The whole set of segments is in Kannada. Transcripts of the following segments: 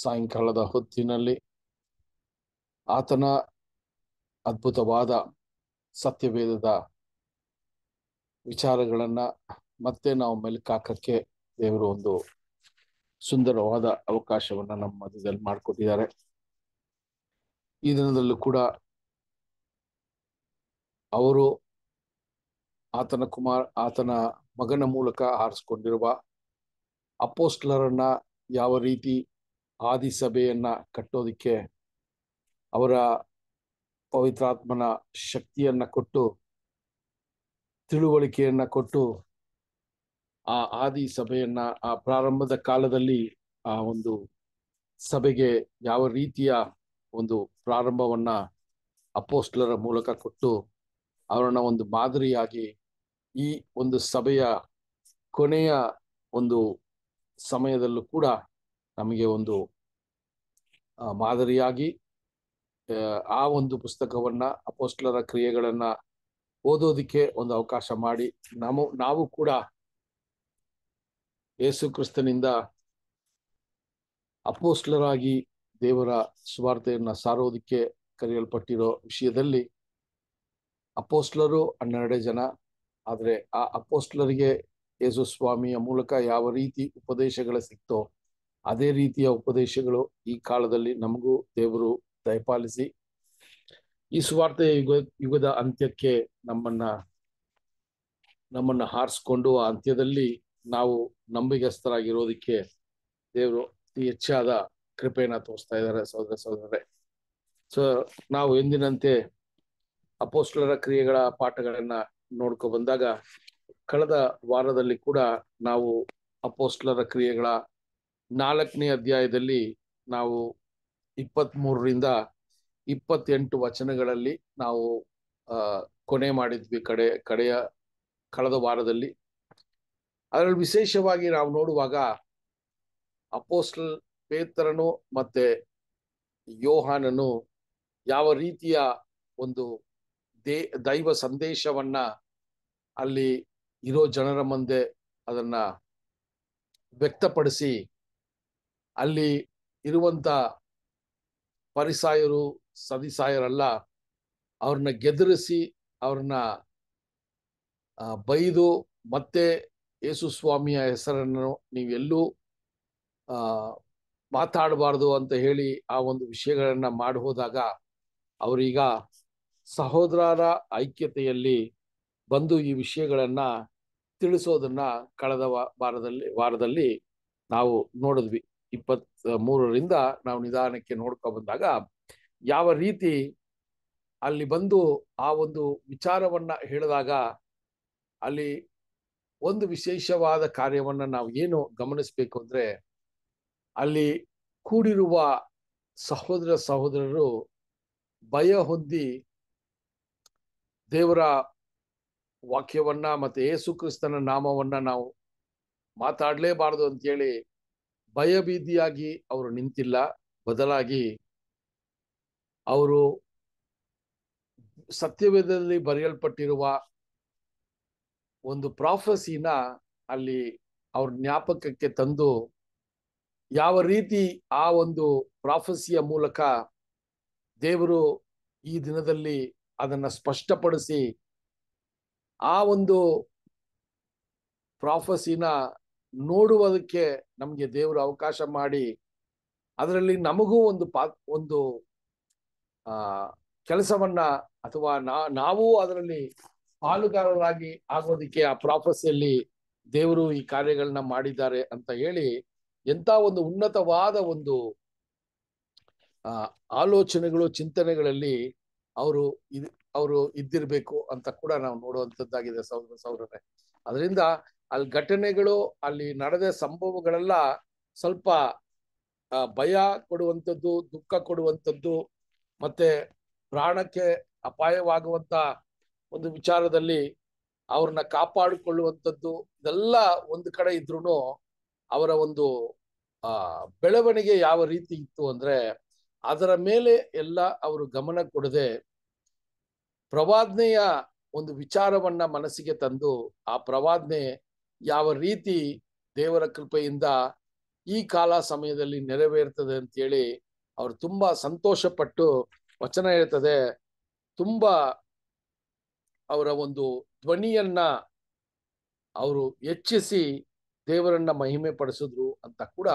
ಸಾಯಂಕಾಲದ ಹೊತ್ತಿನಲ್ಲಿ ಆತನ ಅದ್ಭುತವಾದ ಸತ್ಯವೇದದ ವಿಚಾರಗಳನ್ನ ಮತ್ತೆ ನಾವು ಮೆಲುಕಾಕಕ್ಕೆ ದೇವರು ಒಂದು ಸುಂದರವಾದ ಅವಕಾಶವನ್ನ ನಮ್ಮ ಮಧ್ಯದಲ್ಲಿ ಮಾಡಿಕೊಟ್ಟಿದ್ದಾರೆ ಈ ದಿನದಲ್ಲೂ ಕೂಡ ಅವರು ಆತನ ಕುಮಾರ್ ಆತನ ಮಗನ ಮೂಲಕ ಆರಿಸಿಕೊಂಡಿರುವ ಅಪೋಸ್ಟ್ಲರನ್ನ ಯಾವ ರೀತಿ ಆದಿ ಸಭೆಯನ್ನ ಕಟ್ಟೋದಿಕ್ಕೆ ಅವರ ಪವಿತ್ರಾತ್ಮನ ಶಕ್ತಿಯನ್ನ ಕೊಟ್ಟು ತಿಳುವಳಿಕೆಯನ್ನ ಕೊಟ್ಟು ಆ ಆದಿ ಸಭೆಯನ್ನ ಆ ಪ್ರಾರಂಭದ ಕಾಲದಲ್ಲಿ ಆ ಒಂದು ಸಭೆಗೆ ಯಾವ ರೀತಿಯ ಒಂದು ಪ್ರಾರಂಭವನ್ನ ಅಪೋಸ್ಟ್ಲರ ಮೂಲಕ ಕೊಟ್ಟು ಅವರನ್ನ ಒಂದು ಮಾದರಿಯಾಗಿ ಈ ಒಂದು ಸಭೆಯ ಕೊನೆಯ ಒಂದು ಸಮಯದಲ್ಲೂ ಕೂಡ ನಮಗೆ ಒಂದು ಮಾದರಿಯಾಗಿ ಆ ಒಂದು ಪುಸ್ತಕವನ್ನ ಅಪೋಸ್ಟ್ಲರ ಕ್ರಿಯೆಗಳನ್ನ ಓದೋದಿಕ್ಕೆ ಒಂದು ಅವಕಾಶ ಮಾಡಿ ನಾವು ನಾವು ಕೂಡ ಯೇಸು ಕ್ರಿಸ್ತನಿಂದ ಅಪೋಸ್ಟ್ಲರಾಗಿ ದೇವರ ಸ್ವಾರ್ಥೆಯನ್ನ ಸಾರೋದಕ್ಕೆ ಕರೆಯಲ್ಪಟ್ಟಿರೋ ವಿಷಯದಲ್ಲಿ ಅಪೋಸ್ಟ್ಲರು ಹನ್ನೆರಡೇ ಜನ ಆದರೆ ಆ ಅಪೋಸ್ಟ್ಲರಿಗೆ ಯೇಸು ಸ್ವಾಮಿಯ ಮೂಲಕ ಯಾವ ರೀತಿ ಉಪದೇಶಗಳು ಸಿಕ್ತೋ ಅದೇ ರೀತಿಯ ಉಪದೇಶಗಳು ಈ ಕಾಲದಲ್ಲಿ ನಮಗೂ ದೇವರು ದಯಪಾಲಿಸಿ ಈ ಸುವಾರ್ತೆಯ ಯುಗ ಯುಗದ ಅಂತ್ಯಕ್ಕೆ ನಮ್ಮನ್ನ ನಮ್ಮನ್ನ ಹಾರಿಸ್ಕೊಂಡು ಆ ಅಂತ್ಯದಲ್ಲಿ ನಾವು ನಂಬಿಗಸ್ಥರಾಗಿರೋದಕ್ಕೆ ದೇವರು ಅತಿ ಹೆಚ್ಚಾದ ಕೃಪೆಯನ್ನ ತೋರಿಸ್ತಾ ಇದ್ದಾರೆ ಸಹೋದರ ಸಹೋದರರೇ ಸೊ ನಾವು ಎಂದಿನಂತೆ ಅಪೋಸ್ಟ್ಲರ ಕ್ರಿಯೆಗಳ ಪಾಠಗಳನ್ನ ನೋಡ್ಕೊ ಬಂದಾಗ ಕಳೆದ ವಾರದಲ್ಲಿ ಕೂಡ ನಾವು ಅಪೋಸ್ಟ್ಲರ ಕ್ರಿಯೆಗಳ ನಾಲ್ಕನೇ ಅಧ್ಯಾಯದಲ್ಲಿ ನಾವು ಇಪ್ಪತ್ತ್ ಮೂರರಿಂದ ಇಪ್ಪತ್ತೆಂಟು ವಚನಗಳಲ್ಲಿ ನಾವು ಕೊನೆ ಮಾಡಿದ್ವಿ ಕಡೆ ಕಡೆಯ ಕಳೆದ ವಾರದಲ್ಲಿ ಅದರಲ್ಲಿ ವಿಶೇಷವಾಗಿ ನಾವು ನೋಡುವಾಗ ಅಪೋಸ್ಟಲ್ ಪೇತ್ರನು ಮತ್ತೆ ಯೋಹಾನನು ಯಾವ ರೀತಿಯ ಒಂದು ದೇ ದೈವ ಸಂದೇಶವನ್ನ ಅಲ್ಲಿ ಇರೋ ಜನರ ಮುಂದೆ ಅದನ್ನ ವ್ಯಕ್ತಪಡಿಸಿ ಅಲ್ಲಿ ಇರುವಂತ ಪರಿಸಾಯರು ಸದಿಸಾಯರೆಲ್ಲ ಅವ್ರನ್ನ ಗೆದರಿಸಿ ಅವ್ರನ್ನ ಬೈದು ಮತ್ತೆ ಯೇಸು ಸ್ವಾಮಿಯ ಹೆಸರನ್ನು ನೀವೆಲ್ಲೂ ಮಾತಾಡಬಾರ್ದು ಅಂತ ಹೇಳಿ ಆ ಒಂದು ವಿಷಯಗಳನ್ನ ಮಾಡಿ ಹೋದಾಗ ಅವರೀಗ ಸಹೋದರರ ಐಕ್ಯತೆಯಲ್ಲಿ ಬಂದು ಈ ವಿಷಯಗಳನ್ನ ತಿಳಿಸೋದನ್ನ ಕಳೆದ ವಾರದಲ್ಲಿ ವಾರದಲ್ಲಿ ನಾವು ನೋಡಿದ್ವಿ ಇಪ್ಪತ್ ಮೂರರಿಂದ ನಾವು ನಿಧಾನಕ್ಕೆ ನೋಡ್ಕೊ ಬಂದಾಗ ಯಾವ ರೀತಿ ಅಲ್ಲಿ ಬಂದು ಆ ಒಂದು ವಿಚಾರವನ್ನ ಹೇಳಿದಾಗ ಅಲ್ಲಿ ಒಂದು ವಿಶೇಷವಾದ ಕಾರ್ಯವನ್ನ ನಾವು ಏನು ಗಮನಿಸಬೇಕು ಅಂದ್ರೆ ಅಲ್ಲಿ ಕೂಡಿರುವ ಸಹೋದರ ಸಹೋದರರು ಭಯ ಹೊಂದಿ ದೇವರ ವಾಕ್ಯವನ್ನ ಮತ್ತೆ ಯೇಸು ಕ್ರಿಸ್ತನ ನಾಮವನ್ನ ನಾವು ಮಾತಾಡಲೇಬಾರದು ಅಂತೇಳಿ ಭಯಬೀದಿಯಾಗಿ ಅವರು ನಿಂತಿಲ್ಲ ಬದಲಾಗಿ ಅವರು ಸತ್ಯವೇದದಲ್ಲಿ ಬರೆಯಲ್ಪಟ್ಟಿರುವ ಒಂದು ಪ್ರಾಫಸಿನ ಅಲ್ಲಿ ಅವ್ರ ಜ್ಞಾಪಕಕ್ಕೆ ತಂದು ಯಾವ ರೀತಿ ಆ ಒಂದು ಪ್ರಾಫಸಿಯ ಮೂಲಕ ದೇವರು ಈ ದಿನದಲ್ಲಿ ಅದನ್ನು ಸ್ಪಷ್ಟಪಡಿಸಿ ಆ ಒಂದು ಪ್ರಾಫಸಿನ ನೋಡುವುದಕ್ಕೆ ನಮಗೆ ದೇವರು ಅವಕಾಶ ಮಾಡಿ ಅದರಲ್ಲಿ ನಮಗೂ ಒಂದು ಪಾ ಒಂದು ಆ ಕೆಲಸವನ್ನ ಅಥವಾ ನಾ ನಾವು ಅದರಲ್ಲಿ ಪಾಲುಗಾರರಾಗಿ ಆಗೋದಕ್ಕೆ ಆ ಪ್ರಾಫಸಿಯಲ್ಲಿ ದೇವರು ಈ ಕಾರ್ಯಗಳನ್ನ ಮಾಡಿದ್ದಾರೆ ಅಂತ ಹೇಳಿ ಎಂತ ಒಂದು ಉನ್ನತವಾದ ಒಂದು ಆಲೋಚನೆಗಳು ಚಿಂತನೆಗಳಲ್ಲಿ ಅವರು ಇದು ಅವರು ಇದ್ದಿರ್ಬೇಕು ಅಂತ ಕೂಡ ನಾವು ನೋಡುವಂತದ್ದಾಗಿದೆ ಸೌರ ಸಹೋದರನೇ ಅದರಿಂದ ಅಲ್ಲಿ ಘಟನೆಗಳು ಅಲ್ಲಿ ನಡೆದ ಸಂಭವಗಳೆಲ್ಲ ಸ್ವಲ್ಪ ಭಯ ಕೊಡುವಂಥದ್ದು ದುಃಖ ಕೊಡುವಂಥದ್ದು ಮತ್ತೆ ಪ್ರಾಣಕ್ಕೆ ಅಪಾಯವಾಗುವಂತ ಒಂದು ವಿಚಾರದಲ್ಲಿ ಅವ್ರನ್ನ ಕಾಪಾಡಿಕೊಳ್ಳುವಂಥದ್ದು ಇದೆಲ್ಲ ಒಂದು ಕಡೆ ಇದ್ರೂ ಅವರ ಒಂದು ಆ ಬೆಳವಣಿಗೆ ಯಾವ ರೀತಿ ಇತ್ತು ಅಂದ್ರೆ ಅದರ ಮೇಲೆ ಎಲ್ಲ ಅವರು ಗಮನ ಕೊಡದೆ ಪ್ರವಾದ್ನೆಯ ಒಂದು ವಿಚಾರವನ್ನ ಮನಸ್ಸಿಗೆ ತಂದು ಆ ಪ್ರವಾದ್ನೆ ಯಾವ ರೀತಿ ದೇವರ ಕೃಪೆಯಿಂದ ಈ ಕಾಲ ಸಮಯದಲ್ಲಿ ನೆರವೇರ್ತದೆ ಅಂತೇಳಿ ಅವರು ತುಂಬಾ ಸಂತೋಷಪಟ್ಟು ವಚನ ಹೇಳ್ತದೆ ತುಂಬಾ ಅವರ ಒಂದು ಧ್ವನಿಯನ್ನ ಅವರು ಹೆಚ್ಚಿಸಿ ದೇವರನ್ನ ಮಹಿಮೆ ಪಡಿಸಿದ್ರು ಅಂತ ಕೂಡ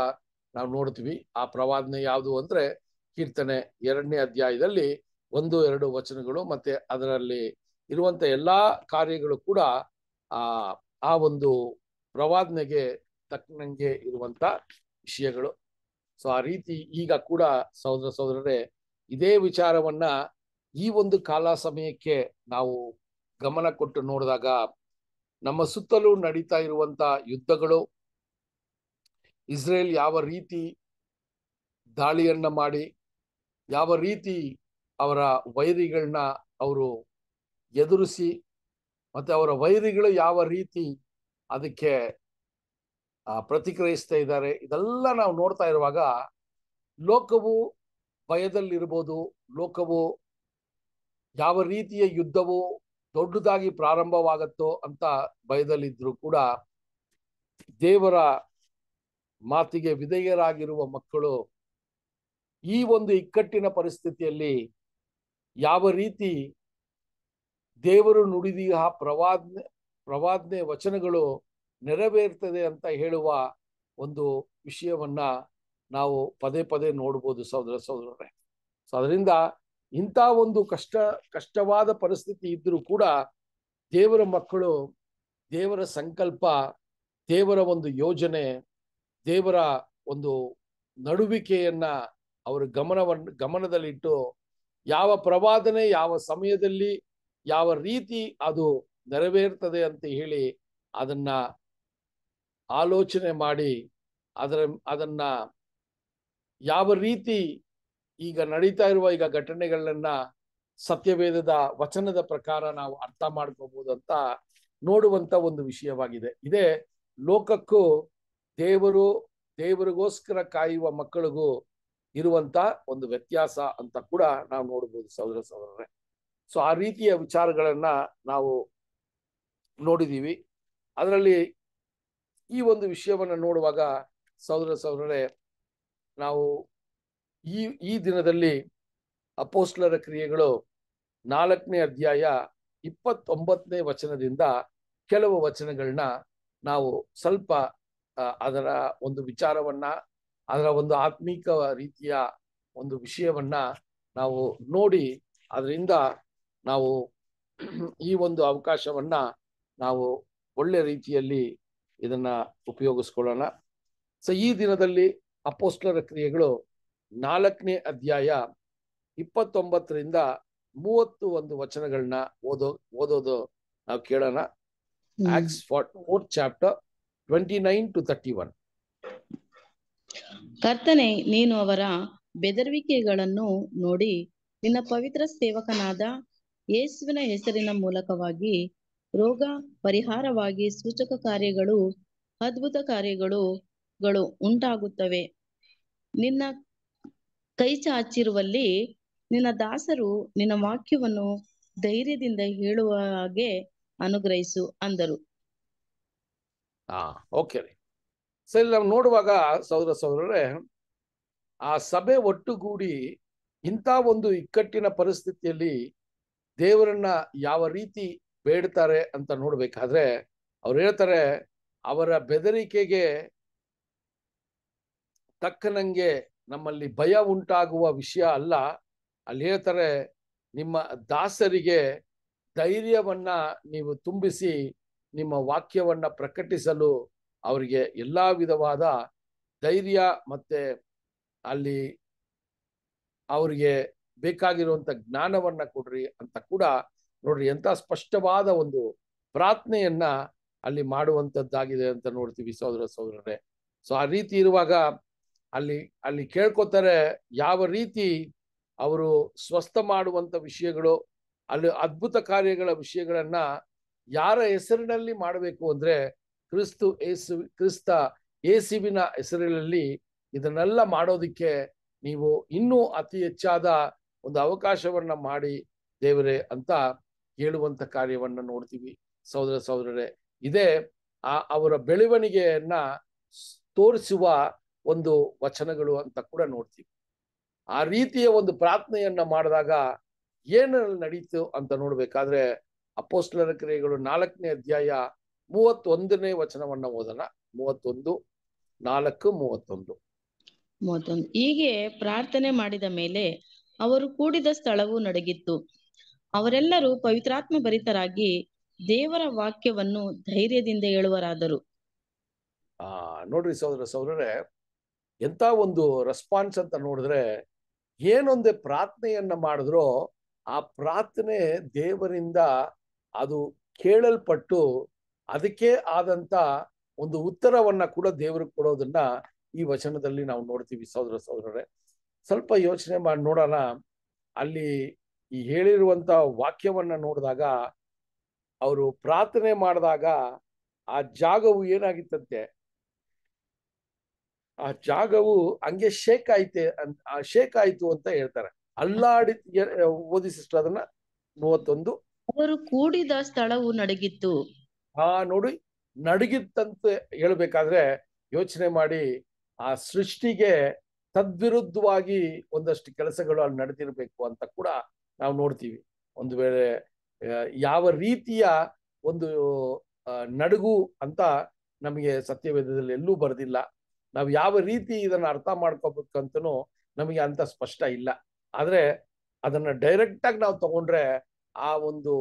ನಾವು ನೋಡ್ತೀವಿ ಆ ಪ್ರವಾದನೆ ಯಾವುದು ಅಂದ್ರೆ ಕೀರ್ತನೆ ಎರಡನೇ ಅಧ್ಯಾಯದಲ್ಲಿ ಒಂದು ಎರಡು ವಚನಗಳು ಮತ್ತೆ ಅದರಲ್ಲಿ ಇರುವಂತ ಎಲ್ಲಾ ಕಾರ್ಯಗಳು ಕೂಡ ಆ ಆ ಒಂದು ಪ್ರವಾದನೆಗೆ ತಕ್ಕನಂಗೆ ಇರುವಂತ ವಿಷಯಗಳು ಸೊ ಆ ರೀತಿ ಈಗ ಕೂಡ ಸಹೋದರ ಸಹೋದರರೇ ಇದೇ ವಿಚಾರವನ್ನ ಈ ಒಂದು ಕಾಲ ಸಮಯಕ್ಕೆ ನಾವು ಗಮನ ಕೊಟ್ಟು ನೋಡಿದಾಗ ನಮ್ಮ ಸುತ್ತಲೂ ನಡೀತಾ ಇರುವಂತ ಯುದ್ಧಗಳು ಇಸ್ರೇಲ್ ಯಾವ ರೀತಿ ದಾಳಿಯನ್ನ ಮಾಡಿ ಯಾವ ರೀತಿ ಅವರ ವೈರಿಗಳನ್ನ ಅವರು ಎದುರಿಸಿ ಮತ್ತೆ ಅವರ ವೈರಿಗಳು ಯಾವ ರೀತಿ ಅದಕ್ಕೆ ಪ್ರತಿಕ್ರಿಯಿಸ್ತಾ ಇದ್ದಾರೆ ಇದೆಲ್ಲ ನಾವು ನೋಡ್ತಾ ಇರುವಾಗ ಲೋಕವು ಭಯದಲ್ಲಿರ್ಬೋದು ಲೋಕವು ಯಾವ ರೀತಿಯ ಯುದ್ಧವು ದೊಡ್ಡದಾಗಿ ಪ್ರಾರಂಭವಾಗತ್ತೋ ಅಂತ ಭಯದಲ್ಲಿದ್ದರೂ ಕೂಡ ದೇವರ ಮಾತಿಗೆ ವಿಧೇಯರಾಗಿರುವ ಮಕ್ಕಳು ಈ ಒಂದು ಇಕ್ಕಟ್ಟಿನ ಪರಿಸ್ಥಿತಿಯಲ್ಲಿ ಯಾವ ರೀತಿ ದೇವರು ನುಡಿದಿ ಆ ಪ್ರವಾದ್ನೆ ಪ್ರವಾದ್ನೆ ವಚನಗಳು ನೆರವೇರ್ತದೆ ಅಂತ ಹೇಳುವ ಒಂದು ವಿಷಯವನ್ನ ನಾವು ಪದೇ ಪದೇ ನೋಡ್ಬೋದು ಸಹೋದರ ಸಹೋದರರೇ ಸೊ ಅದರಿಂದ ಇಂಥ ಒಂದು ಕಷ್ಟ ಕಷ್ಟವಾದ ಪರಿಸ್ಥಿತಿ ಇದ್ದರೂ ಕೂಡ ದೇವರ ಮಕ್ಕಳು ದೇವರ ಸಂಕಲ್ಪ ದೇವರ ಒಂದು ಯೋಜನೆ ದೇವರ ಒಂದು ನಡುವಿಕೆಯನ್ನ ಅವರ ಗಮನವನ್ನು ಗಮನದಲ್ಲಿಟ್ಟು ಯಾವ ಪ್ರವಾದನೆ ಯಾವ ಸಮಯದಲ್ಲಿ ಯಾವ ರೀತಿ ಅದು ನೆರವೇರ್ತದೆ ಅಂತ ಹೇಳಿ ಅದನ್ನ ಆಲೋಚನೆ ಮಾಡಿ ಅದರ ಅದನ್ನ ಯಾವ ರೀತಿ ಈಗ ನಡೀತಾ ಇರುವ ಈಗ ಘಟನೆಗಳನ್ನ ಸತ್ಯವೇದದ ವಚನದ ಪ್ರಕಾರ ನಾವು ಅರ್ಥ ಮಾಡ್ಕೋಬಹುದು ಅಂತ ನೋಡುವಂತ ಒಂದು ವಿಷಯವಾಗಿದೆ ಇದೇ ಲೋಕಕ್ಕೂ ದೇವರು ದೇವರಿಗೋಸ್ಕರ ಕಾಯುವ ಮಕ್ಕಳಿಗೂ ಇರುವಂತ ಒಂದು ವ್ಯತ್ಯಾಸ ಅಂತ ಕೂಡ ನಾವು ನೋಡಬಹುದು ಸಹೋದರ ಸಹೋದರರೇ ಸೊ ಆ ರೀತಿಯ ವಿಚಾರಗಳನ್ನು ನಾವು ನೋಡಿದ್ದೀವಿ ಅದರಲ್ಲಿ ಈ ಒಂದು ವಿಷಯವನ್ನು ನೋಡುವಾಗ ಸಹೋದರ ಸಹೋದರರೇ ನಾವು ಈ ಈ ದಿನದಲ್ಲಿ ಅಪೋಸ್ಲರ ಕ್ರಿಯೆಗಳು ನಾಲ್ಕನೇ ಅಧ್ಯಾಯ ಇಪ್ಪತ್ತೊಂಬತ್ತನೇ ವಚನದಿಂದ ಕೆಲವು ವಚನಗಳನ್ನ ನಾವು ಸ್ವಲ್ಪ ಅದರ ಒಂದು ವಿಚಾರವನ್ನ ಅದರ ಒಂದು ಆತ್ಮೀಕ ರೀತಿಯ ಒಂದು ವಿಷಯವನ್ನ ನಾವು ನೋಡಿ ಅದರಿಂದ ನಾವು ಈ ಒಂದು ಅವಕಾಶವನ್ನ ನಾವು ಒಳ್ಳೆ ರೀತಿಯಲ್ಲಿ ಇದನ್ನ ಉಪಯೋಗಿಸ್ಕೊಳ್ಳೋಣ ಸೊ ಈ ದಿನದಲ್ಲಿ ಅಪೋಸ್ಟರ ಕ್ರಿಯೆಗಳು ನಾಲ್ಕನೇ ಅಧ್ಯಾಯ ಇಪ್ಪತ್ತೊಂಬತ್ತರಿಂದ ಮೂವತ್ತು ಒಂದು ವಚನಗಳನ್ನ ಓದೋ ಓದೋದು ನಾವು ಕೇಳೋಣ Acts four chapter twenty nine to thirty one ಕರ್ತನೆ ನೀನು ಅವರ ಬೆದರಿಕೆಗಳನ್ನು ನೋಡಿ ನಿನ್ನ ಪವಿತ್ರ ಸೇವಕನಾದ ಯೇಸುವಿನ ಹೆಸರಿನ ಮೂಲಕವಾಗಿ ರೋಗ ಪರಿಹಾರವಾಗಿ ಸೂಚಕ ಕಾರ್ಯಗಳು ಅದ್ಭುತ ಕಾರ್ಯಗಳು ಗಳು ಉಂಟಾಗುತ್ತವೆ ನಿನ್ನ ಕೈ ಚಾಚಿರುವಲ್ಲಿ ನಿನ್ನ ದಾಸರು ನಿನ್ನ ವಾಕ್ಯವನ್ನು ಧೈರ್ಯದಿಂದ ಹೇಳುವ ಹಾಗೆ ಅನುಗ್ರಹಿಸು ಅಂದರು ಓಕೆ ಸರಿ ನೋಡುವಾಗ ಸಹೋದರ ಸಹೋದರರೇ ಆ ಸಭೆ ಒಟ್ಟುಗೂಡಿ ಇಂಥ ಒಂದು ಇಕ್ಕಟ್ಟಿನ ಪರಿಸ್ಥಿತಿಯಲ್ಲಿ ದೇವರನ್ನ ಯಾವ ರೀತಿ ಬೇಡ್ತಾರೆ ಅಂತ ನೋಡ್ಬೇಕಾದ್ರೆ ಅವ್ರು ಹೇಳ್ತಾರೆ ಅವರ ಬೆದರಿಕೆಗೆ ತಕ್ಕನಂಗೆ ನಮ್ಮಲ್ಲಿ ಭಯ ಉಂಟಾಗುವ ವಿಷಯ ಅಲ್ಲ ಅಲ್ಲಿ ಹೇಳ್ತಾರೆ ನಿಮ್ಮ ದಾಸರಿಗೆ ಧೈರ್ಯವನ್ನ ನೀವು ತುಂಬಿಸಿ ನಿಮ್ಮ ವಾಕ್ಯವನ್ನ ಪ್ರಕಟಿಸಲು ಅವರಿಗೆ ಎಲ್ಲಾ ವಿಧವಾದ ಧೈರ್ಯ ಮತ್ತೆ ಅಲ್ಲಿ ಅವರಿಗೆ ಬೇಕಾಗಿರುವಂಥ ಜ್ಞಾನವನ್ನ ಕೊಡ್ರಿ ಅಂತ ಕೂಡ ನೋಡ್ರಿ ಎಂಥ ಸ್ಪಷ್ಟವಾದ ಒಂದು ಪ್ರಾರ್ಥನೆಯನ್ನ ಅಲ್ಲಿ ಮಾಡುವಂಥದ್ದಾಗಿದೆ ಅಂತ ನೋಡ್ತೀವಿ ಸಹೋದರ ಸಹೋದರರೇ ಸೊ ಆ ರೀತಿ ಇರುವಾಗ ಅಲ್ಲಿ ಅಲ್ಲಿ ಕೇಳ್ಕೊತಾರೆ ಯಾವ ರೀತಿ ಅವರು ಸ್ವಸ್ಥ ಮಾಡುವಂಥ ವಿಷಯಗಳು ಅಲ್ಲಿ ಅದ್ಭುತ ಕಾರ್ಯಗಳ ವಿಷಯಗಳನ್ನ ಯಾರ ಹೆಸರಿನಲ್ಲಿ ಮಾಡಬೇಕು ಅಂದ್ರೆ ಕ್ರಿಸ್ತು ಏಸು ಕ್ರಿಸ್ತ ಏಸುವಿನ ಹೆಸರಿನಲ್ಲಿ ಇದನ್ನೆಲ್ಲ ಮಾಡೋದಿಕ್ಕೆ ನೀವು ಇನ್ನೂ ಅತಿ ಹೆಚ್ಚಾದ ಒಂದು ಅವಕಾಶವನ್ನ ಮಾಡಿ ದೇವರೇ ಅಂತ ಹೇಳುವಂತ ಕಾರ್ಯವನ್ನ ನೋಡ್ತೀವಿ ಸಹೋದರ ಸಹೋದರರೇ ಇದೇ ಆ ಅವರ ಬೆಳವಣಿಗೆಯನ್ನ ತೋರಿಸುವ ಒಂದು ವಚನಗಳು ಅಂತ ಕೂಡ ನೋಡ್ತೀವಿ ಆ ರೀತಿಯ ಒಂದು ಪ್ರಾರ್ಥನೆಯನ್ನ ಮಾಡಿದಾಗ ಏನಲ್ಲಿ ನಡೀತು ಅಂತ ನೋಡ್ಬೇಕಾದ್ರೆ ಅಪೋಸ್ಲರ ಕ್ರಿಯೆಗಳು ನಾಲ್ಕನೇ ಅಧ್ಯಾಯ ಮೂವತ್ತೊಂದನೇ ವಚನವನ್ನ ಓದೋಣ ಮೂವತ್ತೊಂದು ನಾಲ್ಕು ಮೂವತ್ತೊಂದು ಮೂವತ್ತೊಂದು ಹೀಗೆ ಪ್ರಾರ್ಥನೆ ಮಾಡಿದ ಮೇಲೆ ಅವರು ಕೂಡಿದ ಸ್ಥಳವು ನಡಗಿತ್ತು ಅವರೆಲ್ಲರೂ ಪವಿತ್ರಾತ್ಮ ಭರಿತರಾಗಿ ದೇವರ ವಾಕ್ಯವನ್ನು ಧೈರ್ಯದಿಂದ ಹೇಳುವರಾದರು ಆ ನೋಡ್ರಿ ಸಹೋದರ ಸೌರರೇ ಎಂತ ಒಂದು ರೆಸ್ಪಾನ್ಸ್ ಅಂತ ನೋಡಿದ್ರೆ ಏನೊಂದೇ ಪ್ರಾರ್ಥನೆಯನ್ನ ಮಾಡಿದ್ರು ಆ ಪ್ರಾರ್ಥನೆ ದೇವರಿಂದ ಅದು ಕೇಳಲ್ಪಟ್ಟು ಅದಕ್ಕೆ ಆದಂತ ಒಂದು ಉತ್ತರವನ್ನ ಕೂಡ ದೇವರಿಗೆ ಕೊಡೋದನ್ನ ಈ ವಚನದಲ್ಲಿ ನಾವು ನೋಡ್ತೀವಿ ಸಹೋದರ ಸಹೋದರರೇ ಸ್ವಲ್ಪ ಯೋಚನೆ ಮಾಡಿ ನೋಡೋಣ ಅಲ್ಲಿ ಈ ಹೇಳಿರುವಂತ ವಾಕ್ಯವನ್ನ ನೋಡಿದಾಗ ಅವರು ಪ್ರಾರ್ಥನೆ ಮಾಡಿದಾಗ ಆ ಜಾಗವು ಏನಾಗಿತ್ತಂತೆ ಆ ಜಾಗವು ಹಂಗೆ ಶೇಕ್ ಆಯ್ತೆ ಶೇಕ್ ಆಯ್ತು ಅಂತ ಹೇಳ್ತಾರೆ ಅಲ್ಲಾಡಿ ಓದಿಸಿಷ್ಟು ಅದನ್ನ ಮೂವತ್ತೊಂದು ಅವರು ಕೂಡಿದ ಸ್ಥಳವು ನಡಗಿತ್ತು ಆ ನೋಡಿ ನಡಗಿತ್ತಂತ ಹೇಳ್ಬೇಕಾದ್ರೆ ಯೋಚನೆ ಮಾಡಿ ಆ ಸೃಷ್ಟಿಗೆ ತದ್ವಿರುದ್ಧವಾಗಿ ಒಂದಷ್ಟು ಕೆಲಸಗಳು ಅಲ್ಲಿ ನಡೆದಿರಬೇಕು ಅಂತ ಕೂಡ ನಾವು ನೋಡ್ತೀವಿ ಒಂದು ವೇಳೆ ಯಾವ ರೀತಿಯ ಒಂದು ನಡುಗು ಅಂತ ನಮಗೆ ಸತ್ಯವೇದದಲ್ಲಿ ಎಲ್ಲೂ ಬರೆದಿಲ್ಲ ನಾವು ಯಾವ ರೀತಿ ಇದನ್ನು ಅರ್ಥ ಮಾಡ್ಕೋಬೇಕಂತನೂ ನಮಗೆ ಅಂತ ಸ್ಪಷ್ಟ ಇಲ್ಲ ಆದರೆ ಅದನ್ನು ಡೈರೆಕ್ಟಾಗಿ ನಾವು ತಗೊಂಡ್ರೆ ಆ ಒಂದು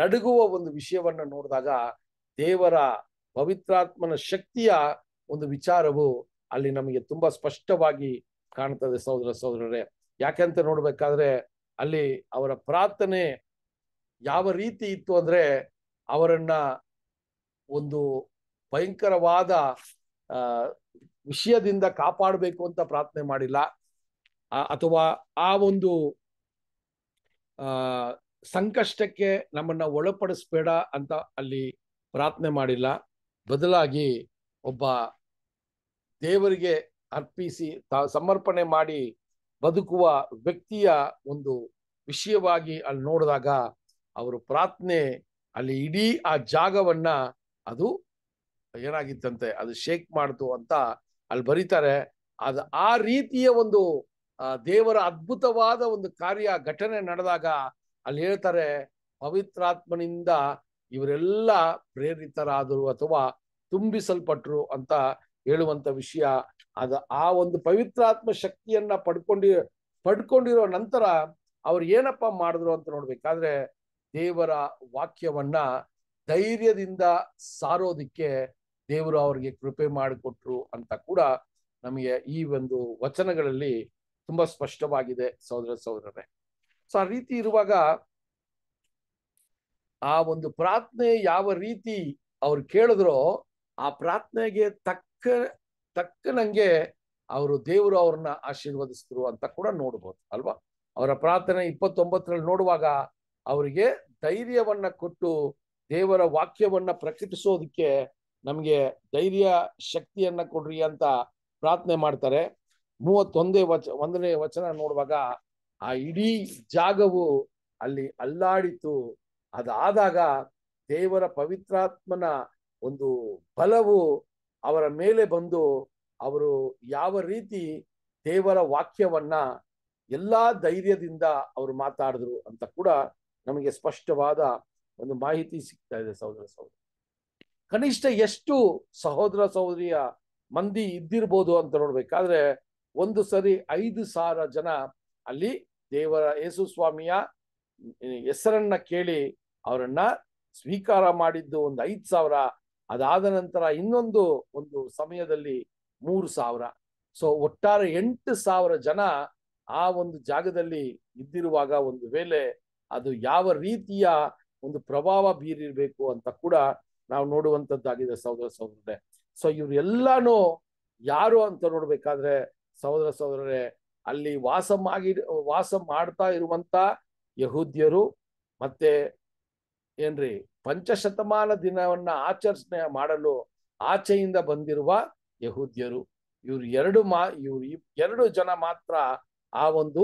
ನಡುಗುವ ಒಂದು ವಿಷಯವನ್ನು ನೋಡಿದಾಗ ದೇವರ ಪವಿತ್ರಾತ್ಮನ ಶಕ್ತಿಯ ಒಂದು ವಿಚಾರವು ಅಲ್ಲಿ ನಮಗೆ ತುಂಬಾ ಸ್ಪಷ್ಟವಾಗಿ ಕಾಣ್ತದೆ ಸಹೋದರ ಸಹೋದರರೇ ಯಾಕೆಂತ ನೋಡ್ಬೇಕಾದ್ರೆ ಅಲ್ಲಿ ಅವರ ಪ್ರಾರ್ಥನೆ ಯಾವ ರೀತಿ ಇತ್ತು ಅಂದ್ರೆ ಅವರನ್ನ ಒಂದು ಭಯಂಕರವಾದ ವಿಷಯದಿಂದ ಕಾಪಾಡಬೇಕು ಅಂತ ಪ್ರಾರ್ಥನೆ ಮಾಡಿಲ್ಲ ಅಥವಾ ಆ ಒಂದು ಆ ಸಂಕಷ್ಟಕ್ಕೆ ನಮ್ಮನ್ನ ಒಳಪಡಿಸ್ಬೇಡ ಅಂತ ಅಲ್ಲಿ ಪ್ರಾರ್ಥನೆ ಮಾಡಿಲ್ಲ ಬದಲಾಗಿ ಒಬ್ಬ ದೇವರಿಗೆ ಅರ್ಪಿಸಿ ಸಮರ್ಪಣೆ ಮಾಡಿ ಬದುಕುವ ವ್ಯಕ್ತಿಯ ಒಂದು ವಿಷಯವಾಗಿ ಅಲ್ಲಿ ನೋಡಿದಾಗ ಅವರು ಪ್ರಾರ್ಥನೆ ಅಲ್ಲಿ ಇಡೀ ಆ ಜಾಗವನ್ನ ಅದು ಏನಾಗಿತ್ತಂತೆ ಅದು ಶೇಕ್ ಮಾಡ್ತು ಅಂತ ಅಲ್ಲಿ ಬರೀತಾರೆ ಅದು ಆ ರೀತಿಯ ಒಂದು ದೇವರ ಅದ್ಭುತವಾದ ಒಂದು ಕಾರ್ಯ ಘಟನೆ ನಡೆದಾಗ ಅಲ್ಲಿ ಹೇಳ್ತಾರೆ ಪವಿತ್ರಾತ್ಮನಿಂದ ಇವರೆಲ್ಲ ಪ್ರೇರಿತರಾದರು ಅಥವಾ ತುಂಬಿಸಲ್ಪಟ್ರು ಅಂತ ಹೇಳುವಂತ ವಿಷಯ ಅದ ಆ ಒಂದು ಪವಿತ್ರಾತ್ಮ ಶಕ್ತಿಯನ್ನ ಪಡ್ಕೊಂಡಿ ಪಡ್ಕೊಂಡಿರೋ ನಂತರ ಅವ್ರು ಏನಪ್ಪ ಮಾಡಿದ್ರು ಅಂತ ನೋಡ್ಬೇಕಾದ್ರೆ ದೇವರ ವಾಕ್ಯವನ್ನ ಧೈರ್ಯದಿಂದ ಸಾರೋದಿಕ್ಕೆ ದೇವರು ಅವ್ರಿಗೆ ಕೃಪೆ ಮಾಡಿಕೊಟ್ರು ಅಂತ ಕೂಡ ನಮಗೆ ಈ ಒಂದು ವಚನಗಳಲ್ಲಿ ತುಂಬಾ ಸ್ಪಷ್ಟವಾಗಿದೆ ಸಹೋದರ ಸಹೋದರರೇ ಸೊ ಆ ರೀತಿ ಇರುವಾಗ ಆ ಒಂದು ಪ್ರಾರ್ಥನೆ ಯಾವ ರೀತಿ ಅವ್ರು ಕೇಳಿದ್ರೋ ಆ ಪ್ರಾರ್ಥನೆಗೆ ತಕ್ಕ ತಕ್ಕ ನಂಗೆ ಅವರು ದೇವರು ಅವ್ರನ್ನ ಆಶೀರ್ವದಿಸಿದ್ರು ಅಂತ ಕೂಡ ನೋಡ್ಬೋದು ಅಲ್ವಾ ಅವರ ಪ್ರಾರ್ಥನೆ ಇಪ್ಪತ್ತೊಂಬತ್ತರಲ್ಲಿ ನೋಡುವಾಗ ಅವರಿಗೆ ಧೈರ್ಯವನ್ನ ಕೊಟ್ಟು ದೇವರ ವಾಕ್ಯವನ್ನ ಪ್ರಕಟಿಸೋದಕ್ಕೆ ನಮಗೆ ಧೈರ್ಯ ಶಕ್ತಿಯನ್ನ ಕೊಡ್ರಿ ಅಂತ ಪ್ರಾರ್ಥನೆ ಮಾಡ್ತಾರೆ ಮೂವತ್ತೊಂದೇ ವಚ ಒಂದನೇ ವಚನ ನೋಡುವಾಗ ಆ ಇಡೀ ಜಾಗವು ಅಲ್ಲಿ ಅಲ್ಲಾಡಿತು ಅದಾದಾಗ ದೇವರ ಪವಿತ್ರಾತ್ಮನ ಒಂದು ಬಲವು ಅವರ ಮೇಲೆ ಬಂದು ಅವರು ಯಾವ ರೀತಿ ದೇವರ ವಾಕ್ಯವನ್ನ ಎಲ್ಲಾ ಧೈರ್ಯದಿಂದ ಅವರು ಮಾತಾಡಿದ್ರು ಅಂತ ಕೂಡ ನಮಗೆ ಸ್ಪಷ್ಟವಾದ ಒಂದು ಮಾಹಿತಿ ಸಿಗ್ತಾ ಇದೆ ಸಹೋದರ ಸಹೋದರಿ ಕನಿಷ್ಠ ಎಷ್ಟು ಸಹೋದರ ಸಹೋದರಿಯ ಮಂದಿ ಇದ್ದಿರ್ಬೋದು ಅಂತ ನೋಡ್ಬೇಕಾದ್ರೆ ಒಂದು ಸರಿ ಐದು ಸಾವಿರ ಜನ ಅಲ್ಲಿ ದೇವರ ಯೇಸು ಸ್ವಾಮಿಯ ಹೆಸರನ್ನ ಕೇಳಿ ಅವರನ್ನ ಸ್ವೀಕಾರ ಮಾಡಿದ್ದು ಒಂದು ಐದು ಸಾವಿರ ಅದಾದ ನಂತರ ಇನ್ನೊಂದು ಒಂದು ಸಮಯದಲ್ಲಿ ಮೂರು ಸಾವಿರ ಸೊ ಒಟ್ಟಾರೆ ಎಂಟು ಸಾವಿರ ಜನ ಆ ಒಂದು ಜಾಗದಲ್ಲಿ ಇದ್ದಿರುವಾಗ ಒಂದು ವೇಳೆ ಅದು ಯಾವ ರೀತಿಯ ಒಂದು ಪ್ರಭಾವ ಬೀರಿರ್ಬೇಕು ಅಂತ ಕೂಡ ನಾವು ನೋಡುವಂಥದ್ದಾಗಿದೆ ಸಹೋದರ ಸಹೋದರರೇ ಸೊ ಇವರೆಲ್ಲಾನು ಯಾರು ಅಂತ ನೋಡ್ಬೇಕಾದ್ರೆ ಸಹೋದರ ಸಹೋದರರೇ ಅಲ್ಲಿ ವಾಸ ಆಗಿ ವಾಸ ಮಾಡ್ತಾ ಇರುವಂತ ಯಹೂದ್ಯರು ಮತ್ತೆ ಏನ್ರಿ ಪಂಚಶತಮಾನ ದಿನವನ್ನ ಆಚರಣೆ ಮಾಡಲು ಆಚೆಯಿಂದ ಬಂದಿರುವ ಯಹೂದ್ಯರು ಇವ್ರು ಎರಡು ಮಾ ಇವ್ರು ಎರಡು ಜನ ಮಾತ್ರ ಆ ಒಂದು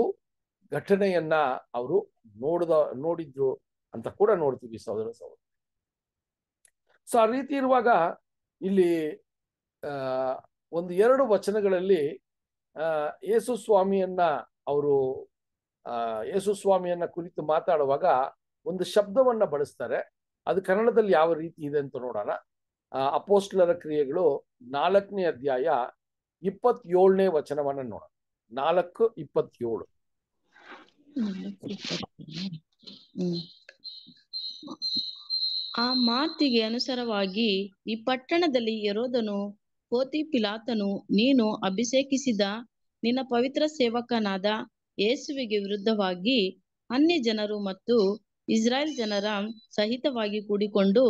ಘಟನೆಯನ್ನ ಅವರು ನೋಡಿದ ನೋಡಿದ್ರು ಅಂತ ಕೂಡ ನೋಡ್ತೀವಿ ಸಹೋದರ ಸಹೋದರ ಸೊ ಆ ರೀತಿ ಇರುವಾಗ ಇಲ್ಲಿ ಒಂದು ಎರಡು ವಚನಗಳಲ್ಲಿ ಯೇಸು ಸ್ವಾಮಿಯನ್ನ ಅವರು ಯೇಸು ಸ್ವಾಮಿಯನ್ನ ಕುರಿತು ಮಾತಾಡುವಾಗ ಒಂದು ಶಬ್ದವನ್ನ ಬಳಸ್ತಾರೆ ಅದು ಕನ್ನಡದಲ್ಲಿ ಯಾವ ರೀತಿ ಇದೆ ಅಂತ ನೋಡೋಣ ಅಪೋಸ್ಟ್ಲರ ಕ್ರಿಯೆಗಳು ನಾಲ್ಕನೇ ಅಧ್ಯಾಯ ಇಪ್ಪತ್ತೇಳನೇ ವಚನವನ್ನು ನೋಡೋಣ ನಾಲ್ಕು ಇಪ್ಪತ್ತೇಳು ಆ ಮಾತಿಗೆ ಅನುಸಾರವಾಗಿ ಈ ಪಟ್ಟಣದಲ್ಲಿ ಯರೋದನು ಕೋತಿ ಪಿಲಾತನು ನೀನು ಅಭಿಷೇಕಿಸಿದ ನಿನ್ನ ಪವಿತ್ರ ಸೇವಕನಾದ ಯೇಸುವಿಗೆ ವಿರುದ್ಧವಾಗಿ ಅನ್ಯ ಜನರು ಮತ್ತು ಇಸ್ರಾಯೇಲ್ ಜನರ ಸಹಿತವಾಗಿ ಕೂಡಿಕೊಂಡು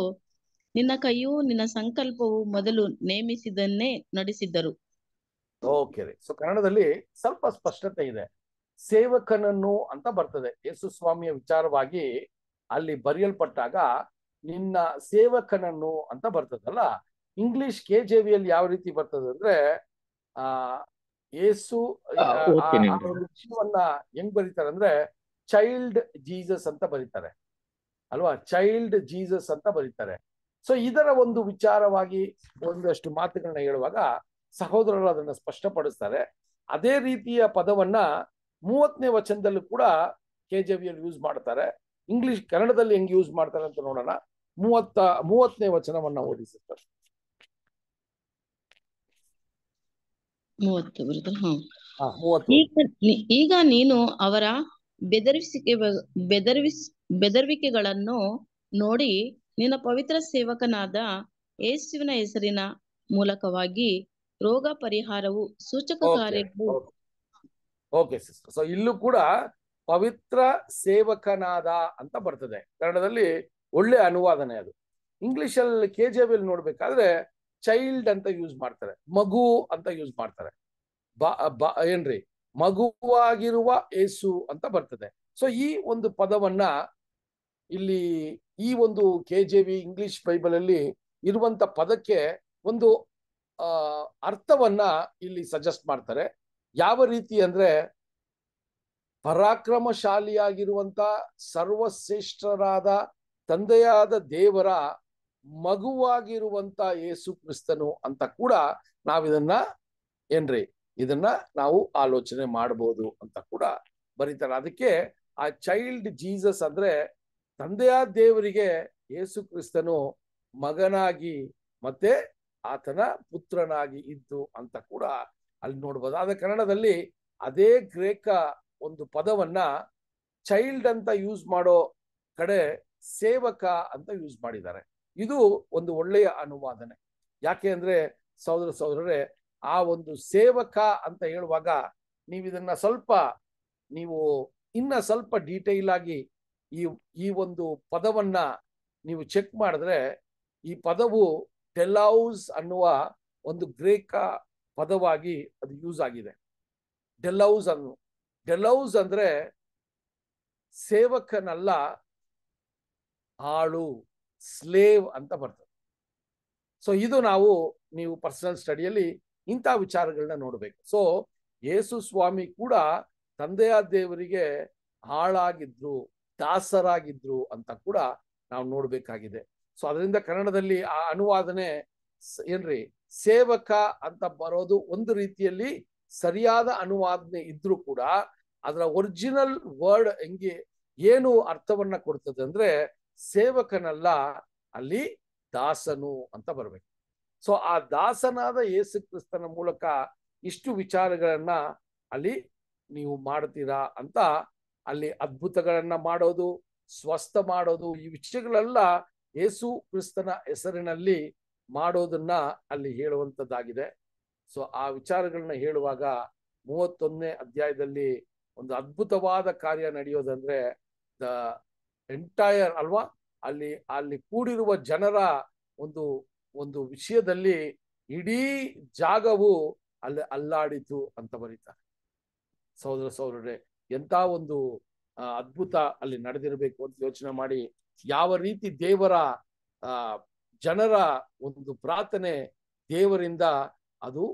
ನಿನ್ನ ಕೈಯು ನಿನ್ನ ಸಂಕಲ್ಪವು ಮೊದಲು ನೇಮಿಸಿದನ್ನೇ ನಡೆಸಿದ್ದರು ಓಕೆ ಸೊ ಕನ್ನಡದಲ್ಲಿ ಸ್ವಲ್ಪ ಸ್ಪಷ್ಟತೆ ಇದೆ ಸೇವಕನನ್ನು ಅಂತ ಬರ್ತದೆ ಯೇಸು ಸ್ವಾಮಿಯ ವಿಚಾರವಾಗಿ ಅಲ್ಲಿ ಬರೆಯಲ್ಪಟ್ಟಾಗ ನಿನ್ನ ಸೇವಕನನ್ನು ಅಂತ ಬರ್ತದಲ್ಲ ಇಂಗ್ಲಿಷ್ ಕೆ ಜೆ ಅಲ್ಲಿ ಯಾವ ರೀತಿ ಬರ್ತದೆ ಅಂದ್ರೆ ಆ ಯೇಸು ಹೆಂಗ್ ಬರೀತಾರೆ ಅಂದ್ರೆ ಚೈಲ್ಡ್ ಜೀಸಸ್ ಅಂತ ಬರೀತಾರೆ ಅಲ್ವಾ ಚೈಲ್ಡ್ ಜೀಸಸ್ ಅಂತ ಬರೀತಾರೆ ಸೊ ಇದರ ಒಂದು ವಿಚಾರವಾಗಿ ಒಂದಷ್ಟು ಮಾತುಗಳನ್ನ ಹೇಳುವಾಗ ಸಹೋದರರು ಅದನ್ನ ಸ್ಪಷ್ಟಪಡಿಸ್ತಾರೆ ಅದೇ ರೀತಿಯ ಪದವನ್ನ ಮೂವತ್ತನೇ ವಚನದಲ್ಲೂ ಕೂಡ ಕೆ ಜೆ ವಿಯಲ್ಲಿ ಯೂಸ್ ಮಾಡ್ತಾರೆ ಇಂಗ್ಲಿಷ್ ಕನ್ನಡದಲ್ಲಿ ಹೆಂಗೆ ಯೂಸ್ ಮಾಡ್ತಾರೆ ಅಂತ ನೋಡೋಣ ಮೂವತ್ತ ಮೂವತ್ತನೇ ವಚನವನ್ನ ಓದಿಸುತ್ತಾರೆ ಈಗ ನೀನು ಅವರ ಬೆದರಿಸಿಕೆ ಬೆದರಿಸ್ ಬೆದರಿಕೆಗಳನ್ನು ನೋಡಿ ನಿನ್ನ ಪವಿತ್ರ ಸೇವಕನಾದ ಯೇಸುವಿನ ಹೆಸರಿನ ಮೂಲಕವಾಗಿ ರೋಗ ಪರಿಹಾರವು ಸೂಚಕ ಕಾರ್ಯ ಓಕೆ ಸೊ ಇಲ್ಲೂ ಕೂಡ ಪವಿತ್ರ ಸೇವಕನಾದ ಅಂತ ಬರ್ತದೆ ಕನ್ನಡದಲ್ಲಿ ಒಳ್ಳೆ ಅನುವಾದನೆ ಅದು ಇಂಗ್ಲಿಷ್ ಅಲ್ಲಿ ಕೆ ಜೆ ನೋಡ್ಬೇಕಾದ್ರೆ ಚೈಲ್ಡ್ ಅಂತ ಯೂಸ್ ಮಾಡ್ತಾರೆ ಮಗು ಅಂತ ಯೂಸ್ ಮಾಡ್ತಾರೆ ಬಾ ಏನ್ರಿ ಮಗುವಾಗಿರುವ ಏಸು ಅಂತ ಬರ್ತದೆ ಸೊ ಈ ಒಂದು ಪದವನ್ನ ಇಲ್ಲಿ ಈ ಒಂದು K J V English Bible ಅಲ್ಲಿ ಇರುವಂತ ಪದಕ್ಕೆ ಒಂದು ಅರ್ಥವನ್ನ ಇಲ್ಲಿ ಸಜೆಸ್ಟ್ ಮಾಡ್ತಾರೆ ಯಾವ ರೀತಿ ಅಂದ್ರೆ ಪರಾಕ್ರಮಶಾಲಿಯಾಗಿರುವಂತ ಸರ್ವಶ್ರೇಷ್ಠರಾದ ತಂದೆಯಾದ ದೇವರ ಮಗುವಾಗಿರುವಂತ ಯೇಸು ಕ್ರಿಸ್ತನು ಅಂತ ಕೂಡ ನಾವಿದನ್ನ ಏನ್ರಿ ಇದನ್ನ ನಾವು ಆಲೋಚನೆ ಮಾಡಬಹುದು ಅಂತ ಕೂಡ ಬರೀತಾರೆ ಅದಕ್ಕೆ ಆ ಚೈಲ್ಡ್ ಜೀಸಸ್ ಅಂದ್ರೆ ತಂದೆಯ ದೇವರಿಗೆ ಯೇಸು ಕ್ರಿಸ್ತನು ಮಗನಾಗಿ ಮತ್ತೆ ಆತನ ಪುತ್ರನಾಗಿ ಇದ್ದು ಅಂತ ಕೂಡ ಅಲ್ಲಿ ನೋಡ್ಬೋದು ಆದ ಕನ್ನಡದಲ್ಲಿ ಅದೇ ಗ್ರೇಕ ಒಂದು ಪದವನ್ನ ಚೈಲ್ಡ್ ಅಂತ ಯೂಸ್ ಮಾಡೋ ಕಡೆ ಸೇವಕ ಅಂತ ಯೂಸ್ ಮಾಡಿದ್ದಾರೆ ಇದು ಒಂದು ಒಳ್ಳೆಯ ಅನುವಾದನೆ ಯಾಕೆ ಅಂದ್ರೆ ಸಹೋದರ ಸಹೋದರರೇ ಆ ಒಂದು ಸೇವಕ ಅಂತ ಹೇಳುವಾಗ ನೀವು ಇದನ್ನ ಸ್ವಲ್ಪ ನೀವು ಇನ್ನ ಸ್ವಲ್ಪ ಡೀಟೇಲ್ ಆಗಿ ಈ ಈ ಒಂದು ಪದವನ್ನ ನೀವು ಚೆಕ್ ಮಾಡಿದ್ರೆ ಈ ಪದವು ಡೆಲೌಸ್ ಅನ್ನುವ ಒಂದು ಗ್ರೇಕ ಪದವಾಗಿ ಅದು ಯೂಸ್ ಆಗಿದೆ ಡೆಲೌಸ್ ಅನ್ನು ಡೆಲೌಸ್ ಅಂದ್ರೆ ಸೇವಕನಲ್ಲ ಆಳು ಸ್ಲೇವ್ ಅಂತ ಬರ್ತದೆ ಸೊ ಇದು ನಾವು ನೀವು ಪರ್ಸನಲ್ ಸ್ಟಡಿಯಲ್ಲಿ ಇಂಥ ವಿಚಾರಗಳನ್ನ ನೋಡಬೇಕು ಸೊ ಯೇಸು ಸ್ವಾಮಿ ಕೂಡ ತಂದೆಯ ದೇವರಿಗೆ ಹಾಳಾಗಿದ್ರು ದಾಸರಾಗಿದ್ರು ಅಂತ ಕೂಡ ನಾವು ನೋಡ್ಬೇಕಾಗಿದೆ ಸೊ ಅದರಿಂದ ಕನ್ನಡದಲ್ಲಿ ಆ ಅನುವಾದನೆ ಏನ್ರಿ ಸೇವಕ ಅಂತ ಬರೋದು ಒಂದು ರೀತಿಯಲ್ಲಿ ಸರಿಯಾದ ಅನುವಾದನೆ ಇದ್ರೂ ಕೂಡ ಅದರ ಒರಿಜಿನಲ್ ವರ್ಡ್ ಹೆಂಗೆ ಏನು ಅರ್ಥವನ್ನ ಕೊಡ್ತದೆ ಅಂದ್ರೆ ಸೇವಕನಲ್ಲ ಅಲ್ಲಿ ದಾಸನು ಅಂತ ಬರ್ಬೇಕು ಸೊ ಆ ದಾಸನಾದ ಯೇಸು ಕ್ರಿಸ್ತನ ಮೂಲಕ ಇಷ್ಟು ವಿಚಾರಗಳನ್ನ ಅಲ್ಲಿ ನೀವು ಮಾಡ್ತೀರಾ ಅಂತ ಅಲ್ಲಿ ಅದ್ಭುತಗಳನ್ನ ಮಾಡೋದು ಸ್ವಸ್ಥ ಮಾಡೋದು ಈ ವಿಷಯಗಳೆಲ್ಲ ಯೇಸು ಕ್ರಿಸ್ತನ ಹೆಸರಿನಲ್ಲಿ ಮಾಡೋದನ್ನ ಅಲ್ಲಿ ಹೇಳುವಂಥದ್ದಾಗಿದೆ ಸೊ ಆ ವಿಚಾರಗಳನ್ನ ಹೇಳುವಾಗ ಮೂವತ್ತೊಂದನೇ ಅಧ್ಯಾಯದಲ್ಲಿ ಒಂದು ಅದ್ಭುತವಾದ ಕಾರ್ಯ ನಡೆಯೋದಂದ್ರೆ ದ ಎಂಟೈರ್ ಅಲ್ವಾ ಅಲ್ಲಿ ಅಲ್ಲಿ ಕೂಡಿರುವ ಜನರ ಒಂದು ಒಂದು ವಿಷಯದಲ್ಲಿ ಇಡೀ ಜಾಗವು ಅಲ್ಲಿ ಅಲ್ಲಾಡಿತು ಅಂತ ಬರೀತಾರೆ ಸಹೋದರ ಸಹೋದರರೇ ಎಂತ ಒಂದು ಅದ್ಭುತ ಅಲ್ಲಿ ನಡೆದಿರಬೇಕು ಅಂತ ಯೋಚನೆ ಮಾಡಿ ಯಾವ ರೀತಿ ದೇವರ ಜನರ ಒಂದು ಪ್ರಾರ್ಥನೆ ದೇವರಿಂದ ಅದು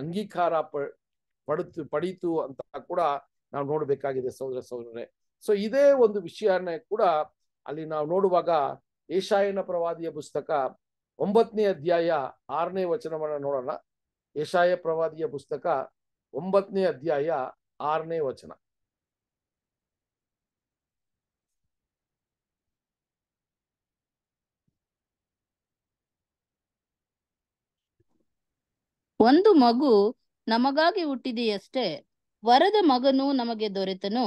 ಅಂಗೀಕಾರ ಪಡುತ್ತು ಪಡೀತು ಅಂತ ಕೂಡ ನಾವು ನೋಡಬೇಕಾಗಿದೆ ಸಹೋದರ ಸಹೋದರರೇ ಸೊ ಇದೇ ಒಂದು ವಿಷಯನೇ ಕೂಡ ಅಲ್ಲಿ ನಾವು ನೋಡುವಾಗ ಏಷಾಯನ ಪ್ರವಾದಿಯ ಪುಸ್ತಕ ಒಂಬತ್ತನೇ ಅಧ್ಯಾಯ ಆರನೇ ವಚನವನ್ನು ನೋಡೋಣ ಯಶಾಯ ಪ್ರವಾದಿಯ ಪುಸ್ತಕ ಒಂಬತ್ತನೇ ಅಧ್ಯಾಯ ಆರನೇ ವಚನ ಒಂದು ಮಗು ನಮಗಾಗಿ ಹುಟ್ಟಿದೆಯಷ್ಟೇ ವರದ ಮಗನು ನಮಗೆ ದೊರೆತನು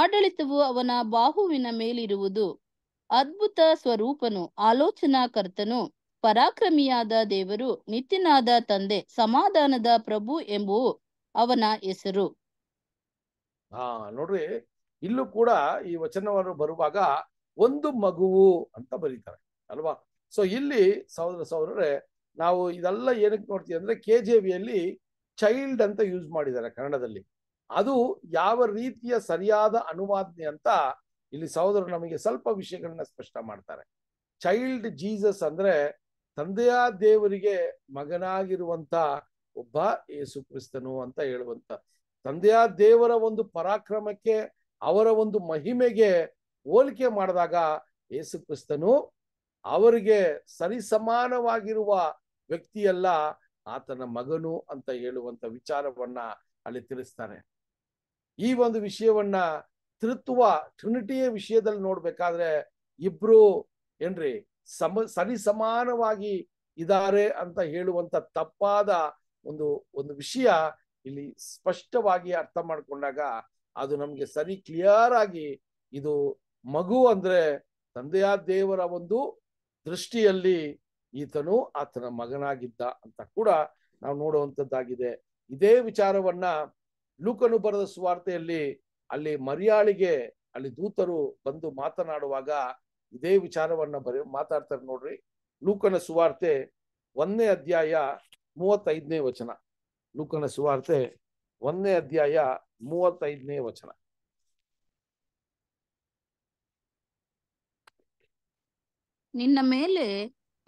ಆಡಳಿತವು ಅವನ ಬಾಹುವಿನ ಮೇಲಿರುವುದು ಅದ್ಭುತ ಸ್ವರೂಪನು ಆಲೋಚನಾ ಕರ್ತನು ಪರಾಕ್ರಮಿಯಾದ ದೇವರು ನಿತ್ಯನಾದ ತಂದೆ ಸಮಾಧಾನದ ಪ್ರಭು ಎಂಬು ಅವನ ಹೆಸರು ಹಾ ನೋಡ್ರಿ ಇಲ್ಲೂ ಕೂಡ ಈ ವಚನವನ್ನು ಬರುವಾಗ ಒಂದು ಮಗುವು ಅಂತ ಬರೀತಾರೆ ಅಲ್ವಾ ಸೊ ಇಲ್ಲಿ ಸಹೋದರ ಸಹೋದರರೇ ನಾವು ಇದೆಲ್ಲ ಏನಕ್ಕೆ ನೋಡ್ತೀವಿ ಅಂದ್ರೆ ಕೆ ಜೆ ವಿಯಲ್ಲಿ ಚೈಲ್ಡ್ ಅಂತ ಯೂಸ್ ಮಾಡಿದ್ದಾರೆ ಕನ್ನಡದಲ್ಲಿ ಅದು ಯಾವ ರೀತಿಯ ಸರಿಯಾದ ಅನುವಾದನೆ ಅಂತ ಇಲ್ಲಿ ಸಹೋದರರು ನಮಗೆ ಸ್ವಲ್ಪ ವಿಷಯಗಳನ್ನ ಸ್ಪಷ್ಟ ಮಾಡ್ತಾರೆ ಚೈಲ್ಡ್ ಜೀಸಸ್ ಅಂದ್ರೆ ತಂದೆಯ ದೇವರಿಗೆ ಮಗನಾಗಿರುವಂತ ಒಬ್ಬ ಯೇಸು ಕ್ರಿಸ್ತನು ಅಂತ ಹೇಳುವಂತ ತಂದೆಯ ದೇವರ ಒಂದು ಪರಾಕ್ರಮಕ್ಕೆ ಅವರ ಒಂದು ಮಹಿಮೆಗೆ ಹೋಲಿಕೆ ಮಾಡಿದಾಗ ಯೇಸು ಕ್ರಿಸ್ತನು ಅವರಿಗೆ ಸರಿಸಮಾನವಾಗಿರುವ ವ್ಯಕ್ತಿಯಲ್ಲ ಆತನ ಮಗನು ಅಂತ ಹೇಳುವಂತ ವಿಚಾರವನ್ನ ಅಲ್ಲಿ ತಿಳಿಸ್ತಾನೆ ಈ ಒಂದು ವಿಷಯವನ್ನ ತ್ರಿತ್ವ ಟ್ರಿನಿಟಿಯ ವಿಷಯದಲ್ಲಿ ನೋಡ್ಬೇಕಾದ್ರೆ ಇಬ್ರು ಏನ್ರಿ ಸಮ ಸರಿ ಸಮಾನವಾಗಿ ಇದ್ದಾರೆ ಅಂತ ಹೇಳುವಂತ ತಪ್ಪಾದ ಒಂದು ಒಂದು ವಿಷಯ ಇಲ್ಲಿ ಸ್ಪಷ್ಟವಾಗಿ ಅರ್ಥ ಮಾಡಿಕೊಂಡಾಗ ಅದು ನಮಗೆ ಸರಿ ಕ್ಲಿಯರ್ ಆಗಿ ಇದು ಮಗು ಅಂದ್ರೆ ತಂದೆಯ ದೇವರ ಒಂದು ದೃಷ್ಟಿಯಲ್ಲಿ ಈತನು ಆತನ ಮಗನಾಗಿದ್ದ ಅಂತ ಕೂಡ ನಾವು ನೋಡುವಂಥದ್ದಾಗಿದೆ ಇದೇ ವಿಚಾರವನ್ನ ಲೂಕನು ಬರೆದ ಸುವಾರ್ತೆಯಲ್ಲಿ ಅಲ್ಲಿ ಮರಿಯಾಳಿಗೆ ಅಲ್ಲಿ ದೂತರು ಬಂದು ಮಾತನಾಡುವಾಗ ಇದೇ ವಿಚಾರವನ್ನ ಬರೆಯ ಮಾತಾಡ್ತಾರೆ ನೋಡ್ರಿ ಲೂಕನ ಸುವಾರ್ತೆ ಒಂದನೇ ಅಧ್ಯಾಯ ಮೂವತ್ತೈದನೇ ವಚನ ಲೂಕನ ಸುವಾರ್ತೆ ಒಂದನೇ ಅಧ್ಯಾಯ ಮೂವತ್ತೈದನೇ ವಚನ ನಿನ್ನ ಮೇಲೆ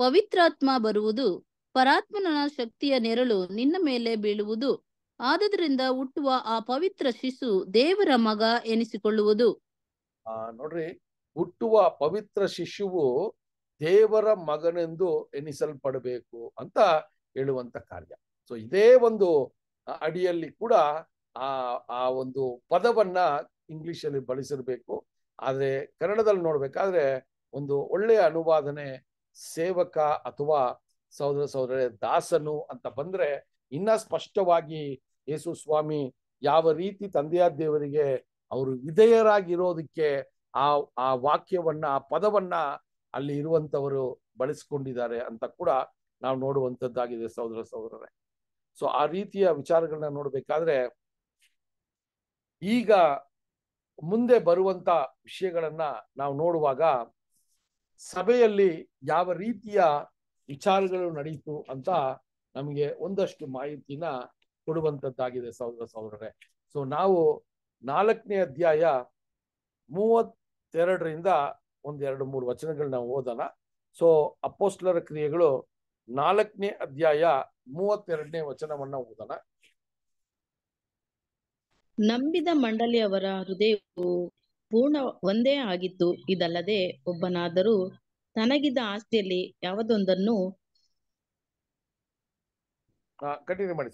ಪವಿತ್ರಾತ್ಮ ಬರುವುದು ಪರಾತ್ಮನ ಶಕ್ತಿಯ ನೆರಳು ನಿನ್ನ ಮೇಲೆ ಬೀಳುವುದು ಆದ್ರಿಂದ ಹುಟ್ಟುವ ಆ ಪವಿತ್ರ ಶಿಶು ದೇವರ ಮಗ ಎನಿಸಿಕೊಳ್ಳುವುದು ನೋಡ್ರಿ ಹುಟ್ಟುವ ಪವಿತ್ರ ಶಿಶುವು ದೇವರ ಮಗನೆಂದು ಎನಿಸಲ್ಪಡಬೇಕು ಅಂತ ಹೇಳುವಂತ ಕಾರ್ಯ ಸೊ ಇದೇ ಒಂದು ಅಡಿಯಲ್ಲಿ ಕೂಡ ಆ ಆ ಒಂದು ಪದವನ್ನ ಇಂಗ್ಲಿಷಲ್ಲಿ ಬಳಸಿರ್ಬೇಕು ಆದರೆ ಕನ್ನಡದಲ್ಲಿ ನೋಡ್ಬೇಕಾದ್ರೆ ಒಂದು ಒಳ್ಳೆಯ ಅನುವಾದನೆ ಸೇವಕ ಅಥವಾ ಸಹೋದರ ಸಹೋದರ ದಾಸನು ಅಂತ ಬಂದ್ರೆ ಇನ್ನ ಸ್ಪಷ್ಟವಾಗಿ ಯೇಸು ಸ್ವಾಮಿ ಯಾವ ರೀತಿ ತಂದೆಯ ದೇವರಿಗೆ ಅವರು ವಿಧೇಯರಾಗಿರೋದಕ್ಕೆ ಆ ಆ ವಾಕ್ಯವನ್ನ ಆ ಪದವನ್ನ ಅಲ್ಲಿ ಇರುವಂತವರು ಬಳಸ್ಕೊಂಡಿದ್ದಾರೆ ಅಂತ ಕೂಡ ನಾವು ನೋಡುವಂತದ್ದಾಗಿದೆ ಸಹೋದರ ಸಹೋದರರೇ ಸೊ ಆ ರೀತಿಯ ವಿಚಾರಗಳನ್ನ ನೋಡ್ಬೇಕಾದ್ರೆ ಈಗ ಮುಂದೆ ಬರುವಂತ ವಿಷಯಗಳನ್ನ ನಾವು ನೋಡುವಾಗ ಸಭೆಯಲ್ಲಿ ಯಾವ ರೀತಿಯ ವಿಚಾರಗಳು ನಡೆಯಿತು ಅಂತ ನಮಗೆ ಒಂದಷ್ಟು ಮಾಹಿತಿನ ಕೊಡುವಂತದ್ದಾಗಿದೆ ಸಹೋದರ ಸಹೋದರರೇ ಸೊ ನಾವು ನಾಲ್ಕನೇ ಅಧ್ಯಾಯ ಮೂವತ್ ಇಪ್ಪತ್ತೆರಡರಿಂದ ಒಂದೆರಡು ಮೂರು ವಚನಗಳನ್ನ ಓದೋಣ ಸೊ ಅಪೋಸ್ಲರ ಕ್ರಿಯೆಗಳು ನಾಲ್ಕನೇ ಅಧ್ಯಾಯ ಮೂವತ್ತೆರಡನೇ ವಚನವನ್ನ ಓದೋಣ ನಂಬಿದ ಮಂಡಳಿಯವರ ಹೃದಯವು ಪೂರ್ಣ ಒಂದೇ ಆಗಿತ್ತು ಇದಲ್ಲದೆ ಒಬ್ಬನಾದರೂ ತನಗಿದ್ದ ಆಸ್ತಿಯಲ್ಲಿ ಯಾವುದೊಂದನ್ನು ಕಂಟಿನ್ಯೂ ಮಾಡಿ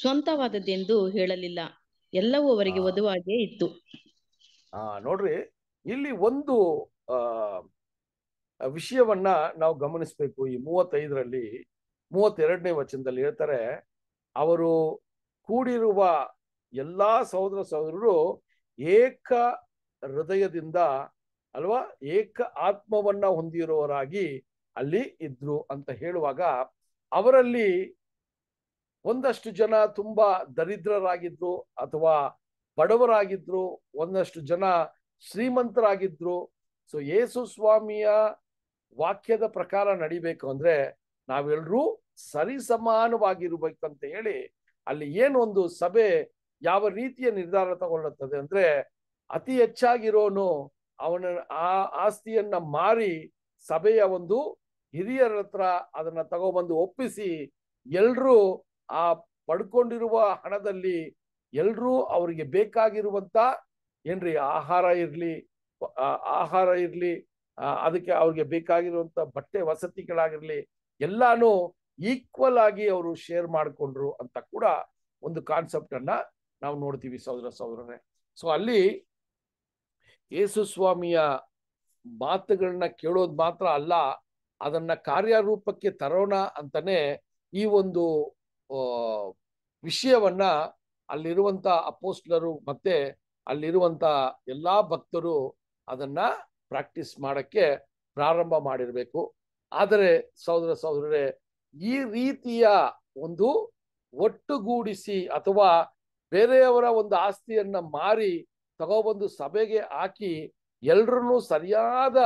ಸ್ವಂತವಾದದ್ದೆಂದು ಹೇಳಲಿಲ್ಲ ಎಲ್ಲವೂ ಅವರಿಗೆ ವಧುವಾಗಿಯೇ ಇತ್ತು ಆ ನೋಡ್ರಿ ಇಲ್ಲಿ ಒಂದು ವಿಷಯವನ್ನ ನಾವು ಗಮನಿಸಬೇಕು ಈ ಮೂವತ್ತೈದರಲ್ಲಿ ಮೂವತ್ತೆರಡನೇ ವಚನದಲ್ಲಿ ಹೇಳ್ತಾರೆ ಅವರು ಕೂಡಿರುವ ಎಲ್ಲಾ ಸಹೋದರ ಸಹೋದರರು ಏಕ ಹೃದಯದಿಂದ ಅಲ್ವಾ ಏಕ ಆತ್ಮವನ್ನ ಹೊಂದಿರುವವರಾಗಿ ಅಲ್ಲಿ ಇದ್ರು ಅಂತ ಹೇಳುವಾಗ ಅವರಲ್ಲಿ ಒಂದಷ್ಟು ಜನ ತುಂಬಾ ದರಿದ್ರರಾಗಿದ್ರು ಅಥವಾ ಬಡವರಾಗಿದ್ರು ಒಂದಷ್ಟು ಜನ ಶ್ರೀಮಂತರಾಗಿದ್ರು ಸೊ ಯೇಸು ಸ್ವಾಮಿಯ ವಾಕ್ಯದ ಪ್ರಕಾರ ನಡಿಬೇಕು ಅಂದ್ರೆ ನಾವೆಲ್ಲರೂ ಸರಿಸಮಾನವಾಗಿರ್ಬೇಕು ಅಂತ ಹೇಳಿ ಅಲ್ಲಿ ಏನೊಂದು ಸಭೆ ಯಾವ ರೀತಿಯ ನಿರ್ಧಾರ ತಗೊಳ್ಳುತ್ತದೆ ಅಂದ್ರೆ ಅತಿ ಹೆಚ್ಚಾಗಿರೋನು ಅವನ ಆ ಆಸ್ತಿಯನ್ನ ಮಾರಿ ಸಭೆಯ ಒಂದು ಹಿರಿಯರ ಹತ್ರ ಅದನ್ನ ತಗೊಬಂದು ಒಪ್ಪಿಸಿ ಎಲ್ರು ಆ ಪಡ್ಕೊಂಡಿರುವ ಹಣದಲ್ಲಿ ಎಲ್ಲರೂ ಅವರಿಗೆ ಬೇಕಾಗಿರುವಂತ ಏನ್ರಿ ಆಹಾರ ಇರಲಿ ಆಹಾರ ಇರಲಿ ಅದಕ್ಕೆ ಅವ್ರಿಗೆ ಬೇಕಾಗಿರುವಂತ ಬಟ್ಟೆ ವಸತಿಗಳಾಗಿರ್ಲಿ ಎಲ್ಲಾನು ಈಕ್ವಲ್ ಆಗಿ ಅವರು ಶೇರ್ ಮಾಡಿಕೊಂಡ್ರು ಅಂತ ಕೂಡ ಒಂದು ಕಾನ್ಸೆಪ್ಟ್ ಅನ್ನ ನಾವು ನೋಡ್ತೀವಿ ಸಹೋದರ ಸಹೋದರನೇ ಸೊ ಅಲ್ಲಿ ಯೇಸು ಸ್ವಾಮಿಯ ಮಾತುಗಳನ್ನ ಕೇಳೋದು ಮಾತ್ರ ಅಲ್ಲ ಅದನ್ನ ಕಾರ್ಯರೂಪಕ್ಕೆ ತರೋಣ ಅಂತಾನೆ ಈ ಒಂದು ವಿಷಯವನ್ನ ಅಲ್ಲಿರುವಂತ ಅಪೋಸ್ಟ್ಲರು ಮತ್ತೆ ಅಲ್ಲಿರುವಂತ ಎಲ್ಲಾ ಭಕ್ತರು ಅದನ್ನ ಪ್ರಾಕ್ಟೀಸ್ ಮಾಡಕ್ಕೆ ಪ್ರಾರಂಭ ಮಾಡಿರಬೇಕು ಆದರೆ ಸಹೋದರ ಸಹೋದರರೇ ಈ ರೀತಿಯ ಒಂದು ಒಟ್ಟುಗೂಡಿಸಿ ಅಥವಾ ಬೇರೆಯವರ ಒಂದು ಆಸ್ತಿಯನ್ನ ಮಾರಿ ತಗೊಬಂದು ಸಭೆಗೆ ಹಾಕಿ ಎಲ್ರೂ ಸರಿಯಾದ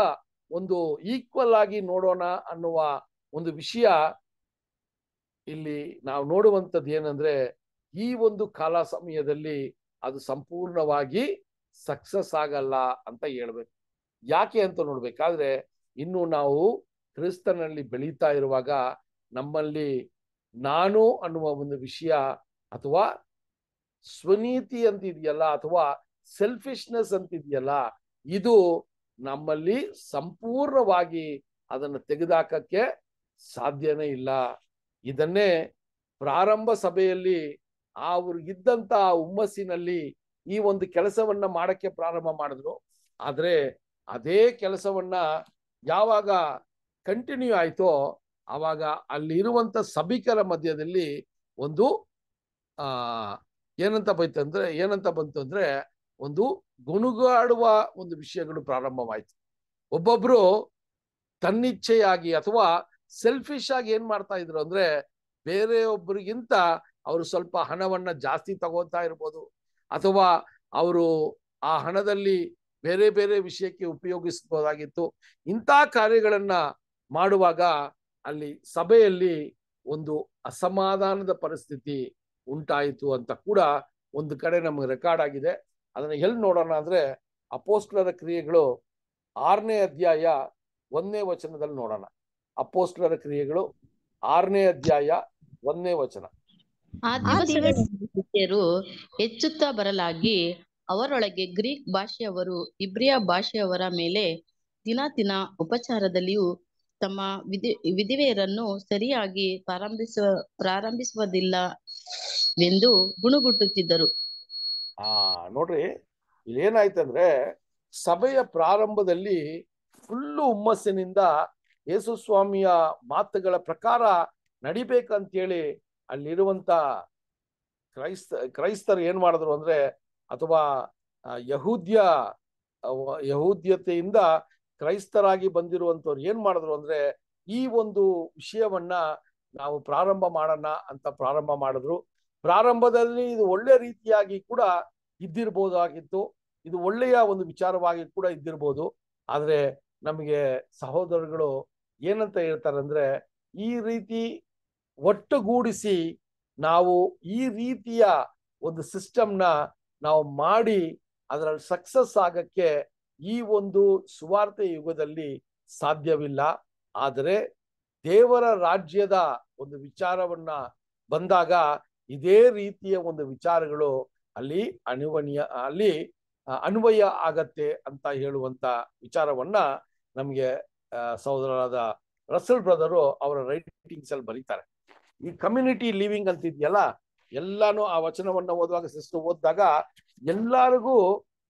ಒಂದು ಈಕ್ವಲ್ ಆಗಿ ನೋಡೋಣ ಅನ್ನುವ ಒಂದು ವಿಷಯ ಇಲ್ಲಿ ನಾವು ನೋಡುವಂಥದ್ದು ಏನಂದ್ರೆ ಈ ಒಂದು ಕಾಲ ಸಮಯದಲ್ಲಿ ಅದು ಸಂಪೂರ್ಣವಾಗಿ ಸಕ್ಸಸ್ ಆಗಲ್ಲ ಅಂತ ಹೇಳ್ಬೇಕು ಯಾಕೆ ಅಂತ ನೋಡ್ಬೇಕಾದ್ರೆ ಇನ್ನು ನಾವು ಕ್ರಿಸ್ತನಲ್ಲಿ ಬೆಳೀತಾ ಇರುವಾಗ ನಮ್ಮಲ್ಲಿ ನಾನು ಅನ್ನುವ ಒಂದು ವಿಷಯ ಅಥವಾ ಸ್ವನೀತಿ ಅಂತ ಇದೆಯಲ್ಲ ಅಥವಾ ಸೆಲ್ಫಿಶ್ನೆಸ್ ಅಂತ ಇದೆಯಲ್ಲ ಇದು ನಮ್ಮಲ್ಲಿ ಸಂಪೂರ್ಣವಾಗಿ ಅದನ್ನು ತೆಗೆದಾಕಕ್ಕೆ ಸಾಧ್ಯನೇ ಇಲ್ಲ ಇದನ್ನೇ ಪ್ರಾರಂಭ ಸಭೆಯಲ್ಲಿ ಇದ್ದಂತ ಹುಮ್ಮಸ್ಸಿನಲ್ಲಿ ಈ ಒಂದು ಕೆಲಸವನ್ನ ಮಾಡಕ್ಕೆ ಪ್ರಾರಂಭ ಮಾಡಿದ್ರು ಆದ್ರೆ ಅದೇ ಕೆಲಸವನ್ನ ಯಾವಾಗ ಕಂಟಿನ್ಯೂ ಆಯ್ತೋ ಆವಾಗ ಅಲ್ಲಿರುವಂತ ಸಭಿಕರ ಮಧ್ಯದಲ್ಲಿ ಒಂದು ಆ ಏನಂತ ಬಂತು ಅಂದ್ರೆ ಏನಂತ ಬಂತು ಅಂದ್ರೆ ಒಂದು ಗುಣಗಾಡುವ ಒಂದು ವಿಷಯಗಳು ಪ್ರಾರಂಭವಾಯ್ತು ಒಬ್ಬೊಬ್ರು ತನ್ನಿಚ್ಛೆಯಾಗಿ ಅಥವಾ ಸೆಲ್ಫಿಶ್ ಆಗಿ ಏನ್ ಮಾಡ್ತಾ ಇದ್ರು ಅಂದ್ರೆ ಬೇರೆಯೊಬ್ಬರಿಗಿಂತ ಅವರು ಸ್ವಲ್ಪ ಹಣವನ್ನ ಜಾಸ್ತಿ ತಗೋತಾ ಇರ್ಬೋದು ಅಥವಾ ಅವರು ಆ ಹಣದಲ್ಲಿ ಬೇರೆ ಬೇರೆ ವಿಷಯಕ್ಕೆ ಉಪಯೋಗಿಸ್ಬೋದಾಗಿತ್ತು ಇಂಥ ಕಾರ್ಯಗಳನ್ನ ಮಾಡುವಾಗ ಅಲ್ಲಿ ಸಭೆಯಲ್ಲಿ ಒಂದು ಅಸಮಾಧಾನದ ಪರಿಸ್ಥಿತಿ ಉಂಟಾಯಿತು ಅಂತ ಕೂಡ ಒಂದು ಕಡೆ ನಮಗೆ ರೆಕಾರ್ಡ್ ಆಗಿದೆ ಅದನ್ನು ಎಲ್ಲಿ ನೋಡೋಣ ಅಂದ್ರೆ ಅಪೋಸ್ಟ್ಲರ ಕ್ರಿಯೆಗಳು ಆರನೇ ಅಧ್ಯಾಯ ಒಂದನೇ ವಚನದಲ್ಲಿ ನೋಡೋಣ ಅಪೋಸ್ಟ್ಲರ ಕ್ರಿಯೆಗಳು ಆರನೇ ಅಧ್ಯಾಯ ಒಂದನೇ ವಚನ ಆ ದಿವಸರು ಹೆಚ್ಚುತ್ತಾ ಬರಲಾಗಿ ಅವರೊಳಗೆ ಗ್ರೀಕ್ ಭಾಷೆಯವರು ಇಬ್ರಿಯ ಭಾಷೆಯವರ ಮೇಲೆ ದಿನ ದಿನ ಉಪಚಾರದಲ್ಲಿಯೂ ತಮ್ಮ ವಿಧಿ ವಿಧಿವೆಯರನ್ನು ಸರಿಯಾಗಿ ಪ್ರಾರಂಭಿಸುವ ಪ್ರಾರಂಭಿಸುವುದಿಲ್ಲ ಎಂದು ಗುಣಗುಟ್ಟುತ್ತಿದ್ದರು ಆ ನೋಡ್ರಿ ಏನಾಯ್ತಂದ್ರೆ ಸಭೆಯ ಪ್ರಾರಂಭದಲ್ಲಿ ಫುಲ್ಲು ಹುಮ್ಮಸ್ಸಿನಿಂದ ಯೇಸು ಸ್ವಾಮಿಯ ಮಾತುಗಳ ಪ್ರಕಾರ ನಡಿಬೇಕಂತೇಳಿ ಅಲ್ಲಿರುವಂತ ಕ್ರೈಸ್ತ ಕ್ರೈಸ್ತರು ಏನ್ ಮಾಡಿದ್ರು ಅಂದ್ರೆ ಅಥವಾ ಯಹೂದ್ಯ ಯಹೂದ್ಯತೆಯಿಂದ ಕ್ರೈಸ್ತರಾಗಿ ಬಂದಿರುವಂತವ್ರು ಏನ್ ಮಾಡಿದ್ರು ಅಂದ್ರೆ ಈ ಒಂದು ವಿಷಯವನ್ನ ನಾವು ಪ್ರಾರಂಭ ಮಾಡೋಣ ಅಂತ ಪ್ರಾರಂಭ ಮಾಡಿದ್ರು ಪ್ರಾರಂಭದಲ್ಲಿ ಇದು ಒಳ್ಳೆ ರೀತಿಯಾಗಿ ಕೂಡ ಇದ್ದಿರ್ಬೋದಾಗಿತ್ತು ಇದು ಒಳ್ಳೆಯ ಒಂದು ವಿಚಾರವಾಗಿ ಕೂಡ ಇದ್ದಿರ್ಬೋದು ಆದ್ರೆ ನಮಗೆ ಸಹೋದರಗಳು ಏನಂತ ಹೇಳ್ತಾರೆ ಅಂದ್ರೆ ಈ ರೀತಿ ಒಟ್ಟುಗೂಡಿಸಿ ನಾವು ಈ ರೀತಿಯ ಒಂದು ಸಿಸ್ಟಮ್ನ ನಾವು ಮಾಡಿ ಅದರಲ್ಲಿ ಸಕ್ಸಸ್ ಆಗಕ್ಕೆ ಈ ಒಂದು ಸುವಾರ್ತೆ ಯುಗದಲ್ಲಿ ಸಾಧ್ಯವಿಲ್ಲ ಆದರೆ ದೇವರ ರಾಜ್ಯದ ಒಂದು ವಿಚಾರವನ್ನ ಬಂದಾಗ ಇದೇ ರೀತಿಯ ಒಂದು ವಿಚಾರಗಳು ಅಲ್ಲಿ ಅಣಿವಣಿಯ ಅಲ್ಲಿ ಅನ್ವಯ ಆಗತ್ತೆ ಅಂತ ಹೇಳುವಂತ ವಿಚಾರವನ್ನ ನಮಗೆ ಸಹೋದರರಾದ ರಸಲ್ ಬ್ರದರು ಅವರ ರೈಟಿಂಗ್ಸ್ ಅಲ್ಲಿ ಬರೀತಾರೆ ಈ ಕಮ್ಯುನಿಟಿ ಲಿವಿಂಗ್ ಅಂತಿದ್ಯಲ್ಲ ಎಲ್ಲಾನು ಆ ವಚನವನ್ನ ಓದುವಾಗ ಸಿಸ್ಟರ್ ಓದಿದಾಗ ಎಲ್ಲರಿಗೂ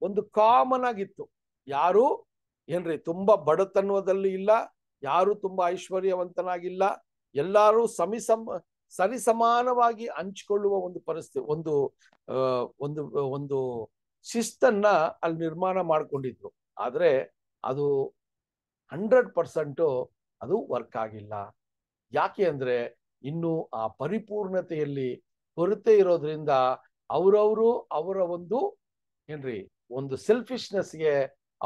ಒಂದು ಕಾಮನ್ ಆಗಿತ್ತು ಯಾರು ಏನ್ರಿ ತುಂಬಾ ಬಡತನದಲ್ಲಿ ಇಲ್ಲ ಯಾರು ತುಂಬಾ ಐಶ್ವರ್ಯವಂತನಾಗಿಲ್ಲ ಎಲ್ಲರೂ ಸಮಿಸಮ ಸರಿಸಮಾನವಾಗಿ ಹಂಚಿಕೊಳ್ಳುವ ಒಂದು ಪರಿಸ್ಥಿತಿ ಒಂದು ಒಂದು ಒಂದು ಶಿಸ್ತನ್ನ ಅಲ್ಲಿ ನಿರ್ಮಾಣ ಮಾಡ್ಕೊಂಡಿದ್ರು ಆದ್ರೆ ಅದು ಹಂಡ್ರೆಡ್ ಪರ್ಸೆಂಟು ಅದು ವರ್ಕ್ ಆಗಿಲ್ಲ ಯಾಕೆ ಅಂದರೆ ಇನ್ನು ಆ ಪರಿಪೂರ್ಣತೆಯಲ್ಲಿ ಕೊರತೆ ಇರೋದ್ರಿಂದ ಅವರವರು ಅವರ ಒಂದು ಏನ್ರಿ ಒಂದು ಸೆಲ್ಫಿಶ್ನೆಸ್ಗೆ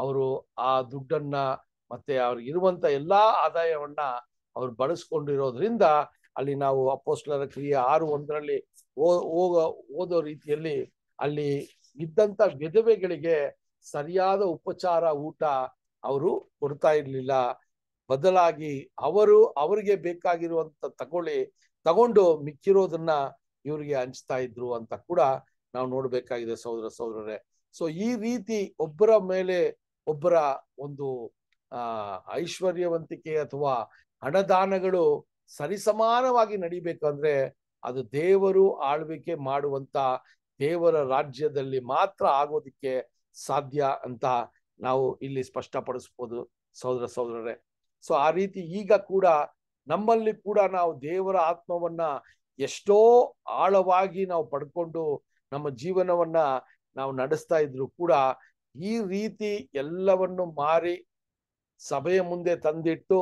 ಅವರು ಆ ದುಡ್ಡನ್ನ ಮತ್ತೆ ಅವ್ರಿಗೆ ಇರುವಂತ ಎಲ್ಲಾ ಆದಾಯವನ್ನ ಅವ್ರು ಬಳಸ್ಕೊಂಡಿರೋದ್ರಿಂದ ಅಲ್ಲಿ ನಾವು ಅಪೋಸ್ಲರ ಕ್ರಿಯೆ ಆರು ಒಂದರಲ್ಲಿ ಹೋಗ ಓದೋ ರೀತಿಯಲ್ಲಿ ಅಲ್ಲಿ ಇದ್ದಂತ ವಿಧವೆಗಳಿಗೆ ಸರಿಯಾದ ಉಪಚಾರ ಊಟ ಅವರು ಕೊಡ್ತಾ ಇರಲಿಲ್ಲ ಬದಲಾಗಿ ಅವರು ಅವರಿಗೆ ಬೇಕಾಗಿರುವಂತ ತಗೊಳ್ಳಿ ತಗೊಂಡು ಮಿಕ್ಕಿರೋದನ್ನ ಇವರಿಗೆ ಹಂಚ್ತಾ ಇದ್ರು ಅಂತ ಕೂಡ ನಾವು ನೋಡ್ಬೇಕಾಗಿದೆ ಸಹೋದರ ಸಹೋದರರೇ ಸೊ ಈ ರೀತಿ ಒಬ್ಬರ ಮೇಲೆ ಒಬ್ಬರ ಒಂದು ಐಶ್ವರ್ಯವಂತಿಕೆ ಅಥವಾ ಹಣದಾನಗಳು ಸರಿಸಮಾನವಾಗಿ ನಡಿಬೇಕಂದ್ರೆ ಅದು ದೇವರು ಆಳ್ವಿಕೆ ಮಾಡುವಂತ ದೇವರ ರಾಜ್ಯದಲ್ಲಿ ಮಾತ್ರ ಆಗೋದಿಕ್ಕೆ ಸಾಧ್ಯ ಅಂತ ನಾವು ಇಲ್ಲಿ ಸ್ಪಷ್ಟಪಡಿಸ್ಬೋದು ಸಹೋದರ ಸಹೋದರರೇ ಸೊ ಆ ರೀತಿ ಈಗ ಕೂಡ ನಮ್ಮಲ್ಲಿ ಕೂಡ ನಾವು ದೇವರ ಆತ್ಮವನ್ನ ಎಷ್ಟೋ ಆಳವಾಗಿ ನಾವು ಪಡ್ಕೊಂಡು ನಮ್ಮ ಜೀವನವನ್ನ ನಾವು ನಡೆಸ್ತಾ ಇದ್ರು ಕೂಡ ಈ ರೀತಿ ಎಲ್ಲವನ್ನು ಮಾರಿ ಸಭೆಯ ಮುಂದೆ ತಂದಿಟ್ಟು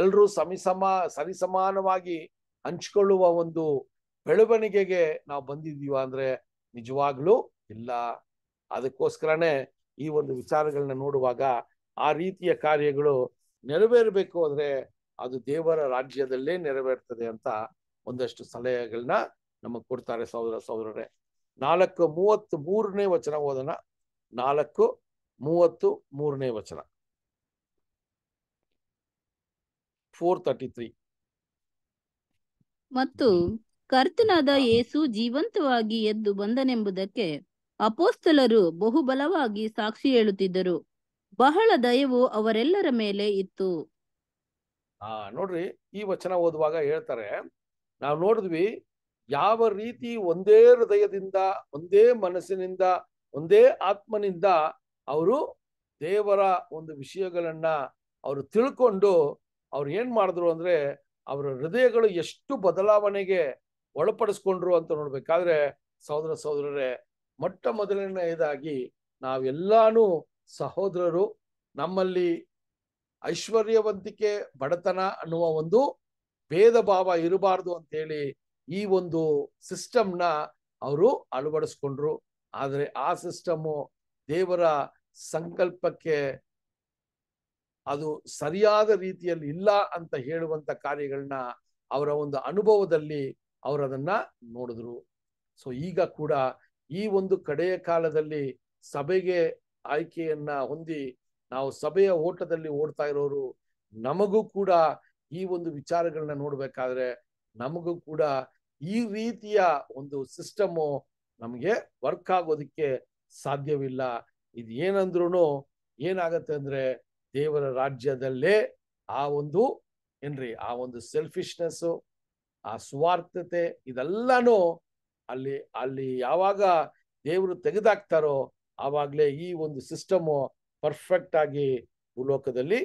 ಎಲ್ಲರೂ ಸಮಿಸಮ ಸರಿಸಮಾನವಾಗಿ ಹಂಚ್ಕೊಳ್ಳುವ ಒಂದು ಬೆಳವಣಿಗೆಗೆ ನಾವು ಬಂದಿದ್ದೀವ ಅಂದ್ರೆ ನಿಜವಾಗ್ಲೂ ಇಲ್ಲ ಅದಕ್ಕೋಸ್ಕರನೇ ಈ ಒಂದು ವಿಚಾರಗಳನ್ನ ನೋಡುವಾಗ ಆ ರೀತಿಯ ಕಾರ್ಯಗಳು ನೆರವೇರಬೇಕು ಅಂದ್ರೆ ಅದು ದೇವರ ರಾಜ್ಯದಲ್ಲೇ ನೆರವೇರ್ತದೆ ಅಂತ ಒಂದಷ್ಟು ಸಲಹೆಗಳನ್ನ ನಮಗ್ ಕೊಡ್ತಾರೆ ಸಹೋದರ ಸಹೋದರರೇ ನಾಲ್ಕು ಮೂವತ್ತು ಮೂರನೇ ವಚನ ಓದೋಣ ನಾಲ್ಕು ಮೂವತ್ತು ಮೂರನೇ ವಚನ ಫೋರ್ ತರ್ಟಿ ತ್ರೀ ಮತ್ತು ಕರ್ತನಾದ ಏಸು ಜೀವಂತವಾಗಿ ಎದ್ದು ಬಂದನೆಂಬುದಕ್ಕೆ ಅಪೋಸ್ತಲರು ಬಹುಬಲವಾಗಿ ಸಾಕ್ಷಿ ಹೇಳುತ್ತಿದ್ದರು ಬಹಳ ದಯವು ಅವರೆಲ್ಲರ ಮೇಲೆ ಇತ್ತು ಆ ನೋಡ್ರಿ ಈ ವಚನ ಓದುವಾಗ ಹೇಳ್ತಾರೆ ನಾವು ನೋಡಿದ್ವಿ ಯಾವ ರೀತಿ ಒಂದೇ ಹೃದಯದಿಂದ ಒಂದೇ ಮನಸ್ಸಿನಿಂದ ಒಂದೇ ಆತ್ಮನಿಂದ ಅವರು ದೇವರ ಒಂದು ವಿಷಯಗಳನ್ನ ಅವರು ತಿಳ್ಕೊಂಡು ಅವ್ರು ಏನ್ ಮಾಡಿದ್ರು ಅಂದ್ರೆ ಅವರ ಹೃದಯಗಳು ಎಷ್ಟು ಬದಲಾವಣೆಗೆ ಒಳಪಡಿಸ್ಕೊಂಡ್ರು ಅಂತ ನೋಡ್ಬೇಕಾದ್ರೆ ಸಹೋದರ ಸಹೋದರರೇ ಮೊಟ್ಟ ಮೊದಲನೆಯದಾಗಿ ನಾವೆಲ್ಲಾನು ಸಹೋದರರು ನಮ್ಮಲ್ಲಿ ಐಶ್ವರ್ಯವಂತಿಕೆ ಬಡತನ ಅನ್ನುವ ಒಂದು ಭೇದ ಭಾವ ಇರಬಾರ್ದು ಅಂತೇಳಿ ಈ ಒಂದು ಸಿಸ್ಟಮ್ನ ಅವರು ಅಳವಡಿಸ್ಕೊಂಡ್ರು ಆದರೆ ಆ ಸಿಸ್ಟಮು ದೇವರ ಸಂಕಲ್ಪಕ್ಕೆ ಅದು ಸರಿಯಾದ ರೀತಿಯಲ್ಲಿ ಇಲ್ಲ ಅಂತ ಹೇಳುವಂತ ಕಾರ್ಯಗಳನ್ನ ಅವರ ಒಂದು ಅನುಭವದಲ್ಲಿ ಅವರದನ್ನ ನೋಡಿದ್ರು ಸೊ ಈಗ ಕೂಡ ಈ ಒಂದು ಕಡೆಯ ಕಾಲದಲ್ಲಿ ಸಭೆಗೆ ಆಯ್ಕೆಯನ್ನ ಹೊಂದಿ ನಾವು ಸಭೆಯ ಓಟದಲ್ಲಿ ಓಡ್ತಾ ಇರೋರು ನಮಗೂ ಕೂಡ ಈ ಒಂದು ವಿಚಾರಗಳನ್ನ ನೋಡ್ಬೇಕಾದ್ರೆ ನಮಗೂ ಕೂಡ ಈ ರೀತಿಯ ಒಂದು ಸಿಸ್ಟಮು ನಮಗೆ ವರ್ಕ್ ಆಗೋದಕ್ಕೆ ಸಾಧ್ಯವಿಲ್ಲ ಇದು ಏನಂದ್ರೂ ಏನಾಗತ್ತೆ ಅಂದ್ರೆ ದೇವರ ರಾಜ್ಯದಲ್ಲೇ ಆ ಒಂದು ಏನ್ರಿ ಆ ಒಂದು ಸೆಲ್ಫಿಶ್ನೆಸ್ ಆ ಸ್ವಾರ್ಥತೆ ಇದೆಲ್ಲನೂ ಅಲ್ಲಿ ಅಲ್ಲಿ ಯಾವಾಗ ದೇವರು ತೆಗೆದಾಕ್ತಾರೋ ಆವಾಗಲೇ ಈ ಒಂದು ಸಿಸ್ಟಮ್ ಪರ್ಫೆಕ್ಟ್ ಆಗಿ ಭೂಲೋಕದಲ್ಲಿ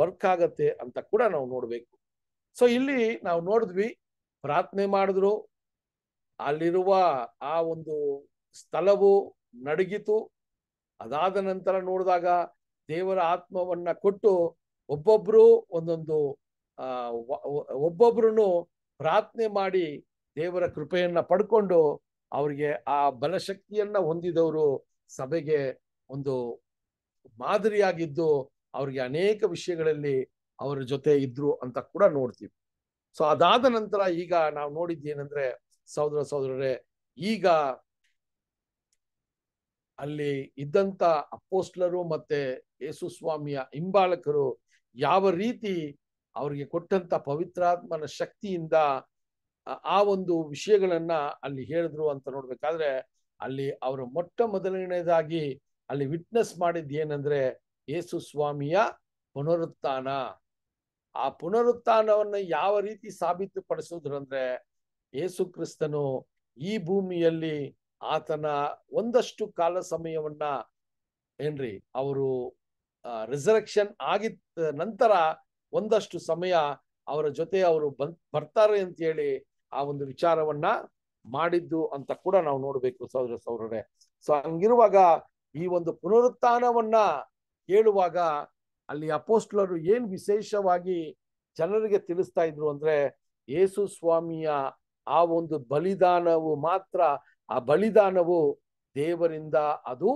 ವರ್ಕ್ ಆಗತ್ತೆ ಅಂತ ಕೂಡ ನಾವು ನೋಡಬೇಕು ಸೊ ಇಲ್ಲಿ ನಾವು ನೋಡಿದ್ವಿ ಪ್ರಾರ್ಥನೆ ಮಾಡಿದ್ರು ಅಲ್ಲಿರುವ ಆ ಒಂದು ಸ್ಥಳವು ನಡಗಿತು ಅದಾದ ನಂತರ ನೋಡಿದಾಗ ದೇವರ ಆತ್ಮವನ್ನ ಕೊಟ್ಟು ಒಬ್ಬೊಬ್ರು ಒಂದೊಂದು ಆ ಒಬ್ಬೊಬ್ರು ಪ್ರಾರ್ಥನೆ ಮಾಡಿ ದೇವರ ಕೃಪೆಯನ್ನ ಪಡ್ಕೊಂಡು ಅವ್ರಿಗೆ ಆ ಬಲಶಕ್ತಿಯನ್ನ ಹೊಂದಿದವರು ಸಭೆಗೆ ಒಂದು ಮಾದರಿಯಾಗಿದ್ದು ಅವ್ರಿಗೆ ಅನೇಕ ವಿಷಯಗಳಲ್ಲಿ ಅವರ ಜೊತೆ ಇದ್ರು ಅಂತ ಕೂಡ ನೋಡ್ತೀವಿ ಸೊ ಅದಾದ ನಂತರ ಈಗ ನಾವು ನೋಡಿದ್ದೇನೆಂದ್ರೆ ಸಹೋದರ ಸಹೋದರರೇ ಈಗ ಅಲ್ಲಿ ಇದ್ದಂತ ಅಪ್ಪೋಸ್ಟ್ಲರು ಮತ್ತೆ ಯೇಸು ಸ್ವಾಮಿಯ ಹಿಂಬಾಲಕರು ಯಾವ ರೀತಿ ಅವರಿಗೆ ಕೊಟ್ಟಂತ ಪವಿತ್ರಾತ್ಮನ ಶಕ್ತಿಯಿಂದ ಆ ಒಂದು ವಿಷಯಗಳನ್ನ ಅಲ್ಲಿ ಹೇಳಿದ್ರು ಅಂತ ನೋಡ್ಬೇಕಾದ್ರೆ ಅಲ್ಲಿ ಅವರು ಮೊಟ್ಟ ಮೊದಲನೇದಾಗಿ ಅಲ್ಲಿ ವಿಟ್ನೆಸ್ ಮಾಡಿದ್ ಏನಂದ್ರೆ ಯೇಸು ಸ್ವಾಮಿಯ ಪುನರುತ್ಥಾನ ಆ ಪುನರುತ್ಥಾನವನ್ನು ಯಾವ ರೀತಿ ಪಡಿಸುದ್ರಂದ್ರೆ ಯೇಸು ಕ್ರಿಸ್ತನು ಈ ಭೂಮಿಯಲ್ಲಿ ಆತನ ಒಂದಷ್ಟು ಕಾಲ ಸಮಯವನ್ನ ಏನ್ರಿ ಅವರು ರಿಸರ್ಕ್ಷನ್ ಆಗಿದ್ದ ನಂತರ ಒಂದಷ್ಟು ಸಮಯ ಅವರ ಜೊತೆ ಅವರು ಬನ್ ಬರ್ತಾರೆ ಅಂತ ಹೇಳಿ ಆ ಒಂದು ವಿಚಾರವನ್ನ ಮಾಡಿದ್ದು ಅಂತ ಕೂಡ ನಾವು ನೋಡಬೇಕು ಸಹೋದರ ಸೌರರೇ ಸೊ ಹಂಗಿರುವಾಗ ಈ ಒಂದು ಪುನರುತ್ಥಾನವನ್ನ ಹೇಳುವಾಗ ಅಲ್ಲಿ ಅಪೋಸ್ಟ್ಲರು ಏನು ವಿಶೇಷವಾಗಿ ಜನರಿಗೆ ತಿಳಿಸ್ತಾ ಇದ್ರು ಅಂದ್ರೆ ಯೇಸು ಸ್ವಾಮಿಯ ಆ ಒಂದು ಬಲಿದಾನವು ಮಾತ್ರ ಆ ಬಲಿದಾನವು ದೇವರಿಂದ ಅದು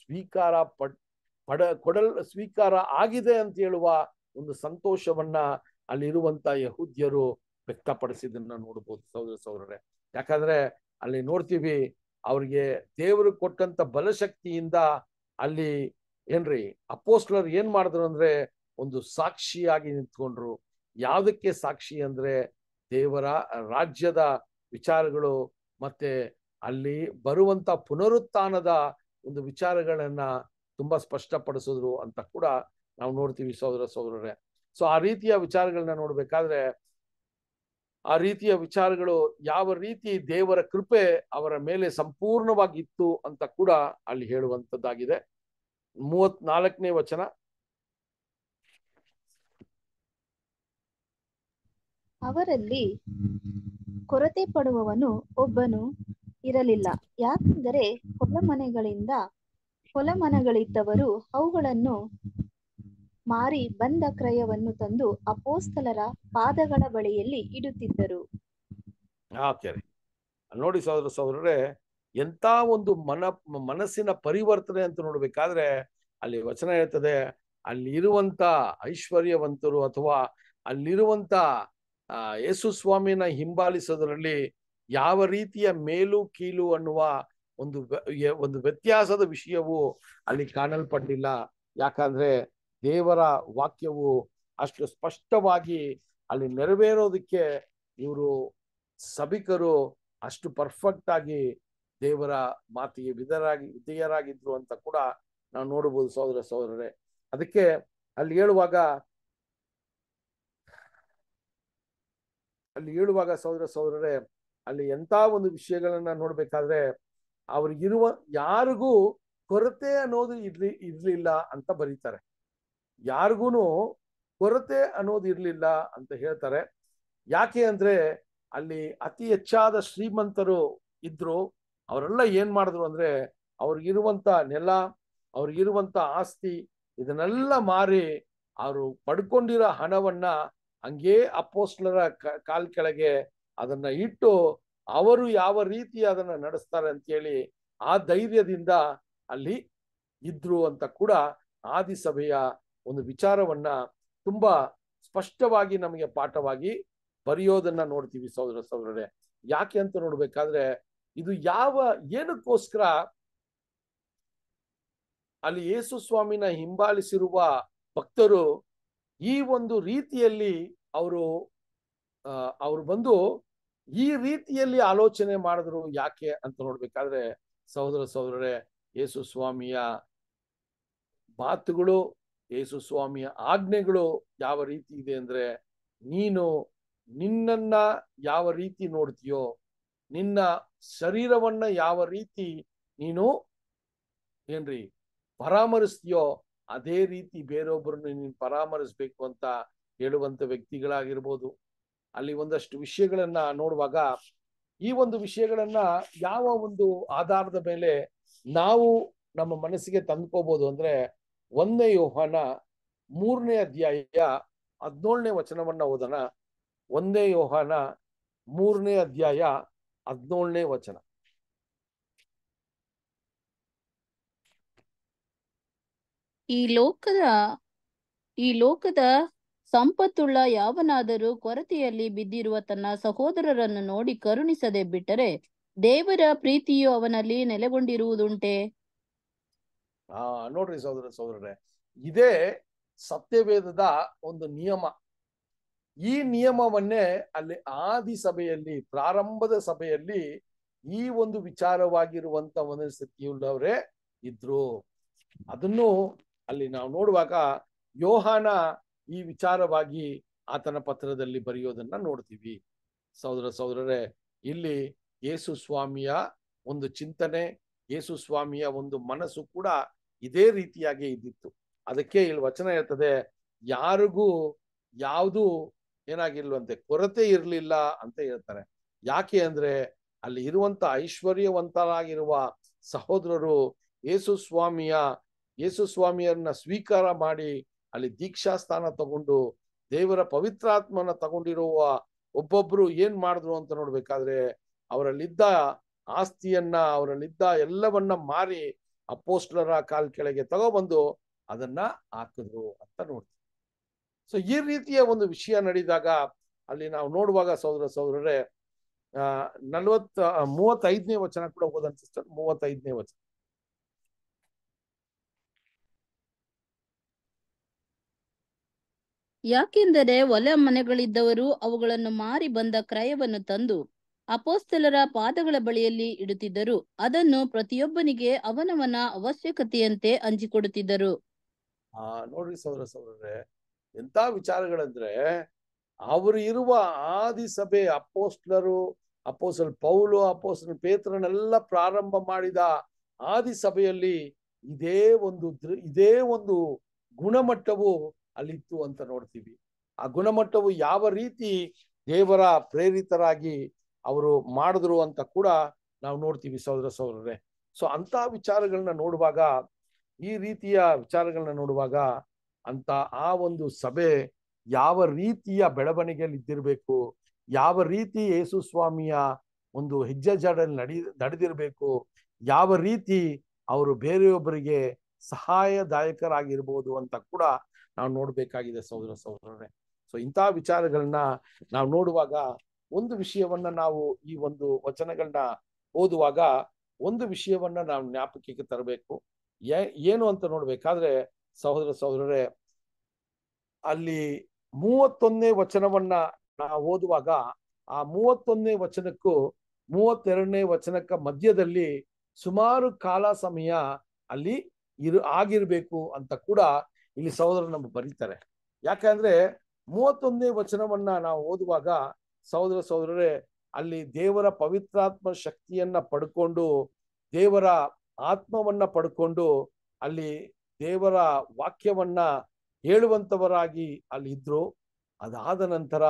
ಸ್ವೀಕಾರ ಪಡ್ ಪಡ ಕೊಡಲ್ ಸ್ವೀಕಾರ ಆಗಿದೆ ಅಂತ ಹೇಳುವ ಒಂದು ಸಂತೋಷವನ್ನ ಅಲ್ಲಿರುವಂತ ಯಹೂದ್ಯರು ವ್ಯಕ್ತಪಡಿಸಿದನ್ನ ನೋಡಬಹುದು ಸಹೋದರ ಸೌರರೇ ಯಾಕಂದ್ರೆ ಅಲ್ಲಿ ನೋಡ್ತೀವಿ ಅವ್ರಿಗೆ ದೇವರು ಕೊಟ್ಟಂತ ಬಲಶಕ್ತಿಯಿಂದ ಅಲ್ಲಿ ಏನ್ರಿ ಅಪೋಸ್ಲರ್ ಏನ್ ಮಾಡಿದ್ರು ಅಂದ್ರೆ ಒಂದು ಸಾಕ್ಷಿಯಾಗಿ ನಿಂತ್ಕೊಂಡ್ರು ಯಾವುದಕ್ಕೆ ಸಾಕ್ಷಿ ಅಂದ್ರೆ ದೇವರ ರಾಜ್ಯದ ವಿಚಾರಗಳು ಮತ್ತೆ ಅಲ್ಲಿ ಬರುವಂತ ಪುನರುತ್ಥಾನದ ಒಂದು ವಿಚಾರಗಳನ್ನ ತುಂಬಾ ಸ್ಪಷ್ಟಪಡಿಸಿದ್ರು ಅಂತ ಕೂಡ ನಾವು ನೋಡ್ತೀವಿ ಸೋದರ ಸೋದರರೇ ಸೊ ಆ ರೀತಿಯ ವಿಚಾರಗಳನ್ನ ನೋಡ್ಬೇಕಾದ್ರೆ ಆ ರೀತಿಯ ವಿಚಾರಗಳು ಯಾವ ರೀತಿ ದೇವರ ಕೃಪೆ ಅವರ ಮೇಲೆ ಸಂಪೂರ್ಣವಾಗಿತ್ತು ಅಂತ ಕೂಡ ಅಲ್ಲಿ ಹೇಳುವಂಥದ್ದಾಗಿದೆ ಮೂವತ್ನಾಲ್ಕನೇ ವಚನ ಅವರಲ್ಲಿ ಕೊರತೆ ಪಡುವವನು ಒಬ್ಬನು ಇರಲಿಲ್ಲ ಯಾಕೆಂದರೆ ಹೊಲ ಮನೆಗಳಿಂದ ಹೊಲ ಮನೆಗಳಿದ್ದವರು ಅವುಗಳನ್ನು ಮಾರಿ ಬಂದ ಕ್ರಯವನ್ನು ತಂದು ಅಪೋಸ್ತಲರ ಪಾದಗಳ ಬಳಿಯಲ್ಲಿ ಇಡುತ್ತಿದ್ದರು ನೋಡಿ ಸಹೋದರ ಸಹೋದರರೇ ಎಂತ ಒಂದು ಮನ ಮನಸ್ಸಿನ ಪರಿವರ್ತನೆ ಅಂತ ನೋಡ್ಬೇಕಾದ್ರೆ ಅಲ್ಲಿ ವಚನ ಹೇಳ್ತದೆ ಅಲ್ಲಿರುವಂತ ಐಶ್ವರ್ಯವಂತರು ಅಥವಾ ಅಲ್ಲಿರುವಂತ ಯೇಸು ಸ್ವಾಮಿನ ಹಿಂಬಾಲಿಸೋದ್ರಲ್ಲಿ ಯಾವ ರೀತಿಯ ಮೇಲು ಕೀಲು ಅನ್ನುವ ಒಂದು ಒಂದು ವ್ಯತ್ಯಾಸದ ವಿಷಯವು ಅಲ್ಲಿ ಕಾಣಲ್ಪಟ್ಟಿಲ್ಲ ಯಾಕಂದ್ರೆ ದೇವರ ವಾಕ್ಯವು ಅಷ್ಟು ಸ್ಪಷ್ಟವಾಗಿ ಅಲ್ಲಿ ನೆರವೇರೋದಕ್ಕೆ ಇವರು ಸಭಿಕರು ಅಷ್ಟು ಪರ್ಫೆಕ್ಟ್ ಆಗಿ ದೇವರ ಮಾತಿಗೆ ವಿಧರಾಗಿ ವಿಧೇಯರಾಗಿದ್ರು ಅಂತ ಕೂಡ ನಾವು ನೋಡಬಹುದು ಸಹೋದರ ಸಹೋದರರೇ ಅದಕ್ಕೆ ಅಲ್ಲಿ ಹೇಳುವಾಗ ಅಲ್ಲಿ ಹೇಳುವಾಗ ಸಹೋದರ ಸಹೋದರರೇ ಅಲ್ಲಿ ಎಂತ ಒಂದು ವಿಷಯಗಳನ್ನ ನೋಡ್ಬೇಕಾದ್ರೆ ಅವ್ರಿಗಿರುವ ಯಾರಿಗೂ ಕೊರತೆ ಅನ್ನೋದು ಇರ್ಲಿ ಇರ್ಲಿಲ್ಲ ಅಂತ ಬರೀತಾರೆ ಯಾರಿಗೂ ಕೊರತೆ ಅನ್ನೋದು ಇರಲಿಲ್ಲ ಅಂತ ಹೇಳ್ತಾರೆ ಯಾಕೆ ಅಂದ್ರೆ ಅಲ್ಲಿ ಅತಿ ಹೆಚ್ಚಾದ ಶ್ರೀಮಂತರು ಇದ್ರು ಅವರೆಲ್ಲ ಏನು ಮಾಡಿದ್ರು ಅಂದ್ರೆ ಅವ್ರಿಗಿರುವಂತ ನೆಲ ಅವ್ರಿಗಿರುವಂತ ಆಸ್ತಿ ಇದನ್ನೆಲ್ಲ ಮಾರಿ ಅವರು ಪಡ್ಕೊಂಡಿರೋ ಹಣವನ್ನ ಹಂಗೇ ಅಪೋಸ್ಲರ ಕಾಲ್ ಕೆಳಗೆ ಅದನ್ನ ಇಟ್ಟು ಅವರು ಯಾವ ರೀತಿ ಅದನ್ನ ನಡೆಸ್ತಾರೆ ಅಂತೇಳಿ ಆ ಧೈರ್ಯದಿಂದ ಅಲ್ಲಿ ಇದ್ರು ಅಂತ ಕೂಡ ಆದಿಸಭೆಯ ಒಂದು ವಿಚಾರವನ್ನ ತುಂಬಾ ಸ್ಪಷ್ಟವಾಗಿ ನಮಗೆ ಪಾಠವಾಗಿ ಬರೆಯೋದನ್ನ ನೋಡ್ತೀವಿ ಸಹೋದರ ಸಹೋದರರೇ ಯಾಕೆ ಅಂತ ನೋಡ್ಬೇಕಾದ್ರೆ ಇದು ಯಾವ ಏನಕ್ಕೋಸ್ಕರ ಅಲ್ಲಿ ಯೇಸು ಸ್ವಾಮಿನ ಹಿಂಬಾಲಿಸಿರುವ ಭಕ್ತರು ಈ ಒಂದು ರೀತಿಯಲ್ಲಿ ಅವರು ಅವರು ಬಂದು ಈ ರೀತಿಯಲ್ಲಿ ಆಲೋಚನೆ ಮಾಡಿದ್ರು ಯಾಕೆ ಅಂತ ನೋಡ್ಬೇಕಾದ್ರೆ ಸಹೋದರ ಸಹೋದರರೇ ಯೇಸು ಸ್ವಾಮಿಯ ಮಾತುಗಳು ಯೇಸು ಸ್ವಾಮಿಯ ಆಜ್ಞೆಗಳು ಯಾವ ರೀತಿ ಇದೆ ಅಂದ್ರೆ ನೀನು ನಿನ್ನನ್ನ ಯಾವ ರೀತಿ ನೋಡ್ತೀಯೋ ನಿನ್ನ ಶರೀರವನ್ನ ಯಾವ ರೀತಿ ನೀನು ಏನ್ರಿ ಪರಾಮರಿಸ್ತೀಯೋ ಅದೇ ರೀತಿ ಬೇರೊಬ್ಬರನ್ನು ನೀನು ಪರಾಮರಿಸ್ಬೇಕು ಅಂತ ಹೇಳುವಂತ ವ್ಯಕ್ತಿಗಳಾಗಿರ್ಬೋದು ಅಲ್ಲಿ ಒಂದಷ್ಟು ವಿಷಯಗಳನ್ನ ನೋಡುವಾಗ ಈ ಒಂದು ವಿಷಯಗಳನ್ನ ಯಾವ ಒಂದು ಆಧಾರದ ಮೇಲೆ ನಾವು ನಮ್ಮ ಮನಸ್ಸಿಗೆ ತಂದ್ಕೋಬಹುದು ಅಂದ್ರೆ ಒಂದನೇ ಯೋಹಾನ ಮೂರನೇ ಅಧ್ಯಾಯ ಹದಿನೇಳನೇ ವಚನವನ್ನ ಓದೋಣ ಒಂದೇ ಯೋಹಾನ ಮೂರನೇ ಅಧ್ಯಾಯ ಹದಿನೇಳನೇ ವಚನ ಈ ಲೋಕದ ಈ ಲೋಕದ ಸಂಪತ್ತುಳ್ಳ ಯಾವನಾದರೂ ಕೊರತೆಯಲ್ಲಿ ಬಿದ್ದಿರುವ ತನ್ನ ಸಹೋದರರನ್ನು ನೋಡಿ ಕರುಣಿಸದೆ ಬಿಟ್ಟರೆ ದೇವರ ಪ್ರೀತಿಯು ಅವನಲ್ಲಿ ನೆಲೆಗೊಂಡಿರುವುದುಂಟೆ ಆ ನೋಡ್ರಿ ಸಹೋದರ ಸಹೋದರರೇ ಇದೇ ಸತ್ಯವೇದದ ಒಂದು ನಿಯಮ ಈ ನಿಯಮವನ್ನೇ ಅಲ್ಲಿ ಆದಿ ಸಭೆಯಲ್ಲಿ ಪ್ರಾರಂಭದ ಸಭೆಯಲ್ಲಿ ಈ ಒಂದು ವಿಚಾರವಾಗಿರುವಂತ ಒಂದು ಸ್ಥಿತಿಯುಳ್ಳವರೇ ಇದ್ರು ಅದನ್ನು ಅಲ್ಲಿ ನಾವು ನೋಡುವಾಗ ಯೋಹಾನ ಈ ವಿಚಾರವಾಗಿ ಆತನ ಪತ್ರದಲ್ಲಿ ಬರೆಯೋದನ್ನ ನೋಡ್ತೀವಿ ಸಹೋದರ ಸಹೋದರರೇ ಇಲ್ಲಿ ಯೇಸು ಸ್ವಾಮಿಯ ಒಂದು ಚಿಂತನೆ ಯೇಸು ಸ್ವಾಮಿಯ ಒಂದು ಮನಸ್ಸು ಕೂಡ ಇದೇ ರೀತಿಯಾಗಿ ಇದ್ದಿತ್ತು ಅದಕ್ಕೆ ಇಲ್ಲಿ ವಚನ ಇರ್ತದೆ ಯಾರಿಗೂ ಯಾವುದು ಏನಾಗಿಲ್ವಂತೆ ಕೊರತೆ ಇರಲಿಲ್ಲ ಅಂತ ಹೇಳ್ತಾರೆ ಯಾಕೆ ಅಂದ್ರೆ ಅಲ್ಲಿ ಇರುವಂತ ಐಶ್ವರ್ಯವಂತರಾಗಿರುವ ಸಹೋದರರು ಯೇಸು ಸ್ವಾಮಿಯ ಯೇಸು ಸ್ವಾಮಿಯನ್ನ ಸ್ವೀಕಾರ ಮಾಡಿ ಅಲ್ಲಿ ದೀಕ್ಷಾ ಸ್ಥಾನ ತಗೊಂಡು ದೇವರ ಪವಿತ್ರಾತ್ಮನ ತಗೊಂಡಿರುವ ಒಬ್ಬೊಬ್ರು ಏನ್ ಮಾಡಿದ್ರು ಅಂತ ನೋಡ್ಬೇಕಾದ್ರೆ ಅವರಲ್ಲಿದ್ದ ಆಸ್ತಿಯನ್ನ ಅವರಲ್ಲಿದ್ದ ಎಲ್ಲವನ್ನ ಮಾರಿ ಅಪೋಸ್ಟ್ಲರ ಕಾಲ್ ಕೆಳಗೆ ತಗೋಬಂದು ಅದನ್ನ ಹಾಕಿದ್ರು ಅಂತ ನೋಡ್ತೀವಿ ಸೊ ಈ ರೀತಿಯ ಒಂದು ವಿಷಯ ನಡೆದಾಗ ಅಲ್ಲಿ ನಾವು ನೋಡುವಾಗ ಸಹೋದರ ಸಹೋದರರೇ ಆ ನಲ್ವತ್ತ ಮೂವತ್ತೈದನೇ ವಚನ ಕೂಡ ಓದನ್ ಸಿಸ್ಟರ್ ಮೂವತ್ತೈದನೇ ವಚನ ಯಾಕೆಂದರೆ ಒಲೆ ಮನೆಗಳಿದ್ದವರು ಅವುಗಳನ್ನು ಮಾರಿ ಬಂದ ಕ್ರಯವನ್ನು ತಂದು ಅಪೋಸ್ತಲರ ಪಾದಗಳ ಬಳಿಯಲ್ಲಿ ಇಡುತ್ತಿದ್ದರು ಅದನ್ನು ಪ್ರತಿಯೊಬ್ಬನಿಗೆ ಅವನವನ ಅವಶ್ಯಕತೆಯಂತೆ ಹಂಚಿಕೊಡುತ್ತಿದ್ದರು ಆ ನೋಡ್ರಿ ಸೌರ ಸೌರ ಎಂತ ವಿಚಾರಗಳಂದ್ರೆ ಅವರು ಇರುವ ಆದಿ ಸಭೆ ಅಪೋಸ್ಟ್ಲರು ಅಪೋಸಲ್ ಪೌಲು ಅಪೋಸಲ್ ಪೇತ್ರನೆಲ್ಲ ಪ್ರಾರಂಭ ಮಾಡಿದ ಆದಿ ಸಭೆಯಲ್ಲಿ ಇದೇ ಒಂದು ಇದೇ ಒಂದು ಗುಣಮಟ್ಟವು ಅಲ್ಲಿತ್ತು ಅಂತ ನೋಡ್ತೀವಿ ಆ ಗುಣಮಟ್ಟವು ಯಾವ ರೀತಿ ದೇವರ ಪ್ರೇರಿತರಾಗಿ ಅವರು ಮಾಡಿದ್ರು ಅಂತ ಕೂಡ ನಾವು ನೋಡ್ತೀವಿ ಸಹೋದರ ಸಹೋದರರೇ ಸೊ ಅಂತ ವಿಚಾರಗಳನ್ನ ನೋಡುವಾಗ ಈ ರೀತಿಯ ವಿಚಾರಗಳನ್ನ ನೋಡುವಾಗ ಅಂತ ಆ ಒಂದು ಸಭೆ ಯಾವ ರೀತಿಯ ಬೆಳವಣಿಗೆಯಲ್ಲಿ ಇದ್ದಿರಬೇಕು ಯಾವ ರೀತಿ ಯೇಸು ಸ್ವಾಮಿಯ ಒಂದು ಹೆಜ್ಜೆ ಜಾಡಲ್ಲಿ ನಡಿ ನಡೆದಿರಬೇಕು ಯಾವ ರೀತಿ ಅವರು ಬೇರೆಯೊಬ್ಬರಿಗೆ ಸಹಾಯದಾಯಕರಾಗಿರ್ಬೋದು ಅಂತ ಕೂಡ ನಾವು ನೋಡಬೇಕಾಗಿದೆ ಸಹೋದರ ಸಹೋದರರೇ ಸೊ ಇಂಥ ವಿಚಾರಗಳನ್ನ ನಾವು ನೋಡುವಾಗ ಒಂದು ವಿಷಯವನ್ನ ನಾವು ಈ ಒಂದು ವಚನಗಳನ್ನ ಓದುವಾಗ ಒಂದು ವಿಷಯವನ್ನ ನಾವು ಜ್ಞಾಪಕಕ್ಕೆ ತರಬೇಕು ಏನು ಅಂತ ನೋಡ್ಬೇಕಾದ್ರೆ ಸಹೋದರ ಸಹೋದರರೇ ಅಲ್ಲಿ ಮೂವತ್ತೊಂದನೇ ವಚನವನ್ನ ನಾವು ಓದುವಾಗ ಆ ಮೂವತ್ತೊಂದನೇ ವಚನಕ್ಕೂ ಮೂವತ್ತೆರಡನೇ ವಚನಕ್ಕ ಮಧ್ಯದಲ್ಲಿ ಸುಮಾರು ಕಾಲ ಸಮಯ ಅಲ್ಲಿ ಇರು ಆಗಿರ್ಬೇಕು ಅಂತ ಕೂಡ ಇಲ್ಲಿ ಸಹೋದರ ನಮ್ಗೆ ಬರೀತಾರೆ ಯಾಕಂದ್ರೆ ಮೂವತ್ತೊಂದನೇ ವಚನವನ್ನ ನಾವು ಓದುವಾಗ ಸಹೋದರ ಸಹೋದರರೇ ಅಲ್ಲಿ ದೇವರ ಪವಿತ್ರಾತ್ಮ ಶಕ್ತಿಯನ್ನ ಪಡ್ಕೊಂಡು ದೇವರ ಆತ್ಮವನ್ನ ಪಡ್ಕೊಂಡು ಅಲ್ಲಿ ದೇವರ ವಾಕ್ಯವನ್ನ ಹೇಳುವಂತವರಾಗಿ ಅಲ್ಲಿ ಇದ್ರು ಅದಾದ ನಂತರ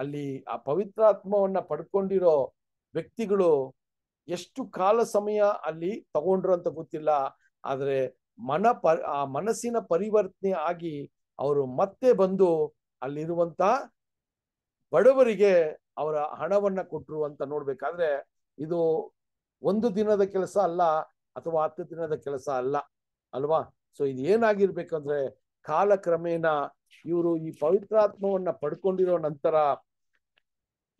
ಅಲ್ಲಿ ಆ ಪವಿತ್ರಾತ್ಮವನ್ನ ಪಡ್ಕೊಂಡಿರೋ ವ್ಯಕ್ತಿಗಳು ಎಷ್ಟು ಕಾಲ ಸಮಯ ಅಲ್ಲಿ ತಗೊಂಡ್ರು ಅಂತ ಗೊತ್ತಿಲ್ಲ ಆದರೆ ಮನ ಆ ಮನಸ್ಸಿನ ಪರಿವರ್ತನೆ ಆಗಿ ಅವರು ಮತ್ತೆ ಬಂದು ಅಲ್ಲಿರುವಂತ ಬಡವರಿಗೆ ಅವರ ಹಣವನ್ನ ಕೊಟ್ಟರು ಅಂತ ನೋಡ್ಬೇಕಾದ್ರೆ ಇದು ಒಂದು ದಿನದ ಕೆಲಸ ಅಲ್ಲ ಅಥವಾ ಹತ್ತು ದಿನದ ಕೆಲಸ ಅಲ್ಲ ಅಲ್ವಾ ಸೊ ಇದು ಏನಾಗಿರ್ಬೇಕಂದ್ರೆ ಕಾಲಕ್ರಮೇಣ ಇವರು ಈ ಪವಿತ್ರಾತ್ಮವನ್ನ ಪಡ್ಕೊಂಡಿರೋ ನಂತರ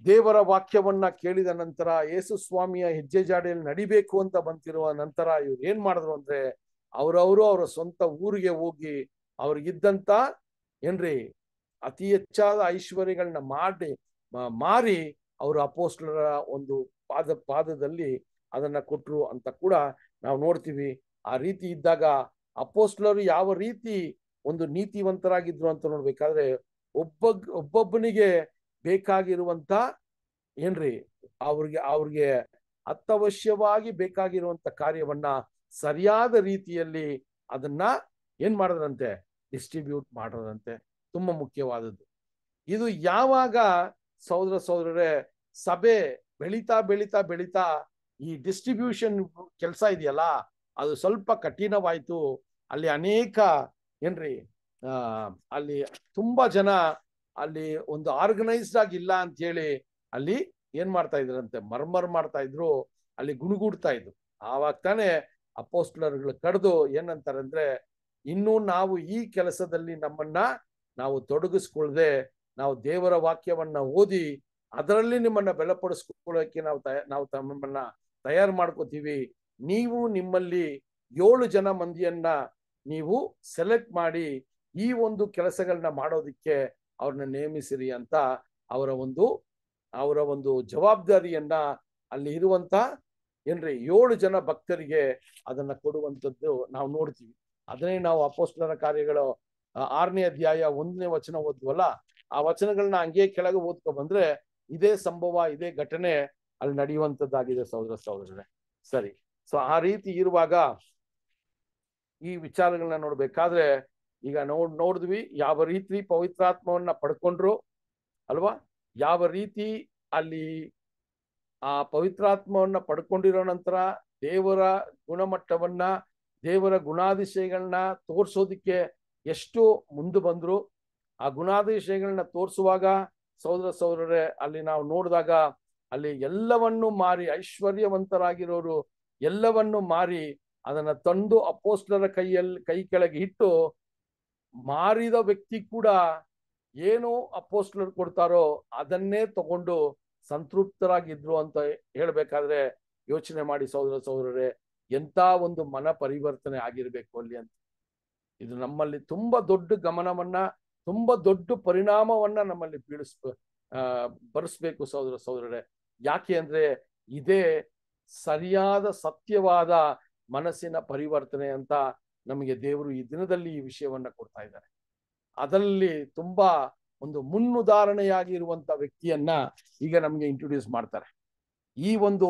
ದೇವರ ವಾಕ್ಯವನ್ನ ಕೇಳಿದ ನಂತರ ಯೇಸು ಸ್ವಾಮಿಯ ಹೆಜ್ಜೆ ಜಾಡಿಯಲ್ಲಿ ನಡಿಬೇಕು ಅಂತ ಬಂತಿರುವ ನಂತರ ಇವ್ರು ಏನ್ ಮಾಡಿದ್ರು ಅಂದ್ರೆ ಅವರವರು ಅವರ ಸ್ವಂತ ಊರಿಗೆ ಹೋಗಿ ಅವ್ರಿಗಿದ್ದಂತ ಏನ್ರಿ ಅತಿ ಹೆಚ್ಚಾದ ಐಶ್ವರ್ಯಗಳನ್ನ ಮಾಡಿ ಮಾರಿ ಅವರು ಅಪೋಸ್ಟರ ಒಂದು ಪಾದ ಪಾದದಲ್ಲಿ ಅದನ್ನ ಕೊಟ್ಟರು ಅಂತ ಕೂಡ ನಾವು ನೋಡ್ತೀವಿ ಆ ರೀತಿ ಇದ್ದಾಗ ಅಪೋಸ್ಟ್ಲರು ಯಾವ ರೀತಿ ಒಂದು ನೀತಿವಂತರಾಗಿದ್ರು ಅಂತ ನೋಡ್ಬೇಕಾದ್ರೆ ಒಬ್ಬ ಒಬ್ಬೊಬ್ಬನಿಗೆ ಬೇಕಾಗಿರುವಂತ ಏನ್ರಿ ಅವ್ರಿಗೆ ಅವ್ರಿಗೆ ಅತ್ಯವಶ್ಯವಾಗಿ ಬೇಕಾಗಿರುವಂತ ಕಾರ್ಯವನ್ನ ಸರಿಯಾದ ರೀತಿಯಲ್ಲಿ ಅದನ್ನ ಏನ್ ಮಾಡದಂತೆ ಡಿಸ್ಟ್ರಿಬ್ಯೂಟ್ ಮಾಡದಂತೆ ತುಂಬಾ ಮುಖ್ಯವಾದದ್ದು ಇದು ಯಾವಾಗ ಸಹೋದರ ಸಹೋದರರೇ ಸಭೆ ಬೆಳೀತಾ ಬೆಳೀತಾ ಬೆಳೀತಾ ಈ ಡಿಸ್ಟ್ರಿಬ್ಯೂಷನ್ ಕೆಲಸ ಇದೆಯಲ್ಲ ಅದು ಸ್ವಲ್ಪ ಕಠಿಣವಾಯಿತು ಅಲ್ಲಿ ಅನೇಕ ಏನ್ರಿ ಅಲ್ಲಿ ತುಂಬಾ ಜನ ಅಲ್ಲಿ ಒಂದು ಆರ್ಗನೈಸ್ಡ್ ಆಗಿಲ್ಲ ಅಂತ ಹೇಳಿ ಅಲ್ಲಿ ಏನ್ ಮಾಡ್ತಾ ಇದ್ರಂತೆ ಮರ್ಮರ್ ಮಾಡ್ತಾ ಇದ್ರು ಅಲ್ಲಿ ಗುಣಗೂಡ್ತಾ ಇದ್ರು ಆವಾಗ ತಾನೇ ಅಪೋಸ್ಟ್ಲರ್ಗಳು ಕಡ್ದು ಏನಂತಾರಂದ್ರೆ ಇನ್ನು ನಾವು ಈ ಕೆಲಸದಲ್ಲಿ ನಮ್ಮನ್ನ ನಾವು ತೊಡಗಿಸ್ಕೊಳ್ಳದೆ ನಾವು ದೇವರ ವಾಕ್ಯವನ್ನ ಓದಿ ಅದರಲ್ಲಿ ನಿಮ್ಮನ್ನ ಬೆಲಪಡಿಸ್ಕೊಳ್ಳೋಕ್ಕೆ ನಾವು ತಯ ನಾವು ತಮ್ಮನ್ನ ತಯಾರು ಮಾಡ್ಕೋತೀವಿ ನೀವು ನಿಮ್ಮಲ್ಲಿ ಏಳು ಜನ ಮಂದಿಯನ್ನ ನೀವು ಸೆಲೆಕ್ಟ್ ಮಾಡಿ ಈ ಒಂದು ಕೆಲಸಗಳನ್ನ ಮಾಡೋದಿಕ್ಕೆ ಅವ್ರನ್ನ ನೇಮಿಸಿರಿ ಅಂತ ಅವರ ಒಂದು ಅವರ ಒಂದು ಜವಾಬ್ದಾರಿಯನ್ನ ಅಲ್ಲಿ ಇರುವಂತ ಏನ್ರಿ ಏಳು ಜನ ಭಕ್ತರಿಗೆ ಅದನ್ನ ಕೊಡುವಂಥದ್ದು ನಾವು ನೋಡ್ತೀವಿ ಅದನ್ನೇ ನಾವು ಅಪೋಸ್ಟರ ಕಾರ್ಯಗಳು ಆರನೇ ಅಧ್ಯಾಯ ಒಂದನೇ ವಚನ ಓದ್ವಲ್ಲ ಆ ವಚನಗಳನ್ನ ಹಂಗೆ ಕೆಳಗೆ ಓದ್ಕೊ ಬಂದ್ರೆ ಇದೇ ಸಂಭವ ಇದೇ ಘಟನೆ ಅಲ್ಲಿ ನಡೆಯುವಂತದ್ದಾಗಿದೆ ಸಹೋದರ ಸಹೋದರರೇ ಸರಿ ಸೊ ಆ ರೀತಿ ಇರುವಾಗ ಈ ವಿಚಾರಗಳನ್ನ ನೋಡ್ಬೇಕಾದ್ರೆ ಈಗ ನೋಡ್ ನೋಡಿದ್ವಿ ಯಾವ ರೀತಿ ಪವಿತ್ರಾತ್ಮವನ್ನ ಪಡ್ಕೊಂಡ್ರು ಅಲ್ವಾ ಯಾವ ರೀತಿ ಅಲ್ಲಿ ಆ ಪವಿತ್ರಾತ್ಮವನ್ನ ಪಡ್ಕೊಂಡಿರೋ ನಂತರ ದೇವರ ಗುಣಮಟ್ಟವನ್ನ ದೇವರ ಗುಣಾಧಿಶಯಗಳನ್ನ ತೋರ್ಸೋದಿಕ್ಕೆ ಎಷ್ಟು ಮುಂದೆ ಬಂದ್ರು ಆ ಗುಣಾದಿಶಯಗಳನ್ನ ತೋರಿಸುವಾಗ ಸಹೋದರ ಸಹೋದರರೇ ಅಲ್ಲಿ ನಾವು ನೋಡಿದಾಗ ಅಲ್ಲಿ ಎಲ್ಲವನ್ನು ಮಾರಿ ಐಶ್ವರ್ಯವಂತರಾಗಿರೋರು ಎಲ್ಲವನ್ನು ಮಾರಿ ಅದನ್ನ ತಂದು ಅಪೋಸ್ಲರ ಕೈಯಲ್ಲಿ ಕೈ ಕೆಳಗೆ ಇಟ್ಟು ಮಾರಿದ ವ್ಯಕ್ತಿ ಕೂಡ ಏನು ಅಪೋಸ್ಟ್ಲರ್ ಕೊಡ್ತಾರೋ ಅದನ್ನೇ ತಗೊಂಡು ಸಂತೃಪ್ತರಾಗಿದ್ರು ಅಂತ ಹೇಳ್ಬೇಕಾದ್ರೆ ಯೋಚನೆ ಮಾಡಿ ಸಹೋದರ ಸಹೋದರರೇ ಎಂತ ಒಂದು ಮನ ಪರಿವರ್ತನೆ ಆಗಿರ್ಬೇಕು ಅಲ್ಲಿ ಅಂತ ಇದು ನಮ್ಮಲ್ಲಿ ತುಂಬಾ ದೊಡ್ಡ ಗಮನವನ್ನ ತುಂಬಾ ದೊಡ್ಡ ಪರಿಣಾಮವನ್ನ ನಮ್ಮಲ್ಲಿ ಬೀಳಿಸ್ ಬರೆಸ್ಬೇಕು ಸಹೋದರ ಸಹೋದರರೇ ಯಾಕೆ ಅಂದ್ರೆ ಇದೇ ಸರಿಯಾದ ಸತ್ಯವಾದ ಮನಸ್ಸಿನ ಪರಿವರ್ತನೆ ಅಂತ ನಮಗೆ ದೇವರು ಈ ದಿನದಲ್ಲಿ ಈ ವಿಷಯವನ್ನ ಕೊಡ್ತಾ ಇದ್ದಾರೆ ಅದರಲ್ಲಿ ತುಂಬಾ ಒಂದು ಮುನ್ನುದಾಹರಣೆಯಾಗಿ ಇರುವಂತ ವ್ಯಕ್ತಿಯನ್ನ ಈಗ ನಮ್ಗೆ ಇಂಟ್ರೊಡ್ಯೂಸ್ ಮಾಡ್ತಾರೆ ಈ ಒಂದು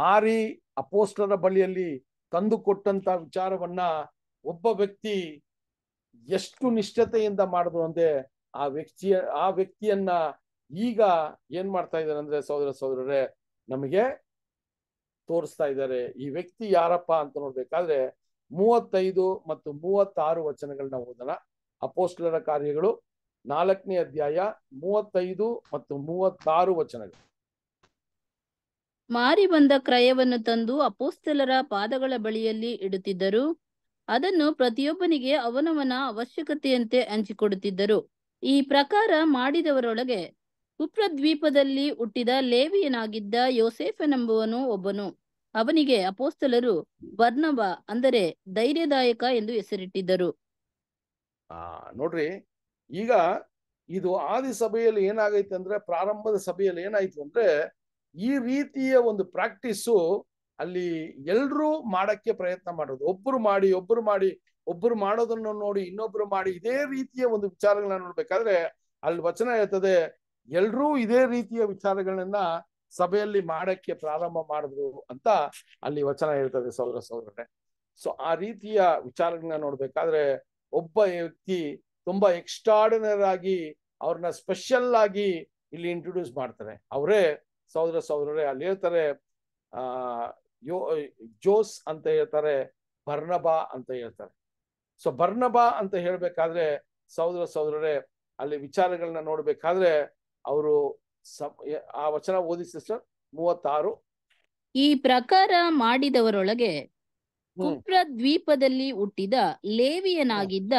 ಮಾರಿ ಅಪೋಸ್ಟರ ಬಳಿಯಲ್ಲಿ ತಂದು ಕೊಟ್ಟಂತ ವಿಚಾರವನ್ನ ಒಬ್ಬ ವ್ಯಕ್ತಿ ಎಷ್ಟು ನಿಷ್ಠತೆಯಿಂದ ಮಾಡಿದ್ರು ಅಂದ್ರೆ ಆ ವ್ಯಕ್ತಿಯ ಆ ವ್ಯಕ್ತಿಯನ್ನ ಈಗ ಏನ್ ಮಾಡ್ತಾ ಇದ್ದಾರೆ ಅಂದ್ರೆ ಸಹೋದರ ಸಹೋದರರೇ ನಮಗೆ ತೋರಿಸ್ತಾ ಇದ್ದಾರೆ ಈ ವ್ಯಕ್ತಿ ಯಾರಪ್ಪ ಅಂತ ನೋಡ್ಬೇಕಾದ್ರೆ ಮೂವತ್ತೈದು ಮತ್ತು ಮೂವತ್ತಾರು ವಚನಗಳನ್ನ ಓದೋಣ ಅಪೋಸ್ಟ್ಲರ ಕಾರ್ಯಗಳು ನಾಲ್ಕನೇ ಅಧ್ಯಾಯ ಮೂವತ್ತೈದು ಮತ್ತು ಮೂವತ್ತಾರು ವಚನಗಳು ಮಾರಿ ಬಂದ ಕ್ರಯವನ್ನು ತಂದು ಅಪೋಸ್ತಲರ ಪಾದಗಳ ಬಳಿಯಲ್ಲಿ ಇಡುತ್ತಿದ್ದರು ಅದನ್ನು ಪ್ರತಿಯೊಬ್ಬನಿಗೆ ಅವನವನ ಅವಶ್ಯಕತೆಯಂತೆ ಹಂಚಿಕೊಡುತ್ತಿದ್ದರು ಈ ಪ್ರಕಾರ ಮಾಡಿದವರೊಳಗೆ ಕುಪ್ರದ್ವೀಪದಲ್ಲಿ ಹುಟ್ಟಿದ ಲೇವಿಯನಾಗಿದ್ದ ಯೋಸೇಫನೆಂಬುವನು ಒಬ್ಬನು ಅವನಿಗೆ ಅಪೋಸ್ತಲರು ವರ್ಣವ ಅಂದರೆ ಧೈರ್ಯದಾಯಕ ಎಂದು ಹೆಸರಿಟ್ಟಿದ್ದರು ಆ ನೋಡ್ರಿ ಈಗ ಇದು ಆದಿ ಸಭೆಯಲ್ಲಿ ಏನಾಗೈತೆ ಅಂದ್ರೆ ಪ್ರಾರಂಭದ ಸಭೆಯಲ್ಲಿ ಏನಾಯ್ತು ಅಂದ್ರೆ ಈ ರೀತಿಯ ಒಂದು ಪ್ರಾಕ್ಟೀಸು ಅಲ್ಲಿ ಎಲ್ರೂ ಮಾಡಕ್ಕೆ ಪ್ರಯತ್ನ ಮಾಡೋದು ಒಬ್ರು ಮಾಡಿ ಒಬ್ರು ಮಾಡಿ ಒಬ್ರು ಮಾಡೋದನ್ನು ನೋಡಿ ಇನ್ನೊಬ್ರು ಮಾಡಿ ಇದೇ ರೀತಿಯ ಒಂದು ವಿಚಾರಗಳನ್ನ ನೋಡ್ಬೇಕಾದ್ರೆ ಅಲ್ಲಿ ವಚನ ಹೇಳ್ತದೆ ಎಲ್ರೂ ಇದೇ ರೀತಿಯ ವಿಚಾರಗಳನ್ನ ಸಭೆಯಲ್ಲಿ ಮಾಡಕ್ಕೆ ಪ್ರಾರಂಭ ಮಾಡಿದ್ರು ಅಂತ ಅಲ್ಲಿ ವಚನ ಹೇಳ್ತದೆ ಸೌರ ಸೌರನೆ ಸೊ ಆ ರೀತಿಯ ವಿಚಾರಗಳನ್ನ ನೋಡ್ಬೇಕಾದ್ರೆ ಒಬ್ಬ ವ್ಯಕ್ತಿ ತುಂಬಾ ಎಕ್ಸ್ಟ್ರಾರ್ಡಿನರ್ ಆಗಿ ಅವ್ರನ್ನ ಸ್ಪೆಷಲ್ ಆಗಿ ಇಲ್ಲಿ ಇಂಟ್ರೊಡ್ಯೂಸ್ ಮಾಡ್ತಾರೆ ಅವರೇ ಸೌದರ ಸೌದರೇ ಅಲ್ಲಿ ಹೇಳ್ತಾರೆ ಆ ಯೋ ಜೋಸ್ ಅಂತ ಹೇಳ್ತಾರೆ ಬರ್ನಬಾ ಅಂತ ಹೇಳ್ತಾರೆ ಸೊ ಬರ್ನಬಾ ಅಂತ ಹೇಳ್ಬೇಕಾದ್ರೆ ಸಹೋದರ ಸಹೋದರರೇ ಅಲ್ಲಿ ವಿಚಾರಗಳನ್ನ ನೋಡ್ಬೇಕಾದ್ರೆ ಅವರು ಆ ವಚನ ಓದಿ ಸಿಸ್ಟರ್ ಮೂವತ್ತಾರು ಈ ಪ್ರಕಾರ ಮಾಡಿದವರೊಳಗೆ ಕುಪ್ರ ದ್ವೀಪದಲ್ಲಿ ಹುಟ್ಟಿದ ಲೇವಿಯನಾಗಿದ್ದ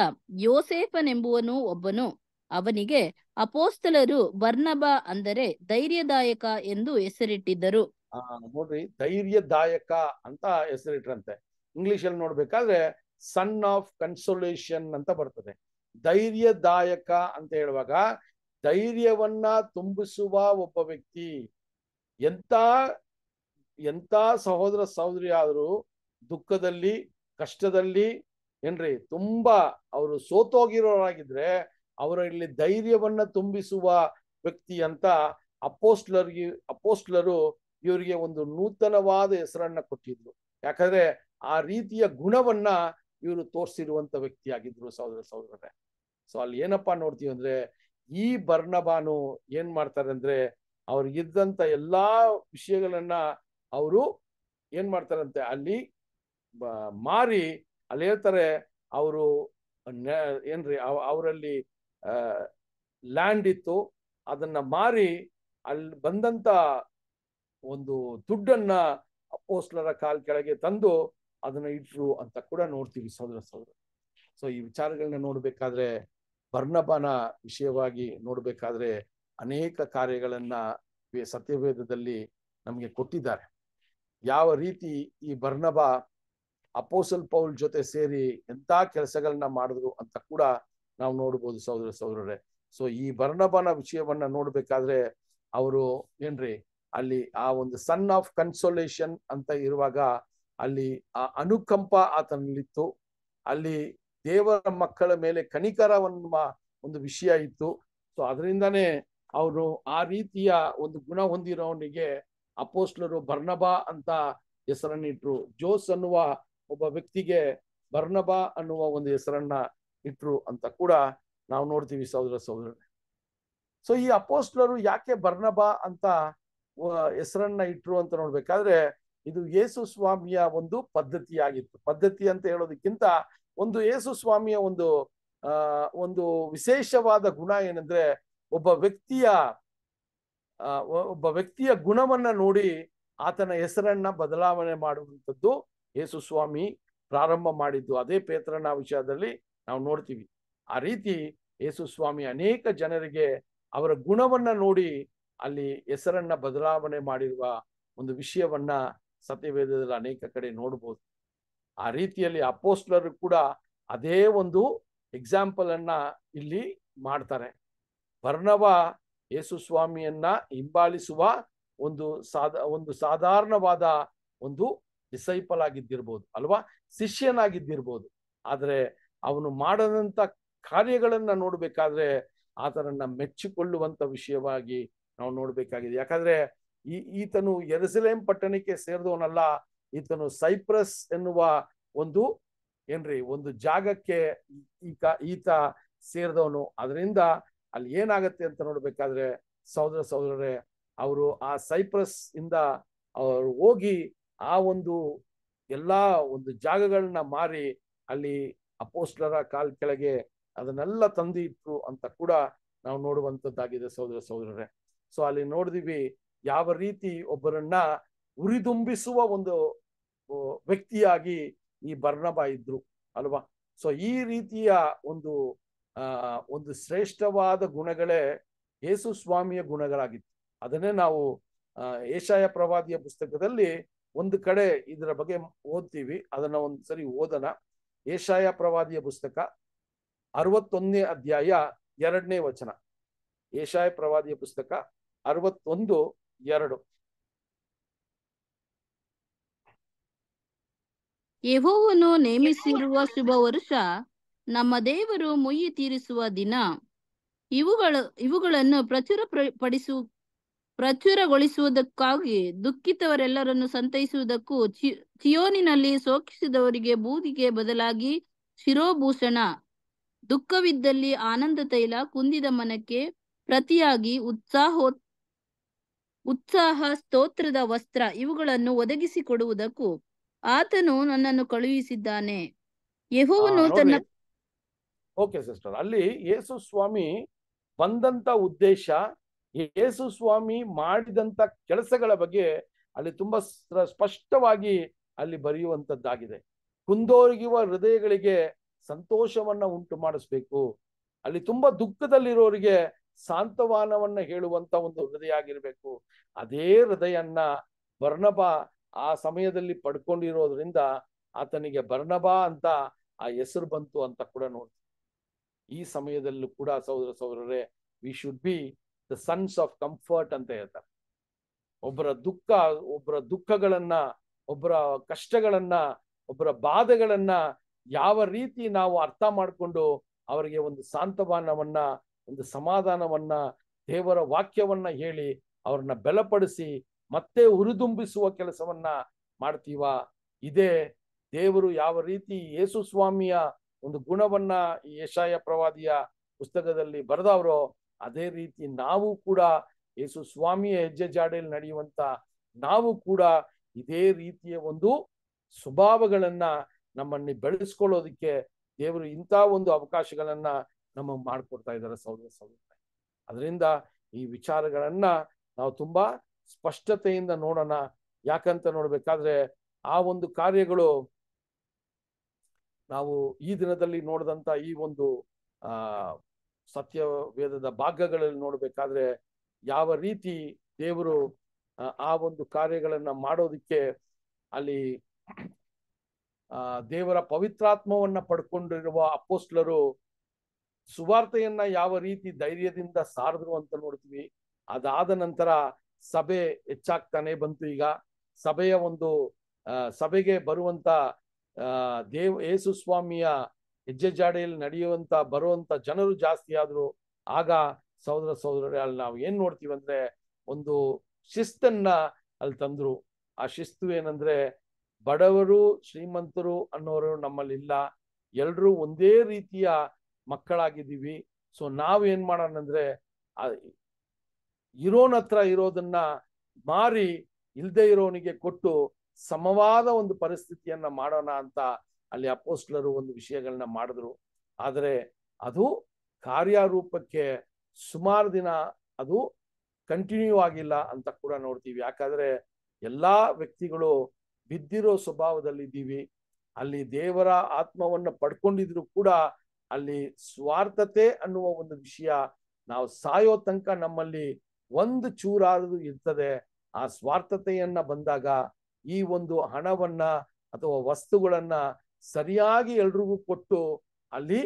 ಯೋಸೇಫನೆಂಬುವನು ಒಬ್ಬನು ಅವನಿಗೆ ಅಪೋಸ್ತಲರು ಬರ್ನಬ ಅಂದರೆ ಧೈರ್ಯದಾಯಕ ಎಂದು ಹೆಸರಿಟ್ಟಿದ್ದರು ನೋಡ್ರಿ ಧೈರ್ಯದಾಯಕ ಅಂತ ಹೆಸರಿಟ್ರಂತೆ ಇಂಗ್ಲಿಷ್ ಅಲ್ಲಿ ನೋಡ್ಬೇಕಾದ್ರೆ ಸನ್ ಆಫ್ ಕನ್ಸೋಲೇಷನ್ ಅಂತ ಬರ್ತದೆ ಧೈರ್ಯದಾಯಕ ಅಂತ ಹೇಳುವಾಗ ಧೈರ್ಯವನ್ನ ತುಂಬಿಸುವ ಒಬ್ಬ ವ್ಯಕ್ತಿ ಎಂತ ಎಂತ ಸಹೋದರ ಸಹೋದರಿ ಆದರೂ ದುಃಖದಲ್ಲಿ ಕಷ್ಟದಲ್ಲಿ ಏನ್ರಿ ತುಂಬಾ ಅವರು ಸೋತೋಗಿರೋರಾಗಿದ್ರೆ ಇಲ್ಲಿ ಧೈರ್ಯವನ್ನ ತುಂಬಿಸುವ ವ್ಯಕ್ತಿ ಅಂತ ಅಪೋಸ್ಟ್ಲರ್ಗೆ ಅಪೋಸ್ಟ್ಲರು ಇವರಿಗೆ ಒಂದು ನೂತನವಾದ ಹೆಸರನ್ನ ಕೊಟ್ಟಿದ್ರು ಯಾಕಂದ್ರೆ ಆ ರೀತಿಯ ಗುಣವನ್ನ ಇವರು ತೋರಿಸಿರುವಂತ ವ್ಯಕ್ತಿಯಾಗಿದ್ರು ಸಹೋದರ ಸಹೋದರರೇ ಸೊ ಅಲ್ಲಿ ಏನಪ್ಪಾ ನೋಡ್ತೀವಿ ಅಂದ್ರೆ ಈ ಬರ್ಣಬಾನು ಏನ್ ಮಾಡ್ತಾರೆ ಅಂದ್ರೆ ಅವ್ರಿಗಿದ್ದಂತ ಎಲ್ಲಾ ವಿಷಯಗಳನ್ನ ಅವರು ಏನ್ ಮಾಡ್ತಾರಂತೆ ಅಲ್ಲಿ ಮಾರಿ ಅಲ್ಲಿ ಹೇಳ್ತಾರೆ ಅವರು ಏನ್ರಿ ಅವರಲ್ಲಿ ಲ್ಯಾಂಡ್ ಇತ್ತು ಅದನ್ನ ಮಾರಿ ಅಲ್ಲಿ ಬಂದಂತ ಒಂದು ದುಡ್ಡನ್ನ ಅಪೋಸ್ಲರ ಕಾಲ್ ಕೆಳಗೆ ತಂದು ಅದನ್ನ ಇಟ್ರು ಅಂತ ಕೂಡ ನೋಡ್ತೀವಿ ಸಹೋದರ ಸಹೋದರ ಸೊ ಈ ವಿಚಾರಗಳನ್ನ ನೋಡ್ಬೇಕಾದ್ರೆ ಬರ್ಣಬನ ವಿಷಯವಾಗಿ ನೋಡ್ಬೇಕಾದ್ರೆ ಅನೇಕ ಕಾರ್ಯಗಳನ್ನ ಸತ್ಯವೇದದಲ್ಲಿ ನಮಗೆ ಕೊಟ್ಟಿದ್ದಾರೆ ಯಾವ ರೀತಿ ಈ ಬರ್ಣಬ ಅಪೋಸಲ್ ಪೌಲ್ ಜೊತೆ ಸೇರಿ ಎಂತ ಕೆಲಸಗಳನ್ನ ಮಾಡಿದ್ರು ಅಂತ ಕೂಡ ನಾವು ನೋಡ್ಬೋದು ಸಹೋದರ ಸಹೋದರರೇ ಸೊ ಈ ಬರ್ಣಬನ ವಿಷಯವನ್ನ ನೋಡ್ಬೇಕಾದ್ರೆ ಅವರು ಏನ್ರಿ ಅಲ್ಲಿ ಆ ಒಂದು ಸನ್ ಆಫ್ ಕನ್ಸೋಲೇಷನ್ ಅಂತ ಇರುವಾಗ ಅಲ್ಲಿ ಆ ಅನುಕಂಪ ಆತನಲ್ಲಿತ್ತು ಅಲ್ಲಿ ದೇವರ ಮಕ್ಕಳ ಮೇಲೆ ಕಣಿಕರವನ್ನ ಒಂದು ವಿಷಯ ಇತ್ತು ಸೊ ಅದರಿಂದನೇ ಅವರು ಆ ರೀತಿಯ ಒಂದು ಗುಣ ಹೊಂದಿರೋನಿಗೆ ಅಪೋಸ್ಟ್ಲರು ಬರ್ನಬಾ ಅಂತ ಹೆಸರನ್ನಿಟ್ರು ಜೋಸ್ ಅನ್ನುವ ಒಬ್ಬ ವ್ಯಕ್ತಿಗೆ ಬರ್ನಬಾ ಅನ್ನುವ ಒಂದು ಹೆಸರನ್ನ ಇಟ್ರು ಅಂತ ಕೂಡ ನಾವು ನೋಡ್ತೀವಿ ಸಹೋದರ ಸಹೋದರ ಸೊ ಈ ಅಪೋಸ್ಲರು ಯಾಕೆ ಬರ್ನಬಾ ಅಂತ ಹೆಸರನ್ನ ಇಟ್ಟರು ಅಂತ ನೋಡ್ಬೇಕಾದ್ರೆ ಇದು ಯೇಸು ಸ್ವಾಮಿಯ ಒಂದು ಪದ್ಧತಿಯಾಗಿತ್ತು ಪದ್ಧತಿ ಅಂತ ಹೇಳೋದಕ್ಕಿಂತ ಒಂದು ಯೇಸು ಸ್ವಾಮಿಯ ಒಂದು ಆ ಒಂದು ವಿಶೇಷವಾದ ಗುಣ ಏನಂದ್ರೆ ಒಬ್ಬ ವ್ಯಕ್ತಿಯ ಒಬ್ಬ ವ್ಯಕ್ತಿಯ ಗುಣವನ್ನ ನೋಡಿ ಆತನ ಹೆಸರನ್ನ ಬದಲಾವಣೆ ಮಾಡುವಂಥದ್ದು ಯೇಸು ಸ್ವಾಮಿ ಪ್ರಾರಂಭ ಮಾಡಿದ್ದು ಅದೇ ಪೇತ್ರನ ವಿಷಯದಲ್ಲಿ ನಾವು ನೋಡ್ತೀವಿ ಆ ರೀತಿ ಯೇಸು ಸ್ವಾಮಿ ಅನೇಕ ಜನರಿಗೆ ಅವರ ಗುಣವನ್ನ ನೋಡಿ ಅಲ್ಲಿ ಹೆಸರನ್ನ ಬದಲಾವಣೆ ಮಾಡಿರುವ ಒಂದು ವಿಷಯವನ್ನ ಸತ್ಯವೇದದಲ್ಲಿ ಅನೇಕ ಕಡೆ ನೋಡ್ಬೋದು ಆ ರೀತಿಯಲ್ಲಿ ಅಪೋಸ್ಟ್ಲರು ಕೂಡ ಅದೇ ಒಂದು ಎಕ್ಸಾಂಪಲ್ ಅನ್ನ ಇಲ್ಲಿ ಮಾಡ್ತಾರೆ ವರ್ಣವ ಯೇಸು ಸ್ವಾಮಿಯನ್ನ ಹಿಂಬಾಲಿಸುವ ಒಂದು ಸಾಧ ಒಂದು ಸಾಧಾರಣವಾದ ಒಂದು ಡಿಸೈಪಲ್ ಆಗಿದ್ದಿರ್ಬೋದು ಅಲ್ವಾ ಶಿಷ್ಯನಾಗಿದ್ದಿರ್ಬೋದು ಆದರೆ ಅವನು ಮಾಡದಂಥ ಕಾರ್ಯಗಳನ್ನ ನೋಡಬೇಕಾದ್ರೆ ಆತನನ್ನ ಮೆಚ್ಚಿಕೊಳ್ಳುವಂತ ವಿಷಯವಾಗಿ ನಾವು ನೋಡ್ಬೇಕಾಗಿದೆ ಯಾಕಂದ್ರೆ ಈ ಈತನು ಎರಸಲೇಮ್ ಪಟ್ಟಣಕ್ಕೆ ಸೇರಿದವನಲ್ಲ ಈತನು ಸೈಪ್ರಸ್ ಎನ್ನುವ ಒಂದು ಏನ್ರಿ ಒಂದು ಜಾಗಕ್ಕೆ ಈತ ಈತ ಸೇರಿದವನು ಅದರಿಂದ ಅಲ್ಲಿ ಏನಾಗತ್ತೆ ಅಂತ ನೋಡ್ಬೇಕಾದ್ರೆ ಸಹೋದರ ಸಹೋದರರೇ ಅವರು ಆ ಸೈಪ್ರಸ್ ಇಂದ ಅವರು ಹೋಗಿ ಆ ಒಂದು ಎಲ್ಲಾ ಒಂದು ಜಾಗಗಳನ್ನ ಮಾರಿ ಅಲ್ಲಿ ಪೋಸ್ಟ್ಲರ ಕಾಲ್ ಕೆಳಗೆ ಅದನ್ನೆಲ್ಲ ತಂದಿಟ್ರು ಅಂತ ಕೂಡ ನಾವು ನೋಡುವಂತದ್ದಾಗಿದೆ ಸಹೋದರ ಸಹೋದರರೇ ಸೊ ಅಲ್ಲಿ ನೋಡಿದಿವಿ ಯಾವ ರೀತಿ ಒಬ್ಬರನ್ನ ಉರಿದುಂಬಿಸುವ ಒಂದು ವ್ಯಕ್ತಿಯಾಗಿ ಈ ಬರ್ಣಬ ಇದ್ರು ಅಲ್ವಾ ಸೊ ಈ ರೀತಿಯ ಒಂದು ಒಂದು ಶ್ರೇಷ್ಠವಾದ ಗುಣಗಳೇ ಯೇಸು ಸ್ವಾಮಿಯ ಗುಣಗಳಾಗಿತ್ತು ಅದನ್ನೇ ನಾವು ಏಷಾಯ ಪ್ರವಾದಿಯ ಪುಸ್ತಕದಲ್ಲಿ ಒಂದು ಕಡೆ ಇದರ ಬಗ್ಗೆ ಓದ್ತೀವಿ ಅದನ್ನ ಒಂದು ಸರಿ ಏಷಾಯ ಪ್ರವಾದಿಯ ಪುಸ್ತಕ ಅರವತ್ತೊಂದನೇ ಅಧ್ಯಾಯ ಎರಡನೇ ವಚನ ಏಷಾಯ ಪ್ರವಾದಿಯ ಪುಸ್ತಕ ಅರವತ್ತೊಂದು ಎರಡು ಯಹೋವನು ನೇಮಿಸಿರುವ ಶುಭ ವರ್ಷ ನಮ್ಮ ದೇವರು ಮುಯ್ಯಿ ತೀರಿಸುವ ದಿನ ಇವುಗಳು ಇವುಗಳನ್ನು ಪ್ರಚುರ ಪಡಿಸು ಪ್ರಚುರಗೊಳಿಸುವುದಕ್ಕಾಗಿ ದುಃಖಿತವರೆಲ್ಲರನ್ನು ಸಂತೈಸುವುದಕ್ಕೂ ಚಿಯೋನಿನಲ್ಲಿ ಸೋಕಿಸಿದವರಿಗೆ ಬೂದಿಗೆ ಬದಲಾಗಿ ಶಿರೋಭೂಷಣ ದುಃಖವಿದ್ದಲ್ಲಿ ಆನಂದ ತೈಲ ಕುಂದಿದ ಮನಕ್ಕೆ ಪ್ರತಿಯಾಗಿ ಉತ್ಸಾಹೋ ಉತ್ಸಾಹ ಸ್ತೋತ್ರದ ವಸ್ತ್ರ ಇವುಗಳನ್ನು ಒದಗಿಸಿಕೊಡುವುದಕ್ಕೂ ಆತನು ನನ್ನನ್ನು ಕಳುಹಿಸಿದ್ದಾನೆ ಯಹೋವನು ತನ್ನ ಓಕೆ ಸಿಸ್ಟರ್ ಅಲ್ಲಿ ಯೇಸು ಸ್ವಾಮಿ ಬಂದಂತ ಉದ್ದೇಶ ಯೇಸು ಸ್ವಾಮಿ ಮಾಡಿದಂತ ಕೆಲಸಗಳ ಬಗ್ಗೆ ಅಲ್ಲಿ ತುಂಬಾ ಸ್ಪಷ್ಟವಾಗಿ ಅಲ್ಲಿ ಬರೆಯುವಂತದ್ದಾಗಿದೆ ಕುಂದೋರಿಗಿರುವ ಹೃದಯಗಳಿಗೆ ಸಂತೋಷವನ್ನ ಉಂಟು ಮಾಡಿಸ್ಬೇಕು ಅಲ್ಲಿ ತುಂಬಾ ದುಃಖದಲ್ಲಿರೋರಿಗೆ ಸಾಂತವಾನವನ್ನ ಹೇಳುವಂತ ಒಂದು ಹೃದಯ ಆಗಿರ್ಬೇಕು ಅದೇ ಹೃದಯನ್ನ ಬರ್ಣಬ ಆ ಸಮಯದಲ್ಲಿ ಪಡ್ಕೊಂಡಿರೋದ್ರಿಂದ ಆತನಿಗೆ ಬರ್ಣಬ ಅಂತ ಆ ಹೆಸರು ಬಂತು ಅಂತ ಕೂಡ ನೋಡ್ತೀವಿ ಈ ಸಮಯದಲ್ಲೂ ಕೂಡ ಸಹೋದರ ಸಹೋದರರೇ we should be the sons of comfort ಅಂತ ಹೇಳ್ತಾರೆ ಒಬ್ಬರ ದುಃಖ ಒಬ್ಬರ ದುಃಖಗಳನ್ನ ಒಬ್ಬರ ಕಷ್ಟಗಳನ್ನ ಒಬ್ಬರ ಬಾಧೆಗಳನ್ನ ಯಾವ ರೀತಿ ನಾವು ಅರ್ಥ ಮಾಡಿಕೊಂಡು ಅವರಿಗೆ ಒಂದು ಸಾಂತ್ವನವನ್ನ ಒಂದು ಸಮಾಧಾನವನ್ನ ದೇವರ ವಾಕ್ಯವನ್ನ ಹೇಳಿ ಅವ್ರನ್ನ ಬೆಲಪಡಿಸಿ ಮತ್ತೆ ಹುರಿದುಂಬಿಸುವ ಕೆಲಸವನ್ನ ಮಾಡ್ತೀವ ಇದೇ ದೇವರು ಯಾವ ರೀತಿ ಯೇಸು ಸ್ವಾಮಿಯ ಒಂದು ಗುಣವನ್ನ ಈ ಏಷಾಯ ಪ್ರವಾದಿಯ ಪುಸ್ತಕದಲ್ಲಿ ಬರೆದವರೋ ಅದೇ ರೀತಿ ನಾವು ಕೂಡ ಯೇಸು ಸ್ವಾಮಿಯ ಹೆಜ್ಜೆ ಜಾಡೆಯಲ್ಲಿ ನಡೆಯುವಂತ ನಾವು ಕೂಡ ಇದೇ ರೀತಿಯ ಒಂದು ಸ್ವಭಾವಗಳನ್ನ ನಮ್ಮನ್ನ ಬೆಳೆಸ್ಕೊಳ್ಳೋದಕ್ಕೆ ದೇವರು ಇಂಥ ಒಂದು ಅವಕಾಶಗಳನ್ನ ನಮಗೆ ಮಾಡಿಕೊಡ್ತಾ ಇದ್ದಾರೆ ಸೌಧ ಸೌಲಭ್ಯ ಅದರಿಂದ ಈ ವಿಚಾರಗಳನ್ನ ನಾವು ತುಂಬಾ ಸ್ಪಷ್ಟತೆಯಿಂದ ನೋಡೋಣ ಯಾಕಂತ ನೋಡ್ಬೇಕಾದ್ರೆ ಆ ಒಂದು ಕಾರ್ಯಗಳು ನಾವು ಈ ದಿನದಲ್ಲಿ ನೋಡಿದಂತ ಈ ಒಂದು ಆ ಸತ್ಯ ವೇದದ ಭಾಗಗಳಲ್ಲಿ ನೋಡ್ಬೇಕಾದ್ರೆ ಯಾವ ರೀತಿ ದೇವರು ಆ ಒಂದು ಕಾರ್ಯಗಳನ್ನ ಮಾಡೋದಿಕ್ಕೆ ಅಲ್ಲಿ ಆ ದೇವರ ಪವಿತ್ರಾತ್ಮವನ್ನ ಪಡ್ಕೊಂಡಿರುವ ಅಪ್ಪೋಸ್ಲರು ಸುವಾರ್ತೆಯನ್ನ ಯಾವ ರೀತಿ ಧೈರ್ಯದಿಂದ ಸಾರಿದ್ರು ಅಂತ ನೋಡ್ತೀವಿ ಅದಾದ ನಂತರ ಸಭೆ ಹೆಚ್ಚಾಗ್ತಾನೆ ಬಂತು ಈಗ ಸಭೆಯ ಒಂದು ಸಭೆಗೆ ಬರುವಂತ ದೇವ್ ಯೇಸು ಸ್ವಾಮಿಯ ಹೆಜ್ಜೆ ಜಾಡೆಯಲ್ಲಿ ನಡೆಯುವಂತ ಬರುವಂತ ಜನರು ಜಾಸ್ತಿ ಆದ್ರು ಆಗ ಸಹೋದರ ಸಹೋದರ ಅಲ್ಲಿ ನಾವು ಏನ್ ನೋಡ್ತೀವಿ ಅಂದ್ರೆ ಒಂದು ಶಿಸ್ತನ್ನ ಅಲ್ಲಿ ತಂದ್ರು ಆ ಶಿಸ್ತು ಏನಂದ್ರೆ ಬಡವರು ಶ್ರೀಮಂತರು ಅನ್ನೋರು ನಮ್ಮಲ್ಲಿ ಇಲ್ಲ ಎಲ್ರೂ ಒಂದೇ ರೀತಿಯ ಮಕ್ಕಳಾಗಿದ್ದೀವಿ ಸೊ ನಾವೇನ್ ಮಾಡೋಣ ಅಂದ್ರೆ ಇರೋನ ಹತ್ರ ಇರೋದನ್ನ ಮಾರಿ ಇಲ್ದೇ ಇರೋನಿಗೆ ಕೊಟ್ಟು ಸಮವಾದ ಒಂದು ಪರಿಸ್ಥಿತಿಯನ್ನ ಮಾಡೋಣ ಅಂತ ಅಲ್ಲಿ ಅಪೋಸ್ಟ್ಲರು ಒಂದು ವಿಷಯಗಳನ್ನ ಮಾಡಿದ್ರು ಆದರೆ ಅದು ಕಾರ್ಯರೂಪಕ್ಕೆ ಸುಮಾರು ದಿನ ಅದು ಕಂಟಿನ್ಯೂ ಆಗಿಲ್ಲ ಅಂತ ಕೂಡ ನೋಡ್ತೀವಿ ಯಾಕಂದ್ರೆ ಎಲ್ಲಾ ವ್ಯಕ್ತಿಗಳು ಬಿದ್ದಿರೋ ಸ್ವಭಾವದಲ್ಲಿ ಇದ್ದೀವಿ ಅಲ್ಲಿ ದೇವರ ಆತ್ಮವನ್ನು ಪಡ್ಕೊಂಡಿದ್ರು ಕೂಡ ಅಲ್ಲಿ ಸ್ವಾರ್ಥತೆ ಅನ್ನುವ ಒಂದು ವಿಷಯ ನಾವು ಸಾಯೋ ತನಕ ನಮ್ಮಲ್ಲಿ ಒಂದು ಚೂರಾದರೂ ಇರ್ತದೆ ಆ ಸ್ವಾರ್ಥತೆಯನ್ನ ಬಂದಾಗ ಈ ಒಂದು ಹಣವನ್ನ ಅಥವಾ ವಸ್ತುಗಳನ್ನ ಸರಿಯಾಗಿ ಎಲ್ರಿಗೂ ಕೊಟ್ಟು ಅಲ್ಲಿ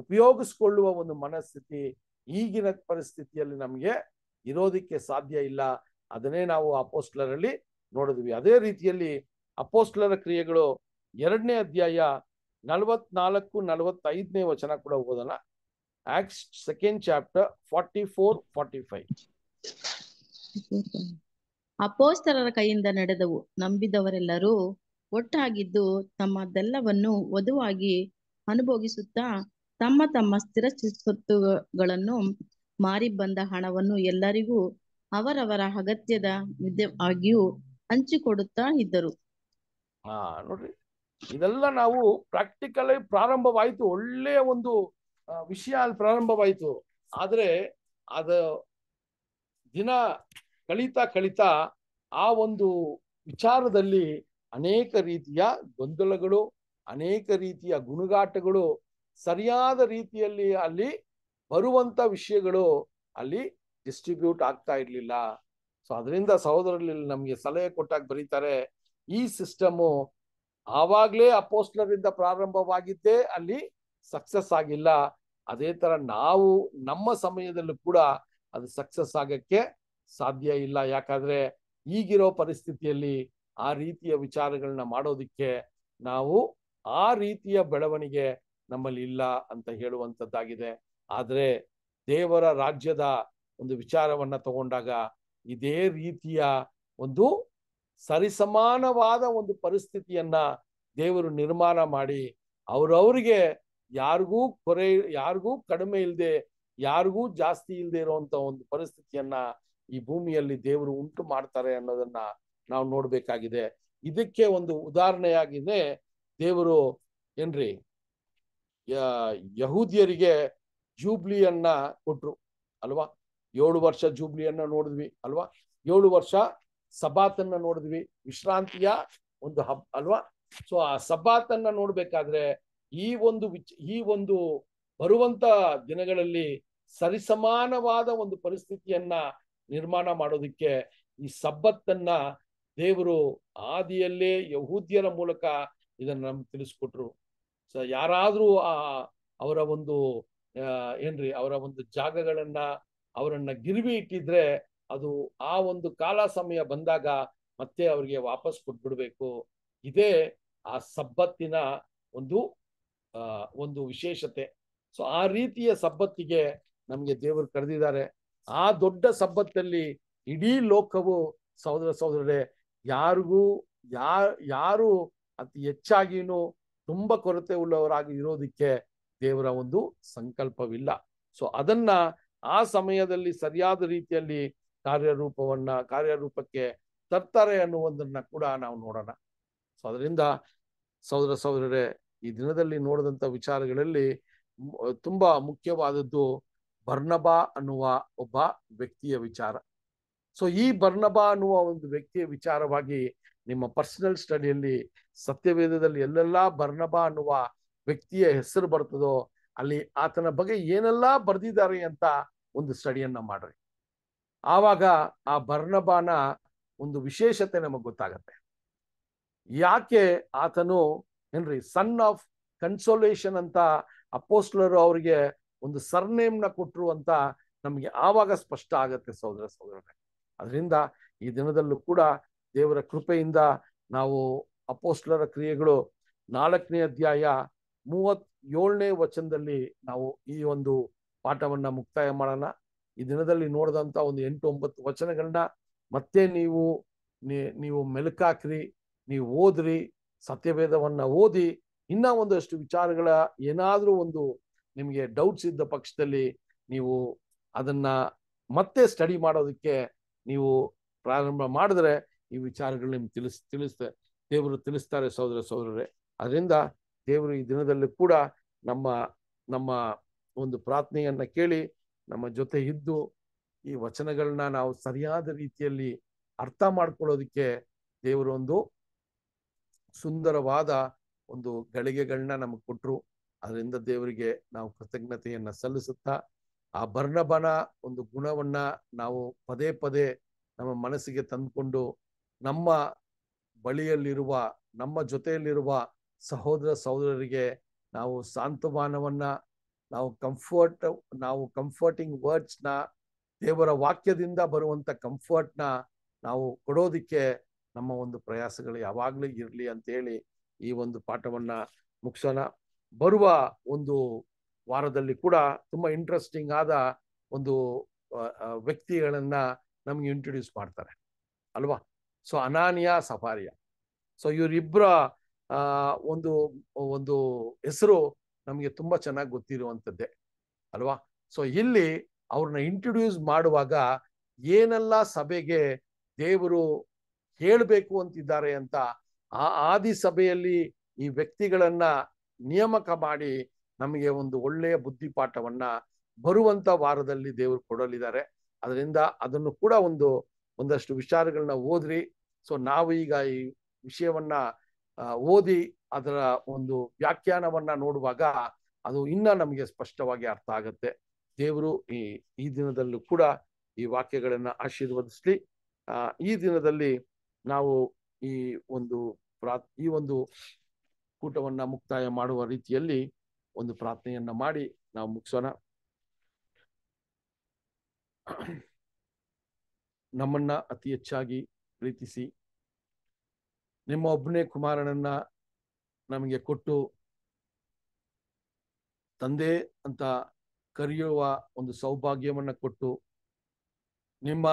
ಉಪಯೋಗಿಸ್ಕೊಳ್ಳುವ ಒಂದು ಮನಸ್ಥಿತಿ ಈಗಿನ ಪರಿಸ್ಥಿತಿಯಲ್ಲಿ ನಮಗೆ ಇರೋದಕ್ಕೆ ಸಾಧ್ಯ ಇಲ್ಲ ಅದನ್ನೇ ನಾವು ಅಪೋಸ್ಟ್ಲರಲ್ಲಿ ನೋಡಿದ್ವಿ ಅದೇ ರೀತಿಯಲ್ಲಿ ಅಪೋಸ್ಟ್ಲರ ಕ್ರಿಯೆಗಳು ಎರಡನೇ ಅಧ್ಯಾಯ ನಲವತ್ನಾಲ್ಕು ನಲವತ್ತೈದನೇ ವಚನ ಕೂಡ ಓದೋಣ Acts second chapter forty four forty five ಅಪೋಸ್ತರರ ಕೈಯಿಂದ ನಡೆದವು ನಂಬಿದವರೆಲ್ಲರೂ ಒಟ್ಟಾಗಿದ್ದು ತಮ್ಮದೆಲ್ಲವನ್ನು ವಧುವಾಗಿ ಅನುಭೋಗಿಸುತ್ತಾ ತಮ್ಮ ತಮ್ಮ ಸ್ಥಿರ ಸ್ವತ್ತುಗಳನ್ನು ಮಾರಿ ಬಂದ ಹಣವನ್ನು ಎಲ್ಲರಿಗೂ ಅವರವರ ಅಗತ್ಯದ ಆಗಿಯೂ ಹಂಚಿಕೊಡುತ್ತಾ ಇದ್ದರು ಹಾ ನೋಡ್ರಿ ಇದೆಲ್ಲ ನಾವು ಪ್ರಾಕ್ಟಿಕಲ್ ಪ್ರಾರಂಭವಾಯಿತು ಒಳ್ಳೆಯ ಒಂದು ವಿಷಯ ಅಲ್ಲಿ ಪ್ರಾರಂಭವಾಯಿತು ಆದರೆ ಅದು ದಿನ ಕಳೀತಾ ಕಳೀತಾ ಆ ಒಂದು ವಿಚಾರದಲ್ಲಿ ಅನೇಕ ರೀತಿಯ ಗೊಂದಲಗಳು ಅನೇಕ ರೀತಿಯ ಗುಣಗಾಟಗಳು ಸರಿಯಾದ ರೀತಿಯಲ್ಲಿ ಅಲ್ಲಿ ಬರುವಂತ ವಿಷಯಗಳು ಅಲ್ಲಿ ಡಿಸ್ಟ್ರಿಬ್ಯೂಟ್ ಆಗ್ತಾ ಇರಲಿಲ್ಲ ಸೊ ಅದರಿಂದ ಸಹೋದರಲ್ಲಿ ನಮಗೆ ಸಲಹೆ ಕೊಟ್ಟಾಗ ಬರೀತಾರೆ ಈ ಸಿಸ್ಟಮು ಆವಾಗಲೇ ಪೋಸ್ಟ್ಲರಿಂದ ಪ್ರಾರಂಭವಾಗಿದ್ದೇ ಅಲ್ಲಿ ಸಕ್ಸಸ್ ಆಗಿಲ್ಲ ಅದೇ ತರ ನಾವು ನಮ್ಮ ಸಮಯದಲ್ಲೂ ಕೂಡ ಅದು ಸಕ್ಸಸ್ ಆಗಕ್ಕೆ ಸಾಧ್ಯ ಇಲ್ಲ ಯಾಕಂದ್ರೆ ಈಗಿರೋ ಪರಿಸ್ಥಿತಿಯಲ್ಲಿ ಆ ರೀತಿಯ ವಿಚಾರಗಳನ್ನ ಮಾಡೋದಿಕ್ಕೆ ನಾವು ಆ ರೀತಿಯ ಬೆಳವಣಿಗೆ ನಮ್ಮಲ್ಲಿ ಇಲ್ಲ ಅಂತ ಹೇಳುವಂಥದ್ದಾಗಿದೆ ಆದರೆ ದೇವರ ರಾಜ್ಯದ ಒಂದು ವಿಚಾರವನ್ನ ತಗೊಂಡಾಗ ಇದೇ ರೀತಿಯ ಒಂದು ಸರಿಸಮಾನವಾದ ಒಂದು ಪರಿಸ್ಥಿತಿಯನ್ನ ದೇವರು ನಿರ್ಮಾಣ ಮಾಡಿ ಅವ್ರವ್ರಿಗೆ ಯಾರಿಗೂ ಕೊರೆ ಯಾರಿಗೂ ಕಡಿಮೆ ಇಲ್ಲದೆ ಯಾರಿಗೂ ಜಾಸ್ತಿ ಇಲ್ಲದೆ ಇರುವಂತ ಒಂದು ಪರಿಸ್ಥಿತಿಯನ್ನ ಈ ಭೂಮಿಯಲ್ಲಿ ದೇವರು ಉಂಟು ಮಾಡ್ತಾರೆ ಅನ್ನೋದನ್ನ ನಾವು ನೋಡ್ಬೇಕಾಗಿದೆ ಇದಕ್ಕೆ ಒಂದು ಉದಾಹರಣೆಯಾಗಿದೆ ದೇವರು ಏನ್ರಿ ಯಹೂದಿಯರಿಗೆ ಜೂಬ್ಲಿಯನ್ನ ಕೊಟ್ರು ಅಲ್ವಾ ಏಳು ವರ್ಷ ಜೂಬ್ಲಿಯನ್ನ ನೋಡಿದ್ವಿ ಅಲ್ವಾ ಏಳು ವರ್ಷ ಸಬಾತನ್ನ ನೋಡಿದ್ವಿ ವಿಶ್ರಾಂತಿಯ ಒಂದು ಹಬ್ ಅಲ್ವಾ ಸೊ ಆ ಸಬಾತನ್ನ ನೋಡ್ಬೇಕಾದ್ರೆ ಈ ಒಂದು ವಿಚ್ ಈ ಒಂದು ಬರುವಂತ ದಿನಗಳಲ್ಲಿ ಸರಿಸಮಾನವಾದ ಒಂದು ಪರಿಸ್ಥಿತಿಯನ್ನ ನಿರ್ಮಾಣ ಮಾಡೋದಕ್ಕೆ ಈ ಸಬ್ಬತ್ತನ್ನ ದೇವರು ಆದಿಯಲ್ಲೇ ಯಹೂದ್ಯರ ಮೂಲಕ ಇದನ್ನ ನಮ್ಗೆ ತಿಳಿಸ್ಕೊಟ್ರು ಸೊ ಯಾರಾದ್ರೂ ಆ ಅವರ ಒಂದು ಏನ್ರಿ ಅವರ ಒಂದು ಜಾಗಗಳನ್ನ ಅವರನ್ನ ಗಿರಿವಿ ಇಟ್ಟಿದ್ರೆ ಅದು ಆ ಒಂದು ಕಾಲ ಸಮಯ ಬಂದಾಗ ಮತ್ತೆ ಅವರಿಗೆ ವಾಪಸ್ ಕೊಟ್ಬಿಡ್ಬೇಕು ಇದೇ ಆ ಸಬ್ಬತ್ತಿನ ಒಂದು ಒಂದು ವಿಶೇಷತೆ ಸೊ ಆ ರೀತಿಯ ಸಬ್ಬತ್ತಿಗೆ ನಮಗೆ ದೇವರು ಕರೆದಿದ್ದಾರೆ ಆ ದೊಡ್ಡ ಸಬ್ಬತ್ತಲ್ಲಿ ಇಡೀ ಲೋಕವು ಸಹೋದರ ಸಹೋದರರೇ ಯಾರಿಗೂ ಯಾರು ಯಾರು ಅತಿ ಹೆಚ್ಚಾಗಿಯೂ ತುಂಬ ಕೊರತೆ ಉಳ್ಳವರಾಗಿ ಇರೋದಿಕ್ಕೆ ದೇವರ ಒಂದು ಸಂಕಲ್ಪವಿಲ್ಲ ಸೊ ಅದನ್ನ ಆ ಸಮಯದಲ್ಲಿ ಸರಿಯಾದ ರೀತಿಯಲ್ಲಿ ಕಾರ್ಯರೂಪವನ್ನ ಕಾರ್ಯರೂಪಕ್ಕೆ ತರ್ತಾರೆ ಅನ್ನುವುದನ್ನ ಕೂಡ ನಾವು ನೋಡೋಣ ಸೊ ಅದರಿಂದ ಸಹೋದರ ಸಹೋದರರೇ ಈ ದಿನದಲ್ಲಿ ನೋಡಿದಂಥ ವಿಚಾರಗಳಲ್ಲಿ ತುಂಬಾ ಮುಖ್ಯವಾದದ್ದು ಬರ್ನಬಾ ಅನ್ನುವ ಒಬ್ಬ ವ್ಯಕ್ತಿಯ ವಿಚಾರ ಸೊ ಈ ಬರ್ನಬ ಅನ್ನುವ ಒಂದು ವ್ಯಕ್ತಿಯ ವಿಚಾರವಾಗಿ ನಿಮ್ಮ ಪರ್ಸನಲ್ ಸ್ಟಡಿಯಲ್ಲಿ ಸತ್ಯವೇದದಲ್ಲಿ ಎಲ್ಲೆಲ್ಲಾ ಬರ್ನಬ ಅನ್ನುವ ವ್ಯಕ್ತಿಯ ಹೆಸರು ಬರ್ತದೋ ಅಲ್ಲಿ ಆತನ ಬಗ್ಗೆ ಏನೆಲ್ಲಾ ಬರ್ದಿದ್ದಾರೆ ಅಂತ ಒಂದು ಸ್ಟಡಿಯನ್ನ ಮಾಡ್ರಿ ಆವಾಗ ಆ ಬರ್ಣಬಾನ ಒಂದು ವಿಶೇಷತೆ ನಮಗೆ ಗೊತ್ತಾಗತ್ತೆ ಯಾಕೆ ಆತನು ಏನ್ರಿ ಸನ್ ಆಫ್ ಕನ್ಸೋಲೇಷನ್ ಅಂತ ಅಪೋಸ್ಟ್ಲರು ಅವರಿಗೆ ಒಂದು ಸರ್ನೇಮ್ನ ಕೊಟ್ಟರು ಅಂತ ನಮಗೆ ಆವಾಗ ಸ್ಪಷ್ಟ ಆಗತ್ತೆ ಸಹೋದರ ಸಹೋದರರೇ ಅದರಿಂದ ಈ ದಿನದಲ್ಲೂ ಕೂಡ ದೇವರ ಕೃಪೆಯಿಂದ ನಾವು ಅಪೋಸ್ಲರ ಕ್ರಿಯೆಗಳು ನಾಲ್ಕನೇ ಅಧ್ಯಾಯ ಮೂವತ್ ಏಳನೇ ವಚನದಲ್ಲಿ ನಾವು ಈ ಒಂದು ಪಾಠವನ್ನ ಮುಕ್ತಾಯ ಮಾಡೋಣ ಈ ದಿನದಲ್ಲಿ ನೋಡಿದಂಥ ಒಂದು ಎಂಟು ಒಂಬತ್ತು ವಚನಗಳನ್ನ ಮತ್ತೆ ನೀವು ನೀವು ಮೆಲುಕಾಕ್ರಿ ನೀವು ಓದ್ರಿ ಸತ್ಯಭೇದವನ್ನು ಓದಿ ಇನ್ನೂ ಒಂದಷ್ಟು ವಿಚಾರಗಳ ಏನಾದರೂ ಒಂದು ನಿಮಗೆ ಡೌಟ್ಸ್ ಇದ್ದ ಪಕ್ಷದಲ್ಲಿ ನೀವು ಅದನ್ನ ಮತ್ತೆ ಸ್ಟಡಿ ಮಾಡೋದಕ್ಕೆ ನೀವು ಪ್ರಾರಂಭ ಮಾಡಿದ್ರೆ ಈ ವಿಚಾರಗಳು ನಿಮ್ಗೆ ತಿಳಿಸ್ ತಿಳಿಸ್ತಾರೆ ದೇವರು ತಿಳಿಸ್ತಾರೆ ಸಹೋದರ ಸಹೋದರರೇ ಅದರಿಂದ ದೇವರು ಈ ದಿನದಲ್ಲಿ ಕೂಡ ನಮ್ಮ ನಮ್ಮ ಒಂದು ಪ್ರಾರ್ಥನೆಯನ್ನ ಕೇಳಿ ನಮ್ಮ ಜೊತೆ ಇದ್ದು ಈ ವಚನಗಳನ್ನ ನಾವು ಸರಿಯಾದ ರೀತಿಯಲ್ಲಿ ಅರ್ಥ ಮಾಡ್ಕೊಳ್ಳೋದಕ್ಕೆ ದೇವರು ಒಂದು ಸುಂದರವಾದ ಒಂದು ಗಳಿಗೆಗಳನ್ನ ನಮಗೆ ಕೊಟ್ಟರು ಅದರಿಂದ ದೇವರಿಗೆ ನಾವು ಕೃತಜ್ಞತೆಯನ್ನ ಸಲ್ಲಿಸುತ್ತಾ ಆ ಬರ್ಣಬನ ಒಂದು ಗುಣವನ್ನ ನಾವು ಪದೇ ಪದೇ ನಮ್ಮ ಮನಸ್ಸಿಗೆ ತಂದುಕೊಂಡು ನಮ್ಮ ಬಳಿಯಲ್ಲಿರುವ ನಮ್ಮ ಜೊತೆಯಲ್ಲಿರುವ ಸಹೋದರ ಸಹೋದರರಿಗೆ ನಾವು ಸಾಂತ್ವಮಾನವನ್ನ ನಾವು ಕಂಫರ್ಟ್ ನಾವು ಕಂಫರ್ಟಿಂಗ್ ವರ್ಡ್ಸ್ನ ದೇವರ ವಾಕ್ಯದಿಂದ ಬರುವಂಥ ಕಂಫರ್ಟ್ನ ನಾವು ಕೊಡೋದಕ್ಕೆ ನಮ್ಮ ಒಂದು ಪ್ರಯಾಸಗಳು ಯಾವಾಗಲೂ ಇರಲಿ ಅಂತೇಳಿ ಈ ಒಂದು ಪಾಠವನ್ನು ಮುಗಿಸೋಣ ಬರುವ ಒಂದು ವಾರದಲ್ಲಿ ಕೂಡ ತುಂಬ ಇಂಟ್ರೆಸ್ಟಿಂಗ್ ಆದ ಒಂದು ವ್ಯಕ್ತಿಗಳನ್ನು ನಮಗೆ ಇಂಟ್ರೊಡ್ಯೂಸ್ ಮಾಡ್ತಾರೆ ಅಲ್ವಾ ಸೊ ಅನಾನಿಯಾ ಸಫಾರಿಯ ಸೊ ಇವರಿಬ್ಬರ ಒಂದು ಒಂದು ಹೆಸರು ನಮಗೆ ತುಂಬಾ ಚೆನ್ನಾಗಿ ಗೊತ್ತಿರುವಂಥದ್ದೇ ಅಲ್ವಾ ಸೊ ಇಲ್ಲಿ ಅವ್ರನ್ನ ಇಂಟ್ರೊಡ್ಯೂಸ್ ಮಾಡುವಾಗ ಏನೆಲ್ಲ ಸಭೆಗೆ ದೇವರು ಹೇಳಬೇಕು ಅಂತಿದ್ದಾರೆ ಅಂತ ಆ ಆದಿ ಸಭೆಯಲ್ಲಿ ಈ ವ್ಯಕ್ತಿಗಳನ್ನ ನಿಯಮಕ ಮಾಡಿ ನಮಗೆ ಒಂದು ಒಳ್ಳೆಯ ಬುದ್ಧಿಪಾಠವನ್ನ ಬರುವಂತ ವಾರದಲ್ಲಿ ದೇವರು ಕೊಡಲಿದ್ದಾರೆ ಅದರಿಂದ ಅದನ್ನು ಕೂಡ ಒಂದು ಒಂದಷ್ಟು ವಿಚಾರಗಳನ್ನ ಓದ್ರಿ ಸೊ ನಾವು ಈಗ ಈ ವಿಷಯವನ್ನ ಓದಿ ಅದರ ಒಂದು ವ್ಯಾಖ್ಯಾನವನ್ನ ನೋಡುವಾಗ ಅದು ಇನ್ನ ನಮಗೆ ಸ್ಪಷ್ಟವಾಗಿ ಅರ್ಥ ಆಗತ್ತೆ ದೇವರು ಈ ಈ ದಿನದಲ್ಲೂ ಕೂಡ ಈ ವಾಕ್ಯಗಳನ್ನ ಆಶೀರ್ವದಿಸ್ಲಿ ಈ ದಿನದಲ್ಲಿ ನಾವು ಈ ಒಂದು ಪ್ರಾ ಈ ಒಂದು ಕೂಟವನ್ನ ಮುಕ್ತಾಯ ಮಾಡುವ ರೀತಿಯಲ್ಲಿ ಒಂದು ಪ್ರಾರ್ಥನೆಯನ್ನ ಮಾಡಿ ನಾವು ಮುಗಿಸೋಣ ನಮ್ಮನ್ನ ಅತಿ ಹೆಚ್ಚಾಗಿ ಪ್ರೀತಿಸಿ ನಿಮ್ಮ ಒಬ್ಬನೇ ಕುಮಾರನನ್ನ ನಮಗೆ ಕೊಟ್ಟು ತಂದೆ ಅಂತ ಕರೆಯುವ ಒಂದು ಸೌಭಾಗ್ಯವನ್ನು ಕೊಟ್ಟು ನಿಮ್ಮ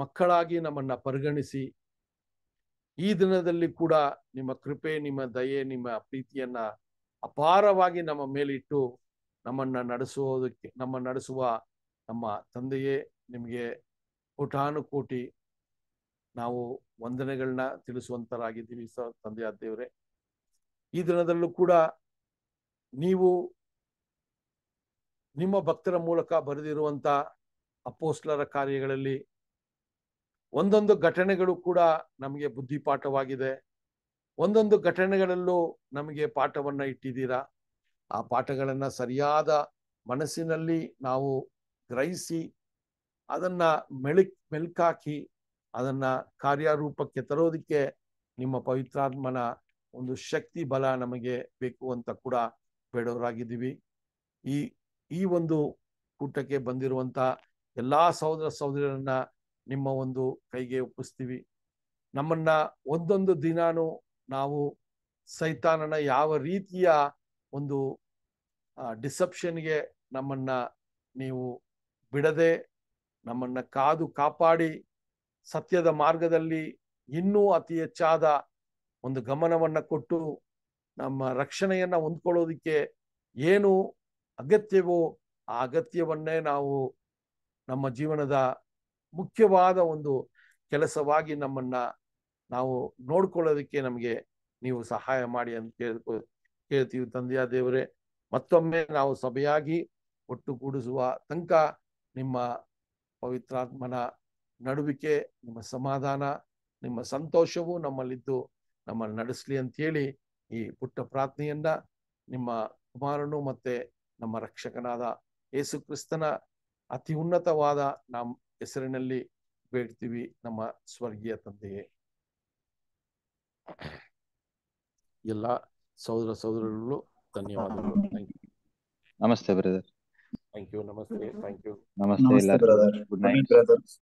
ಮಕ್ಕಳಾಗಿ ನಮ್ಮನ್ನ ಪರಿಗಣಿಸಿ ಈ ದಿನದಲ್ಲಿ ಕೂಡ ನಿಮ್ಮ ಕೃಪೆ ನಿಮ್ಮ ದಯೆ ನಿಮ್ಮ ಪ್ರೀತಿಯನ್ನ ಅಪಾರವಾಗಿ ನಮ್ಮ ಮೇಲಿಟ್ಟು ನಮ್ಮನ್ನ ನಡೆಸುವುದಕ್ಕೆ ನಮ್ಮ ನಡೆಸುವ ನಮ್ಮ ತಂದೆಯೇ ನಿಮಗೆ ಕೋಟಾನುಕೋಟಿ ನಾವು ವಂದನೆಗಳನ್ನ ತಿಳಿಸುವಂತರಾಗಿದ್ದೀವಿ ಸರ್ ತಂದೆಯ ದೇವರೇ ಈ ದಿನದಲ್ಲೂ ಕೂಡ ನೀವು ನಿಮ್ಮ ಭಕ್ತರ ಮೂಲಕ ಬರೆದಿರುವಂಥ ಅಪೋಸ್ಲರ ಕಾರ್ಯಗಳಲ್ಲಿ ಒಂದೊಂದು ಘಟನೆಗಳು ಕೂಡ ನಮಗೆ ಬುದ್ಧಿಪಾಠವಾಗಿದೆ ಒಂದೊಂದು ಘಟನೆಗಳಲ್ಲೂ ನಮಗೆ ಪಾಠವನ್ನು ಇಟ್ಟಿದ್ದೀರಾ ಆ ಪಾಠಗಳನ್ನು ಸರಿಯಾದ ಮನಸ್ಸಿನಲ್ಲಿ ನಾವು ಗ್ರಹಿಸಿ ಅದನ್ನು ಮೆಳಕ್ ಮೆಲ್ಕಾಕಿ ಅದನ್ನು ಕಾರ್ಯರೂಪಕ್ಕೆ ತರೋದಕ್ಕೆ ನಿಮ್ಮ ಪವಿತ್ರಾತ್ಮನ ಒಂದು ಶಕ್ತಿ ಬಲ ನಮಗೆ ಬೇಕು ಅಂತ ಕೂಡ ಬೇಡವರಾಗಿದ್ದೀವಿ ಈ ಈ ಒಂದು ಕೂಟಕ್ಕೆ ಬಂದಿರುವಂಥ ಎಲ್ಲ ಸಹೋದರ ಸಹೋದರಿಯರನ್ನ ನಿಮ್ಮ ಒಂದು ಕೈಗೆ ಒಪ್ಪಿಸ್ತೀವಿ ನಮ್ಮನ್ನ ಒಂದೊಂದು ದಿನಾನು ನಾವು ಸೈತಾನನ ಯಾವ ರೀತಿಯ ಒಂದು ಡಿಸೆಪ್ಷನ್ಗೆ ನಮ್ಮನ್ನ ನೀವು ಬಿಡದೆ ನಮ್ಮನ್ನ ಕಾದು ಕಾಪಾಡಿ ಸತ್ಯದ ಮಾರ್ಗದಲ್ಲಿ ಇನ್ನೂ ಅತಿ ಹೆಚ್ಚಾದ ಒಂದು ಗಮನವನ್ನ ಕೊಟ್ಟು ನಮ್ಮ ರಕ್ಷಣೆಯನ್ನ ಹೊಂದ್ಕೊಳ್ಳೋದಿಕ್ಕೆ ಏನು ಅಗತ್ಯವೋ ಆ ಅಗತ್ಯವನ್ನೇ ನಾವು ನಮ್ಮ ಜೀವನದ ಮುಖ್ಯವಾದ ಒಂದು ಕೆಲಸವಾಗಿ ನಮ್ಮನ್ನ ನಾವು ನೋಡ್ಕೊಳ್ಳೋದಕ್ಕೆ ನಮಗೆ ನೀವು ಸಹಾಯ ಮಾಡಿ ಅಂತ ಕೇಳ್ಕೊ ಕೇಳ್ತೀವಿ ತಂದೆಯ ದೇವರೇ ಮತ್ತೊಮ್ಮೆ ನಾವು ಸಭೆಯಾಗಿ ಒಟ್ಟುಗೂಡಿಸುವ ತನಕ ನಿಮ್ಮ ಪವಿತ್ರಾತ್ಮನ ನಡುವಿಕೆ ನಿಮ್ಮ ಸಮಾಧಾನ ನಿಮ್ಮ ಸಂತೋಷವು ನಮ್ಮಲ್ಲಿದ್ದು ನಮ್ಮನ್ನು ನಡೆಸಲಿ ಹೇಳಿ ಈ ಪುಟ್ಟ ಪ್ರಾರ್ಥನೆಯನ್ನ ನಿಮ್ಮ ಕುಮಾರನು ಮತ್ತೆ ನಮ್ಮ ರಕ್ಷಕನಾದ ಯೇಸು ಕ್ರಿಸ್ತನ ಅತಿ ಉನ್ನತವಾದ ನಮ್ಮ ಹೆಸರಿನಲ್ಲಿ ಬೇಡ್ತೀವಿ ನಮ್ಮ ಸ್ವರ್ಗೀಯ ತಂದೆಯೇ ಎಲ್ಲ ಸಹೋದರ ಸಹೋದರರು ಧನ್ಯವಾದಗಳು ನಮಸ್ತೆ ಬ್ರದರ್ ಥ್ಯಾಂಕ್ ಯು ನಮಸ್ತೆ ಥ್ಯಾಂಕ್ ಯು ನಮಸ್ತೆ ಗುಡ್ ನೈಟ್